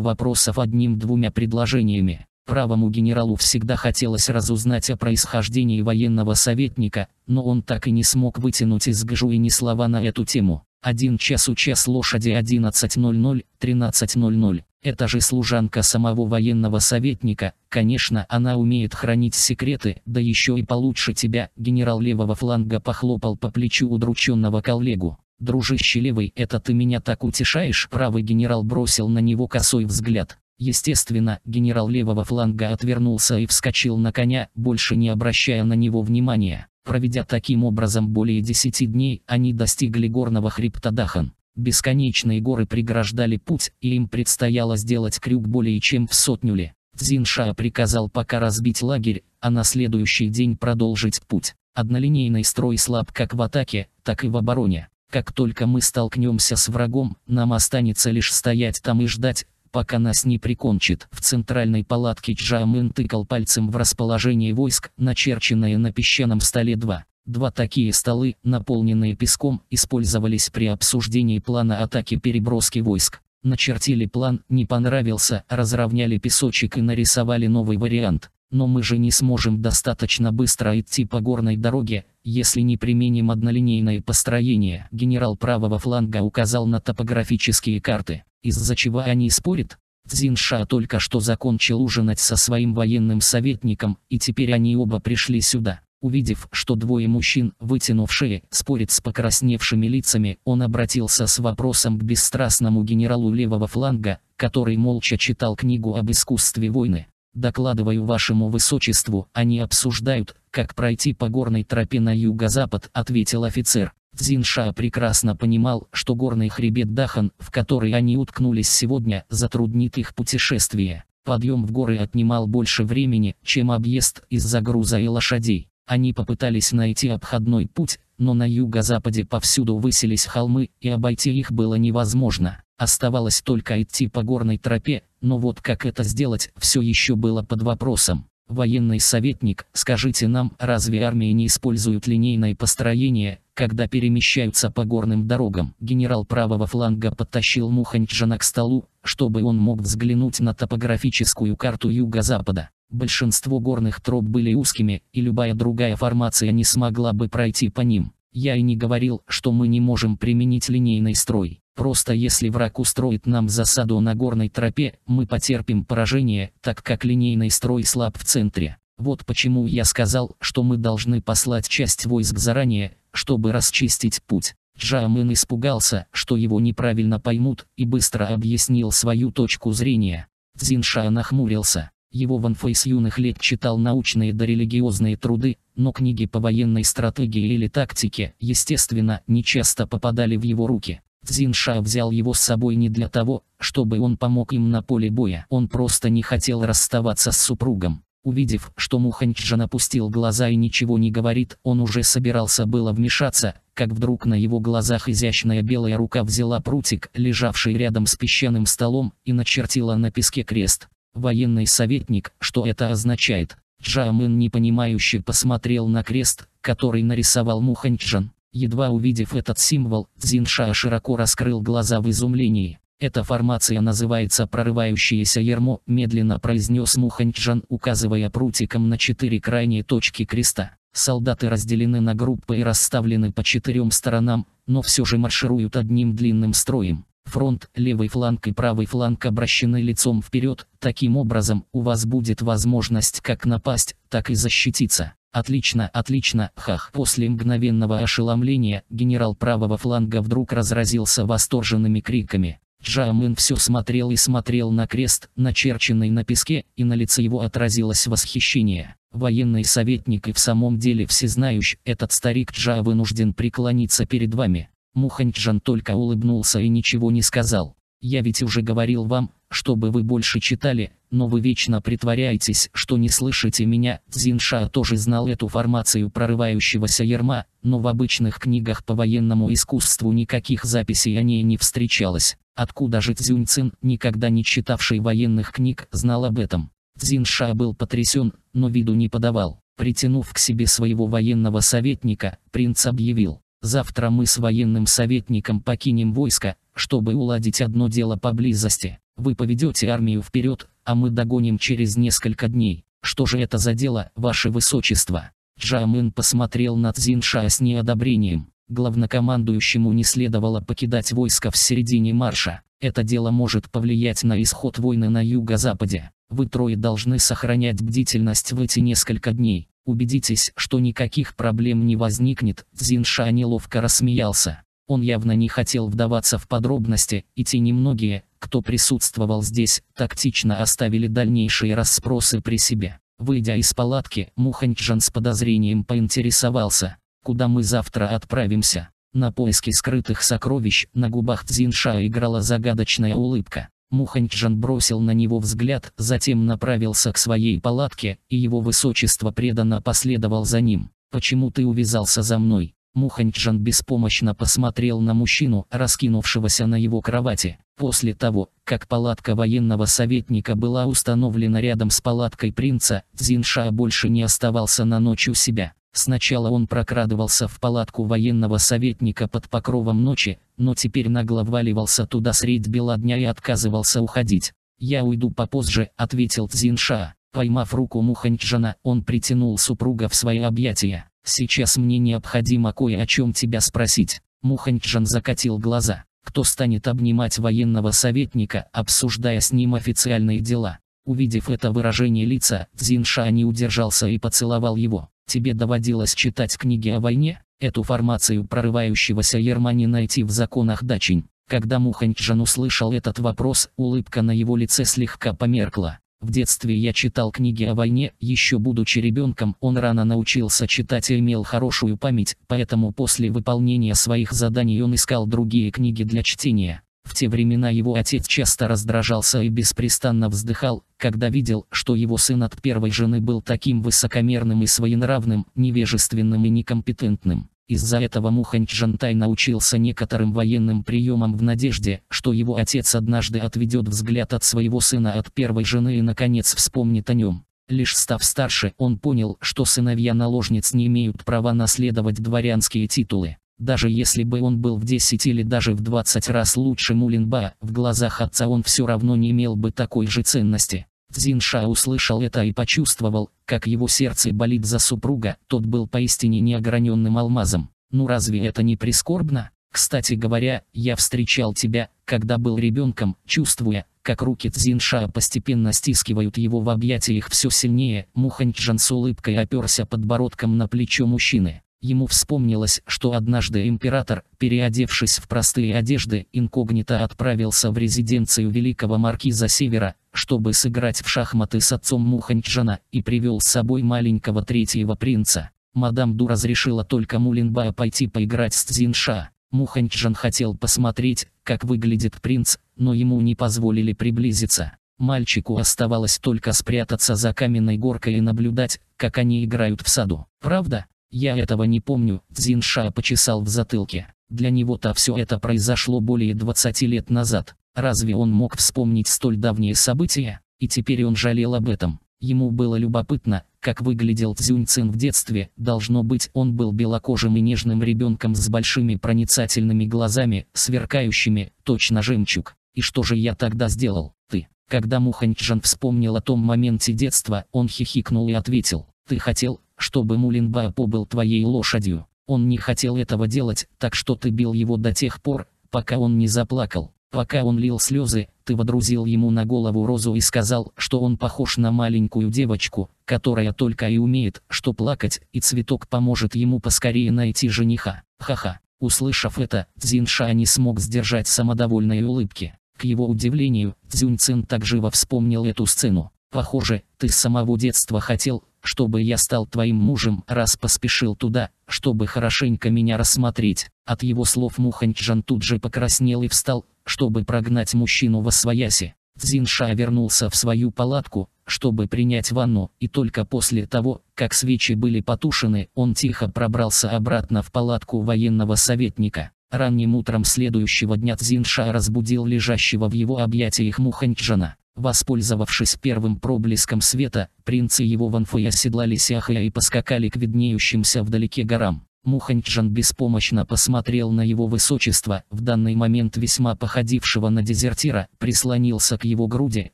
вопросов одним-двумя предложениями. Правому генералу всегда хотелось разузнать о происхождении военного советника, но он так и не смог вытянуть из Гжуи ни слова на эту тему. Один час у час лошади 11.00, 13.00. Это же служанка самого военного советника, конечно, она умеет хранить секреты, да еще и получше тебя, генерал левого фланга похлопал по плечу удрученного коллегу. «Дружище левый, это ты меня так утешаешь?» Правый генерал бросил на него косой взгляд. Естественно, генерал левого фланга отвернулся и вскочил на коня, больше не обращая на него внимания. Проведя таким образом более 10 дней, они достигли горного хребта Дахан. Бесконечные горы преграждали путь, и им предстояло сделать крюк более чем в сотню ли. Цзинша приказал пока разбить лагерь, а на следующий день продолжить путь. Однолинейный строй слаб как в атаке, так и в обороне. Как только мы столкнемся с врагом, нам останется лишь стоять там и ждать, пока нас не прикончит. В центральной палатке Джамын тыкал пальцем в расположение войск, начерченное на песчаном столе 2. Два такие столы, наполненные песком, использовались при обсуждении плана атаки переброски войск. Начертили план, не понравился, разровняли песочек и нарисовали новый вариант. Но мы же не сможем достаточно быстро идти по горной дороге, если не применим однолинейное построение. Генерал правого фланга указал на топографические карты. Из-за чего они спорят? Цзинша только что закончил ужинать со своим военным советником, и теперь они оба пришли сюда. Увидев, что двое мужчин, вытянув спорят с покрасневшими лицами, он обратился с вопросом к бесстрастному генералу левого фланга, который молча читал книгу об искусстве войны. «Докладываю вашему высочеству, они обсуждают, как пройти по горной тропе на юго-запад», — ответил офицер. Дзинша прекрасно понимал, что горный хребет Дахан, в который они уткнулись сегодня, затруднит их путешествие. Подъем в горы отнимал больше времени, чем объезд из-за груза и лошадей. Они попытались найти обходной путь, но на юго-западе повсюду высились холмы, и обойти их было невозможно. Оставалось только идти по горной тропе, но вот как это сделать, все еще было под вопросом. Военный советник, скажите нам, разве армии не используют линейное построение, когда перемещаются по горным дорогам? Генерал правого фланга подтащил Муханьчжана к столу, чтобы он мог взглянуть на топографическую карту юго-запада. Большинство горных троп были узкими, и любая другая формация не смогла бы пройти по ним. Я и не говорил, что мы не можем применить линейный строй. Просто если враг устроит нам засаду на горной тропе, мы потерпим поражение, так как линейный строй слаб в центре. Вот почему я сказал, что мы должны послать часть войск заранее, чтобы расчистить путь. Джамын испугался, что его неправильно поймут, и быстро объяснил свою точку зрения. Цзинша нахмурился. Его Ванфэй с юных лет читал научные да религиозные труды, но книги по военной стратегии или тактике, естественно, не часто попадали в его руки. Цзинша взял его с собой не для того, чтобы он помог им на поле боя. Он просто не хотел расставаться с супругом. Увидев, что Муханчжан опустил глаза и ничего не говорит, он уже собирался было вмешаться, как вдруг на его глазах изящная белая рука взяла прутик, лежавший рядом с песчаным столом, и начертила на песке крест военный советник, что это означает. Джаамын непонимающе посмотрел на крест, который нарисовал Муханчжан. Едва увидев этот символ, Зинша широко раскрыл глаза в изумлении. «Эта формация называется прорывающееся ермо», медленно произнес Муханчжан, указывая прутиком на четыре крайние точки креста. Солдаты разделены на группы и расставлены по четырем сторонам, но все же маршируют одним длинным строем. Фронт, левый фланг и правый фланг обращены лицом вперед, таким образом у вас будет возможность как напасть, так и защититься. Отлично, отлично, хах. После мгновенного ошеломления генерал правого фланга вдруг разразился восторженными криками. Джамин все смотрел и смотрел на крест, начерченный на песке, и на лице его отразилось восхищение. Военный советник и в самом деле всезнающий, этот старик Джа вынужден преклониться перед вами. Муханчжан только улыбнулся и ничего не сказал. «Я ведь уже говорил вам, чтобы вы больше читали, но вы вечно притворяетесь, что не слышите меня. Зинша тоже знал эту формацию прорывающегося ерма, но в обычных книгах по военному искусству никаких записей о ней не встречалось. Откуда же Цзюньцин, никогда не читавший военных книг, знал об этом? Зинша был потрясен, но виду не подавал. Притянув к себе своего военного советника, принц объявил, Завтра мы с военным советником покинем войско, чтобы уладить одно дело поблизости. Вы поведете армию вперед, а мы догоним через несколько дней. Что же это за дело, ваше высочество? Джамын посмотрел на Цзинша с неодобрением. Главнокомандующему не следовало покидать войско в середине марша. Это дело может повлиять на исход войны на юго-западе. Вы трое должны сохранять бдительность в эти несколько дней. Убедитесь, что никаких проблем не возникнет, Зинша неловко рассмеялся. Он явно не хотел вдаваться в подробности, и те немногие, кто присутствовал здесь, тактично оставили дальнейшие расспросы при себе. Выйдя из палатки, Муханчжан с подозрением поинтересовался, куда мы завтра отправимся. На поиски скрытых сокровищ на губах Цзинша играла загадочная улыбка. Муханчжан бросил на него взгляд, затем направился к своей палатке, и его высочество преданно последовал за ним. «Почему ты увязался за мной?» Муханчжан беспомощно посмотрел на мужчину, раскинувшегося на его кровати. После того, как палатка военного советника была установлена рядом с палаткой принца, Зинша больше не оставался на ночь у себя. Сначала он прокрадывался в палатку военного советника под покровом ночи, но теперь нагло вваливался туда средь бела дня и отказывался уходить. «Я уйду попозже», — ответил Цзинша. Поймав руку Муханчжана, он притянул супруга в свои объятия. «Сейчас мне необходимо кое о чем тебя спросить». Муханчжан закатил глаза. «Кто станет обнимать военного советника, обсуждая с ним официальные дела?» Увидев это выражение лица, Цзинша не удержался и поцеловал его. Тебе доводилось читать книги о войне? Эту формацию прорывающегося Ермани найти в законах Дачин. Когда Муханчжан услышал этот вопрос, улыбка на его лице слегка померкла. В детстве я читал книги о войне, еще будучи ребенком, он рано научился читать и имел хорошую память, поэтому после выполнения своих заданий он искал другие книги для чтения. В те времена его отец часто раздражался и беспрестанно вздыхал, когда видел, что его сын от первой жены был таким высокомерным и своенравным, невежественным и некомпетентным. Из-за этого Мухань Чжантай научился некоторым военным приемам в надежде, что его отец однажды отведет взгляд от своего сына от первой жены и наконец вспомнит о нем. Лишь став старше, он понял, что сыновья наложниц не имеют права наследовать дворянские титулы. Даже если бы он был в 10 или даже в 20 раз лучше Мулинба, в глазах отца он все равно не имел бы такой же ценности. Цзинша услышал это и почувствовал, как его сердце болит за супруга, тот был поистине неограненным алмазом. Ну разве это не прискорбно? Кстати говоря, я встречал тебя, когда был ребенком, чувствуя, как руки Цзинша постепенно стискивают его в объятиях все сильнее, Муханьчжан с улыбкой оперся подбородком на плечо мужчины. Ему вспомнилось, что однажды император, переодевшись в простые одежды, инкогнито отправился в резиденцию великого маркиза Севера, чтобы сыграть в шахматы с отцом Муханчжана, и привел с собой маленького третьего принца. Мадам Ду разрешила только Мулинбая пойти поиграть с Цзинша. Муханчжан хотел посмотреть, как выглядит принц, но ему не позволили приблизиться. Мальчику оставалось только спрятаться за каменной горкой и наблюдать, как они играют в саду. Правда, «Я этого не помню», – Цзинша почесал в затылке. Для него-то все это произошло более 20 лет назад. Разве он мог вспомнить столь давние события? И теперь он жалел об этом. Ему было любопытно, как выглядел Цзюньцин в детстве. Должно быть, он был белокожим и нежным ребенком с большими проницательными глазами, сверкающими, точно жемчуг. И что же я тогда сделал? Ты. Когда Муханьчжан вспомнил о том моменте детства, он хихикнул и ответил. Ты хотел, чтобы Мулинба побыл твоей лошадью. Он не хотел этого делать, так что ты бил его до тех пор, пока он не заплакал. Пока он лил слезы, ты водрузил ему на голову розу и сказал, что он похож на маленькую девочку, которая только и умеет, что плакать, и цветок поможет ему поскорее найти жениха. Ха-ха. Услышав это, Зинша не смог сдержать самодовольной улыбки. К его удивлению, Цзюньцин так живо вспомнил эту сцену. Похоже, ты с самого детства хотел, чтобы я стал твоим мужем, раз поспешил туда, чтобы хорошенько меня рассмотреть. От его слов Муханчжан тут же покраснел и встал, чтобы прогнать мужчину во свояси. Цзинша вернулся в свою палатку, чтобы принять ванну, и только после того, как свечи были потушены, он тихо пробрался обратно в палатку военного советника. Ранним утром следующего дня Цзинша разбудил лежащего в его объятиях Муханчжана. Воспользовавшись первым проблеском света, принцы его ванфы оседлали Сяхая и поскакали к виднеющимся вдалеке горам. Муханчжан беспомощно посмотрел на его высочество, в данный момент весьма походившего на дезертира, прислонился к его груди,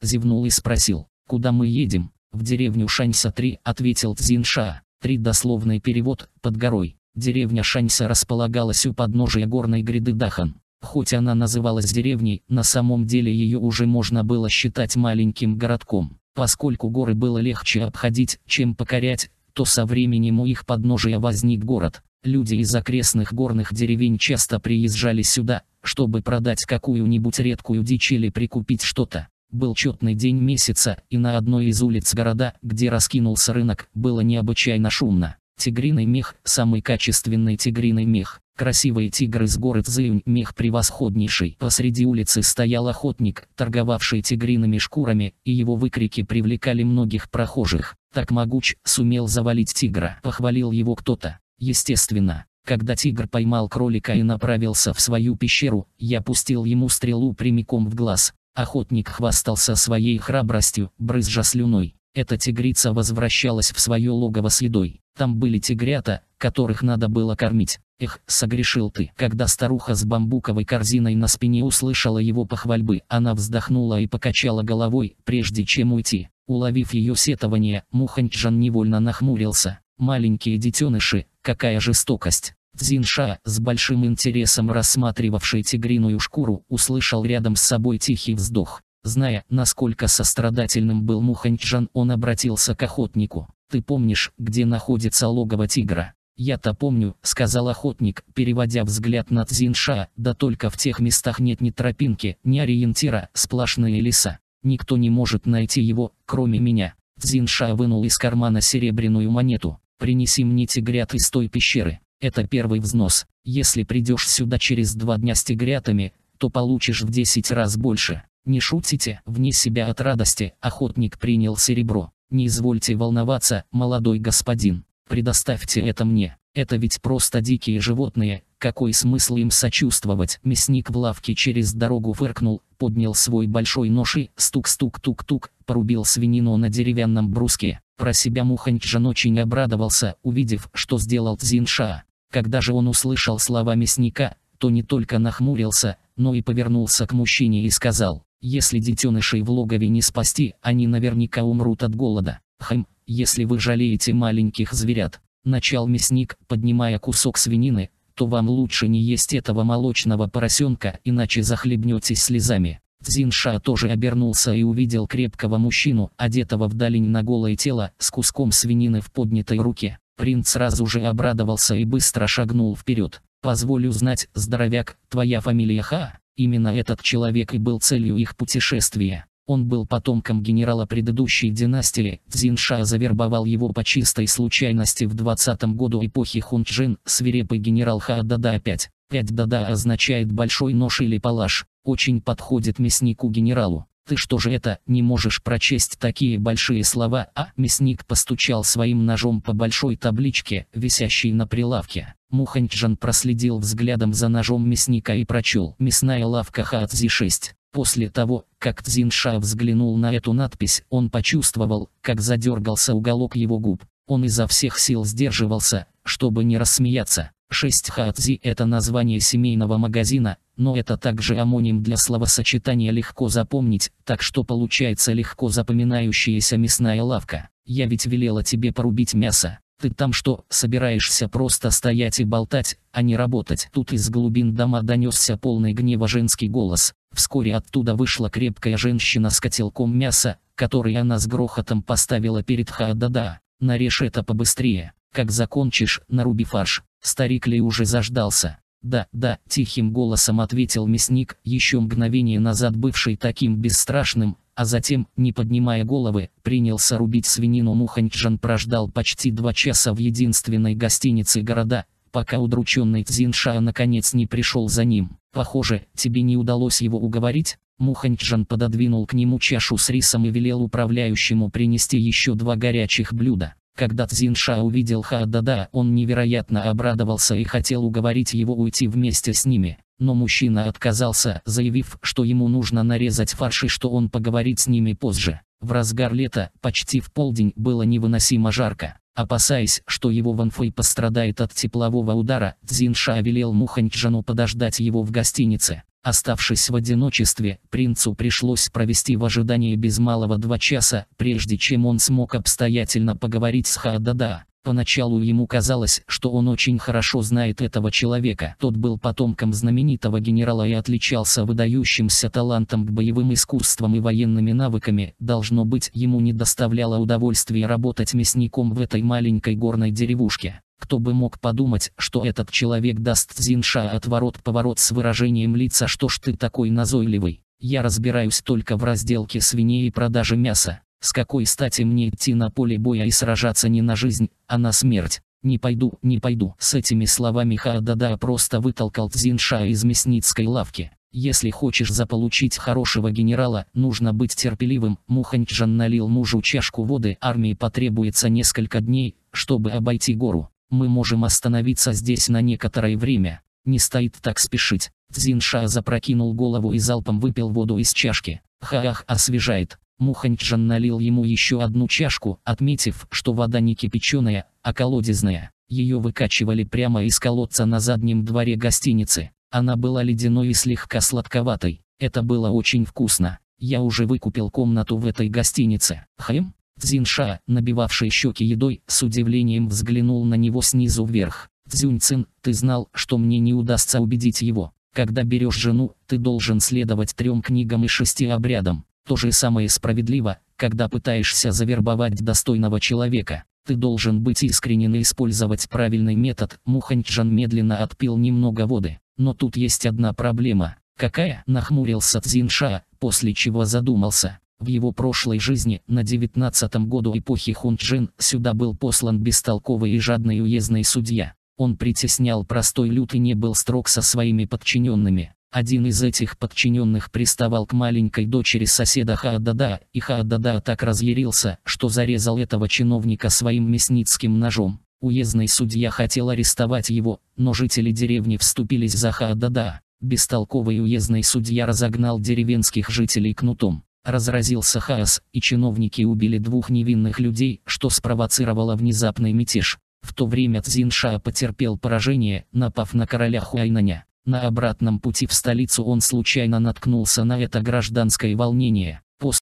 зевнул и спросил, «Куда мы едем?» «В деревню Шаньса-3», — ответил Цзинша. Три дословный перевод, под горой. Деревня Шаньса располагалась у подножия горной гряды Дахан. Хоть она называлась деревней, на самом деле ее уже можно было считать маленьким городком. Поскольку горы было легче обходить, чем покорять, то со временем у их подножия возник город. Люди из окрестных горных деревень часто приезжали сюда, чтобы продать какую-нибудь редкую дичь или прикупить что-то. Был четный день месяца, и на одной из улиц города, где раскинулся рынок, было необычайно шумно. Тигриный мех – самый качественный тигриный мех. Красивые тигры с горы Цзыюнь, мех превосходнейший. Посреди улицы стоял охотник, торговавший тигриными шкурами, и его выкрики привлекали многих прохожих. Так могуч, сумел завалить тигра. Похвалил его кто-то. Естественно. Когда тигр поймал кролика и направился в свою пещеру, я пустил ему стрелу прямиком в глаз. Охотник хвастался своей храбростью, брызжа слюной. Эта тигрица возвращалась в свое логово с едой. Там были тигрята, которых надо было кормить. Эх, согрешил ты. Когда старуха с бамбуковой корзиной на спине услышала его похвальбы, она вздохнула и покачала головой, прежде чем уйти. Уловив ее сетование, Муханьчжан невольно нахмурился. Маленькие детеныши, какая жестокость. Дзинша, с большим интересом рассматривавший тигриную шкуру, услышал рядом с собой тихий вздох. Зная, насколько сострадательным был Муханьчжан, он обратился к охотнику. «Ты помнишь, где находится логово тигра?» «Я-то помню», — сказал охотник, переводя взгляд на Цзинша, «да только в тех местах нет ни тропинки, ни ориентира, сплошные леса. Никто не может найти его, кроме меня». Цзинша вынул из кармана серебряную монету. «Принеси мне тигрят из той пещеры. Это первый взнос. Если придешь сюда через два дня с тигрятами, то получишь в десять раз больше». «Не шутите?» Вне себя от радости охотник принял серебро. Не извольте волноваться, молодой господин. Предоставьте это мне. Это ведь просто дикие животные, какой смысл им сочувствовать? Мясник в лавке через дорогу фыркнул, поднял свой большой нож и, стук-стук-тук-тук, порубил свинину на деревянном бруске. Про себя Муханьчжан очень обрадовался, увидев, что сделал Цзинша. Когда же он услышал слова мясника, то не только нахмурился, но и повернулся к мужчине и сказал, если детенышей в логове не спасти, они наверняка умрут от голода. Хм, если вы жалеете маленьких зверят, начал мясник, поднимая кусок свинины, то вам лучше не есть этого молочного поросенка, иначе захлебнетесь слезами. Зинша тоже обернулся и увидел крепкого мужчину, одетого в долинь на голое тело, с куском свинины в поднятой руке. Принц сразу же обрадовался и быстро шагнул вперед. «Позволю знать, здоровяк, твоя фамилия Ха?» Именно этот человек и был целью их путешествия. Он был потомком генерала предыдущей династии, Цзинша завербовал его по чистой случайности в 20 году эпохи Хунчжин, свирепый генерал Хаадада 5. 5 дада означает большой нож или палаш, очень подходит мяснику-генералу. Ты что же это, не можешь прочесть такие большие слова, а мясник постучал своим ножом по большой табличке, висящей на прилавке. Муханчжан проследил взглядом за ножом мясника и прочел «Мясная лавка Хаадзи-6». После того, как Цзинша взглянул на эту надпись, он почувствовал, как задергался уголок его губ. Он изо всех сил сдерживался, чтобы не рассмеяться. 6 Хаадзи – это название семейного магазина, но это также амоним для словосочетания «легко запомнить», так что получается легко запоминающаяся мясная лавка. «Я ведь велела тебе порубить мясо, ты там что, собираешься просто стоять и болтать, а не работать? Тут из глубин дома донесся полный гнева женский голос. Вскоре оттуда вышла крепкая женщина с котелком мяса, который она с грохотом поставила перед Хаадада. Нарежь это побыстрее. Как закончишь, наруби фарш. Старик Ли уже заждался. «Да, да», – тихим голосом ответил мясник, еще мгновение назад бывший таким бесстрашным, а затем, не поднимая головы, принялся рубить свинину Муханьчжан прождал почти два часа в единственной гостинице города, пока удрученный Цзинша наконец не пришел за ним. «Похоже, тебе не удалось его уговорить?» Муханьчжан пододвинул к нему чашу с рисом и велел управляющему принести еще два горячих блюда. Когда Цзинша увидел Хаадада, он невероятно обрадовался и хотел уговорить его уйти вместе с ними. Но мужчина отказался, заявив, что ему нужно нарезать фарш и что он поговорит с ними позже. В разгар лета, почти в полдень, было невыносимо жарко. Опасаясь, что его ванфой пострадает от теплового удара, Цзинша велел Муханьчжану подождать его в гостинице. Оставшись в одиночестве, принцу пришлось провести в ожидании без малого два часа, прежде чем он смог обстоятельно поговорить с Хаадада. Поначалу ему казалось, что он очень хорошо знает этого человека. Тот был потомком знаменитого генерала и отличался выдающимся талантом к боевым искусствам и военными навыками. Должно быть, ему не доставляло удовольствия работать мясником в этой маленькой горной деревушке. Кто бы мог подумать, что этот человек даст Зинша отворот-поворот с выражением лица «что ж ты такой назойливый, я разбираюсь только в разделке свиней и продаже мяса, с какой стати мне идти на поле боя и сражаться не на жизнь, а на смерть». «Не пойду, не пойду». С этими словами Хаадада просто вытолкал Зинша из мясницкой лавки. Если хочешь заполучить хорошего генерала, нужно быть терпеливым. Муханчжан налил мужу чашку воды. Армии потребуется несколько дней, чтобы обойти гору. Мы можем остановиться здесь на некоторое время. Не стоит так спешить. Цзинша запрокинул голову и залпом выпил воду из чашки. Ха-ах, освежает. Муханчжан налил ему еще одну чашку, отметив, что вода не кипяченая, а колодезная. Ее выкачивали прямо из колодца на заднем дворе гостиницы. Она была ледяной и слегка сладковатой. Это было очень вкусно. Я уже выкупил комнату в этой гостинице. Хэм? Цзинша, набивавший щеки едой, с удивлением взглянул на него снизу вверх. «Цзюньцин, ты знал, что мне не удастся убедить его. Когда берешь жену, ты должен следовать трем книгам и шести обрядам. То же самое справедливо, когда пытаешься завербовать достойного человека. Ты должен быть искренен и использовать правильный метод. Муханьчжан медленно отпил немного воды. Но тут есть одна проблема. Какая? Нахмурился Цзинша, после чего задумался. В его прошлой жизни, на 19-м году эпохи Хунджин, сюда был послан бестолковый и жадный уездный судья. Он притеснял простой люд и не был строг со своими подчиненными. Один из этих подчиненных приставал к маленькой дочери соседа Хаадада, и Хаадада так разъярился, что зарезал этого чиновника своим мясницким ножом. Уездный судья хотел арестовать его, но жители деревни вступились за Хаадада. Бестолковый уездный судья разогнал деревенских жителей кнутом. Разразился хаос, и чиновники убили двух невинных людей, что спровоцировало внезапный мятеж. В то время Цзинша потерпел поражение, напав на короля Хуайнаня. На обратном пути в столицу он случайно наткнулся на это гражданское волнение. После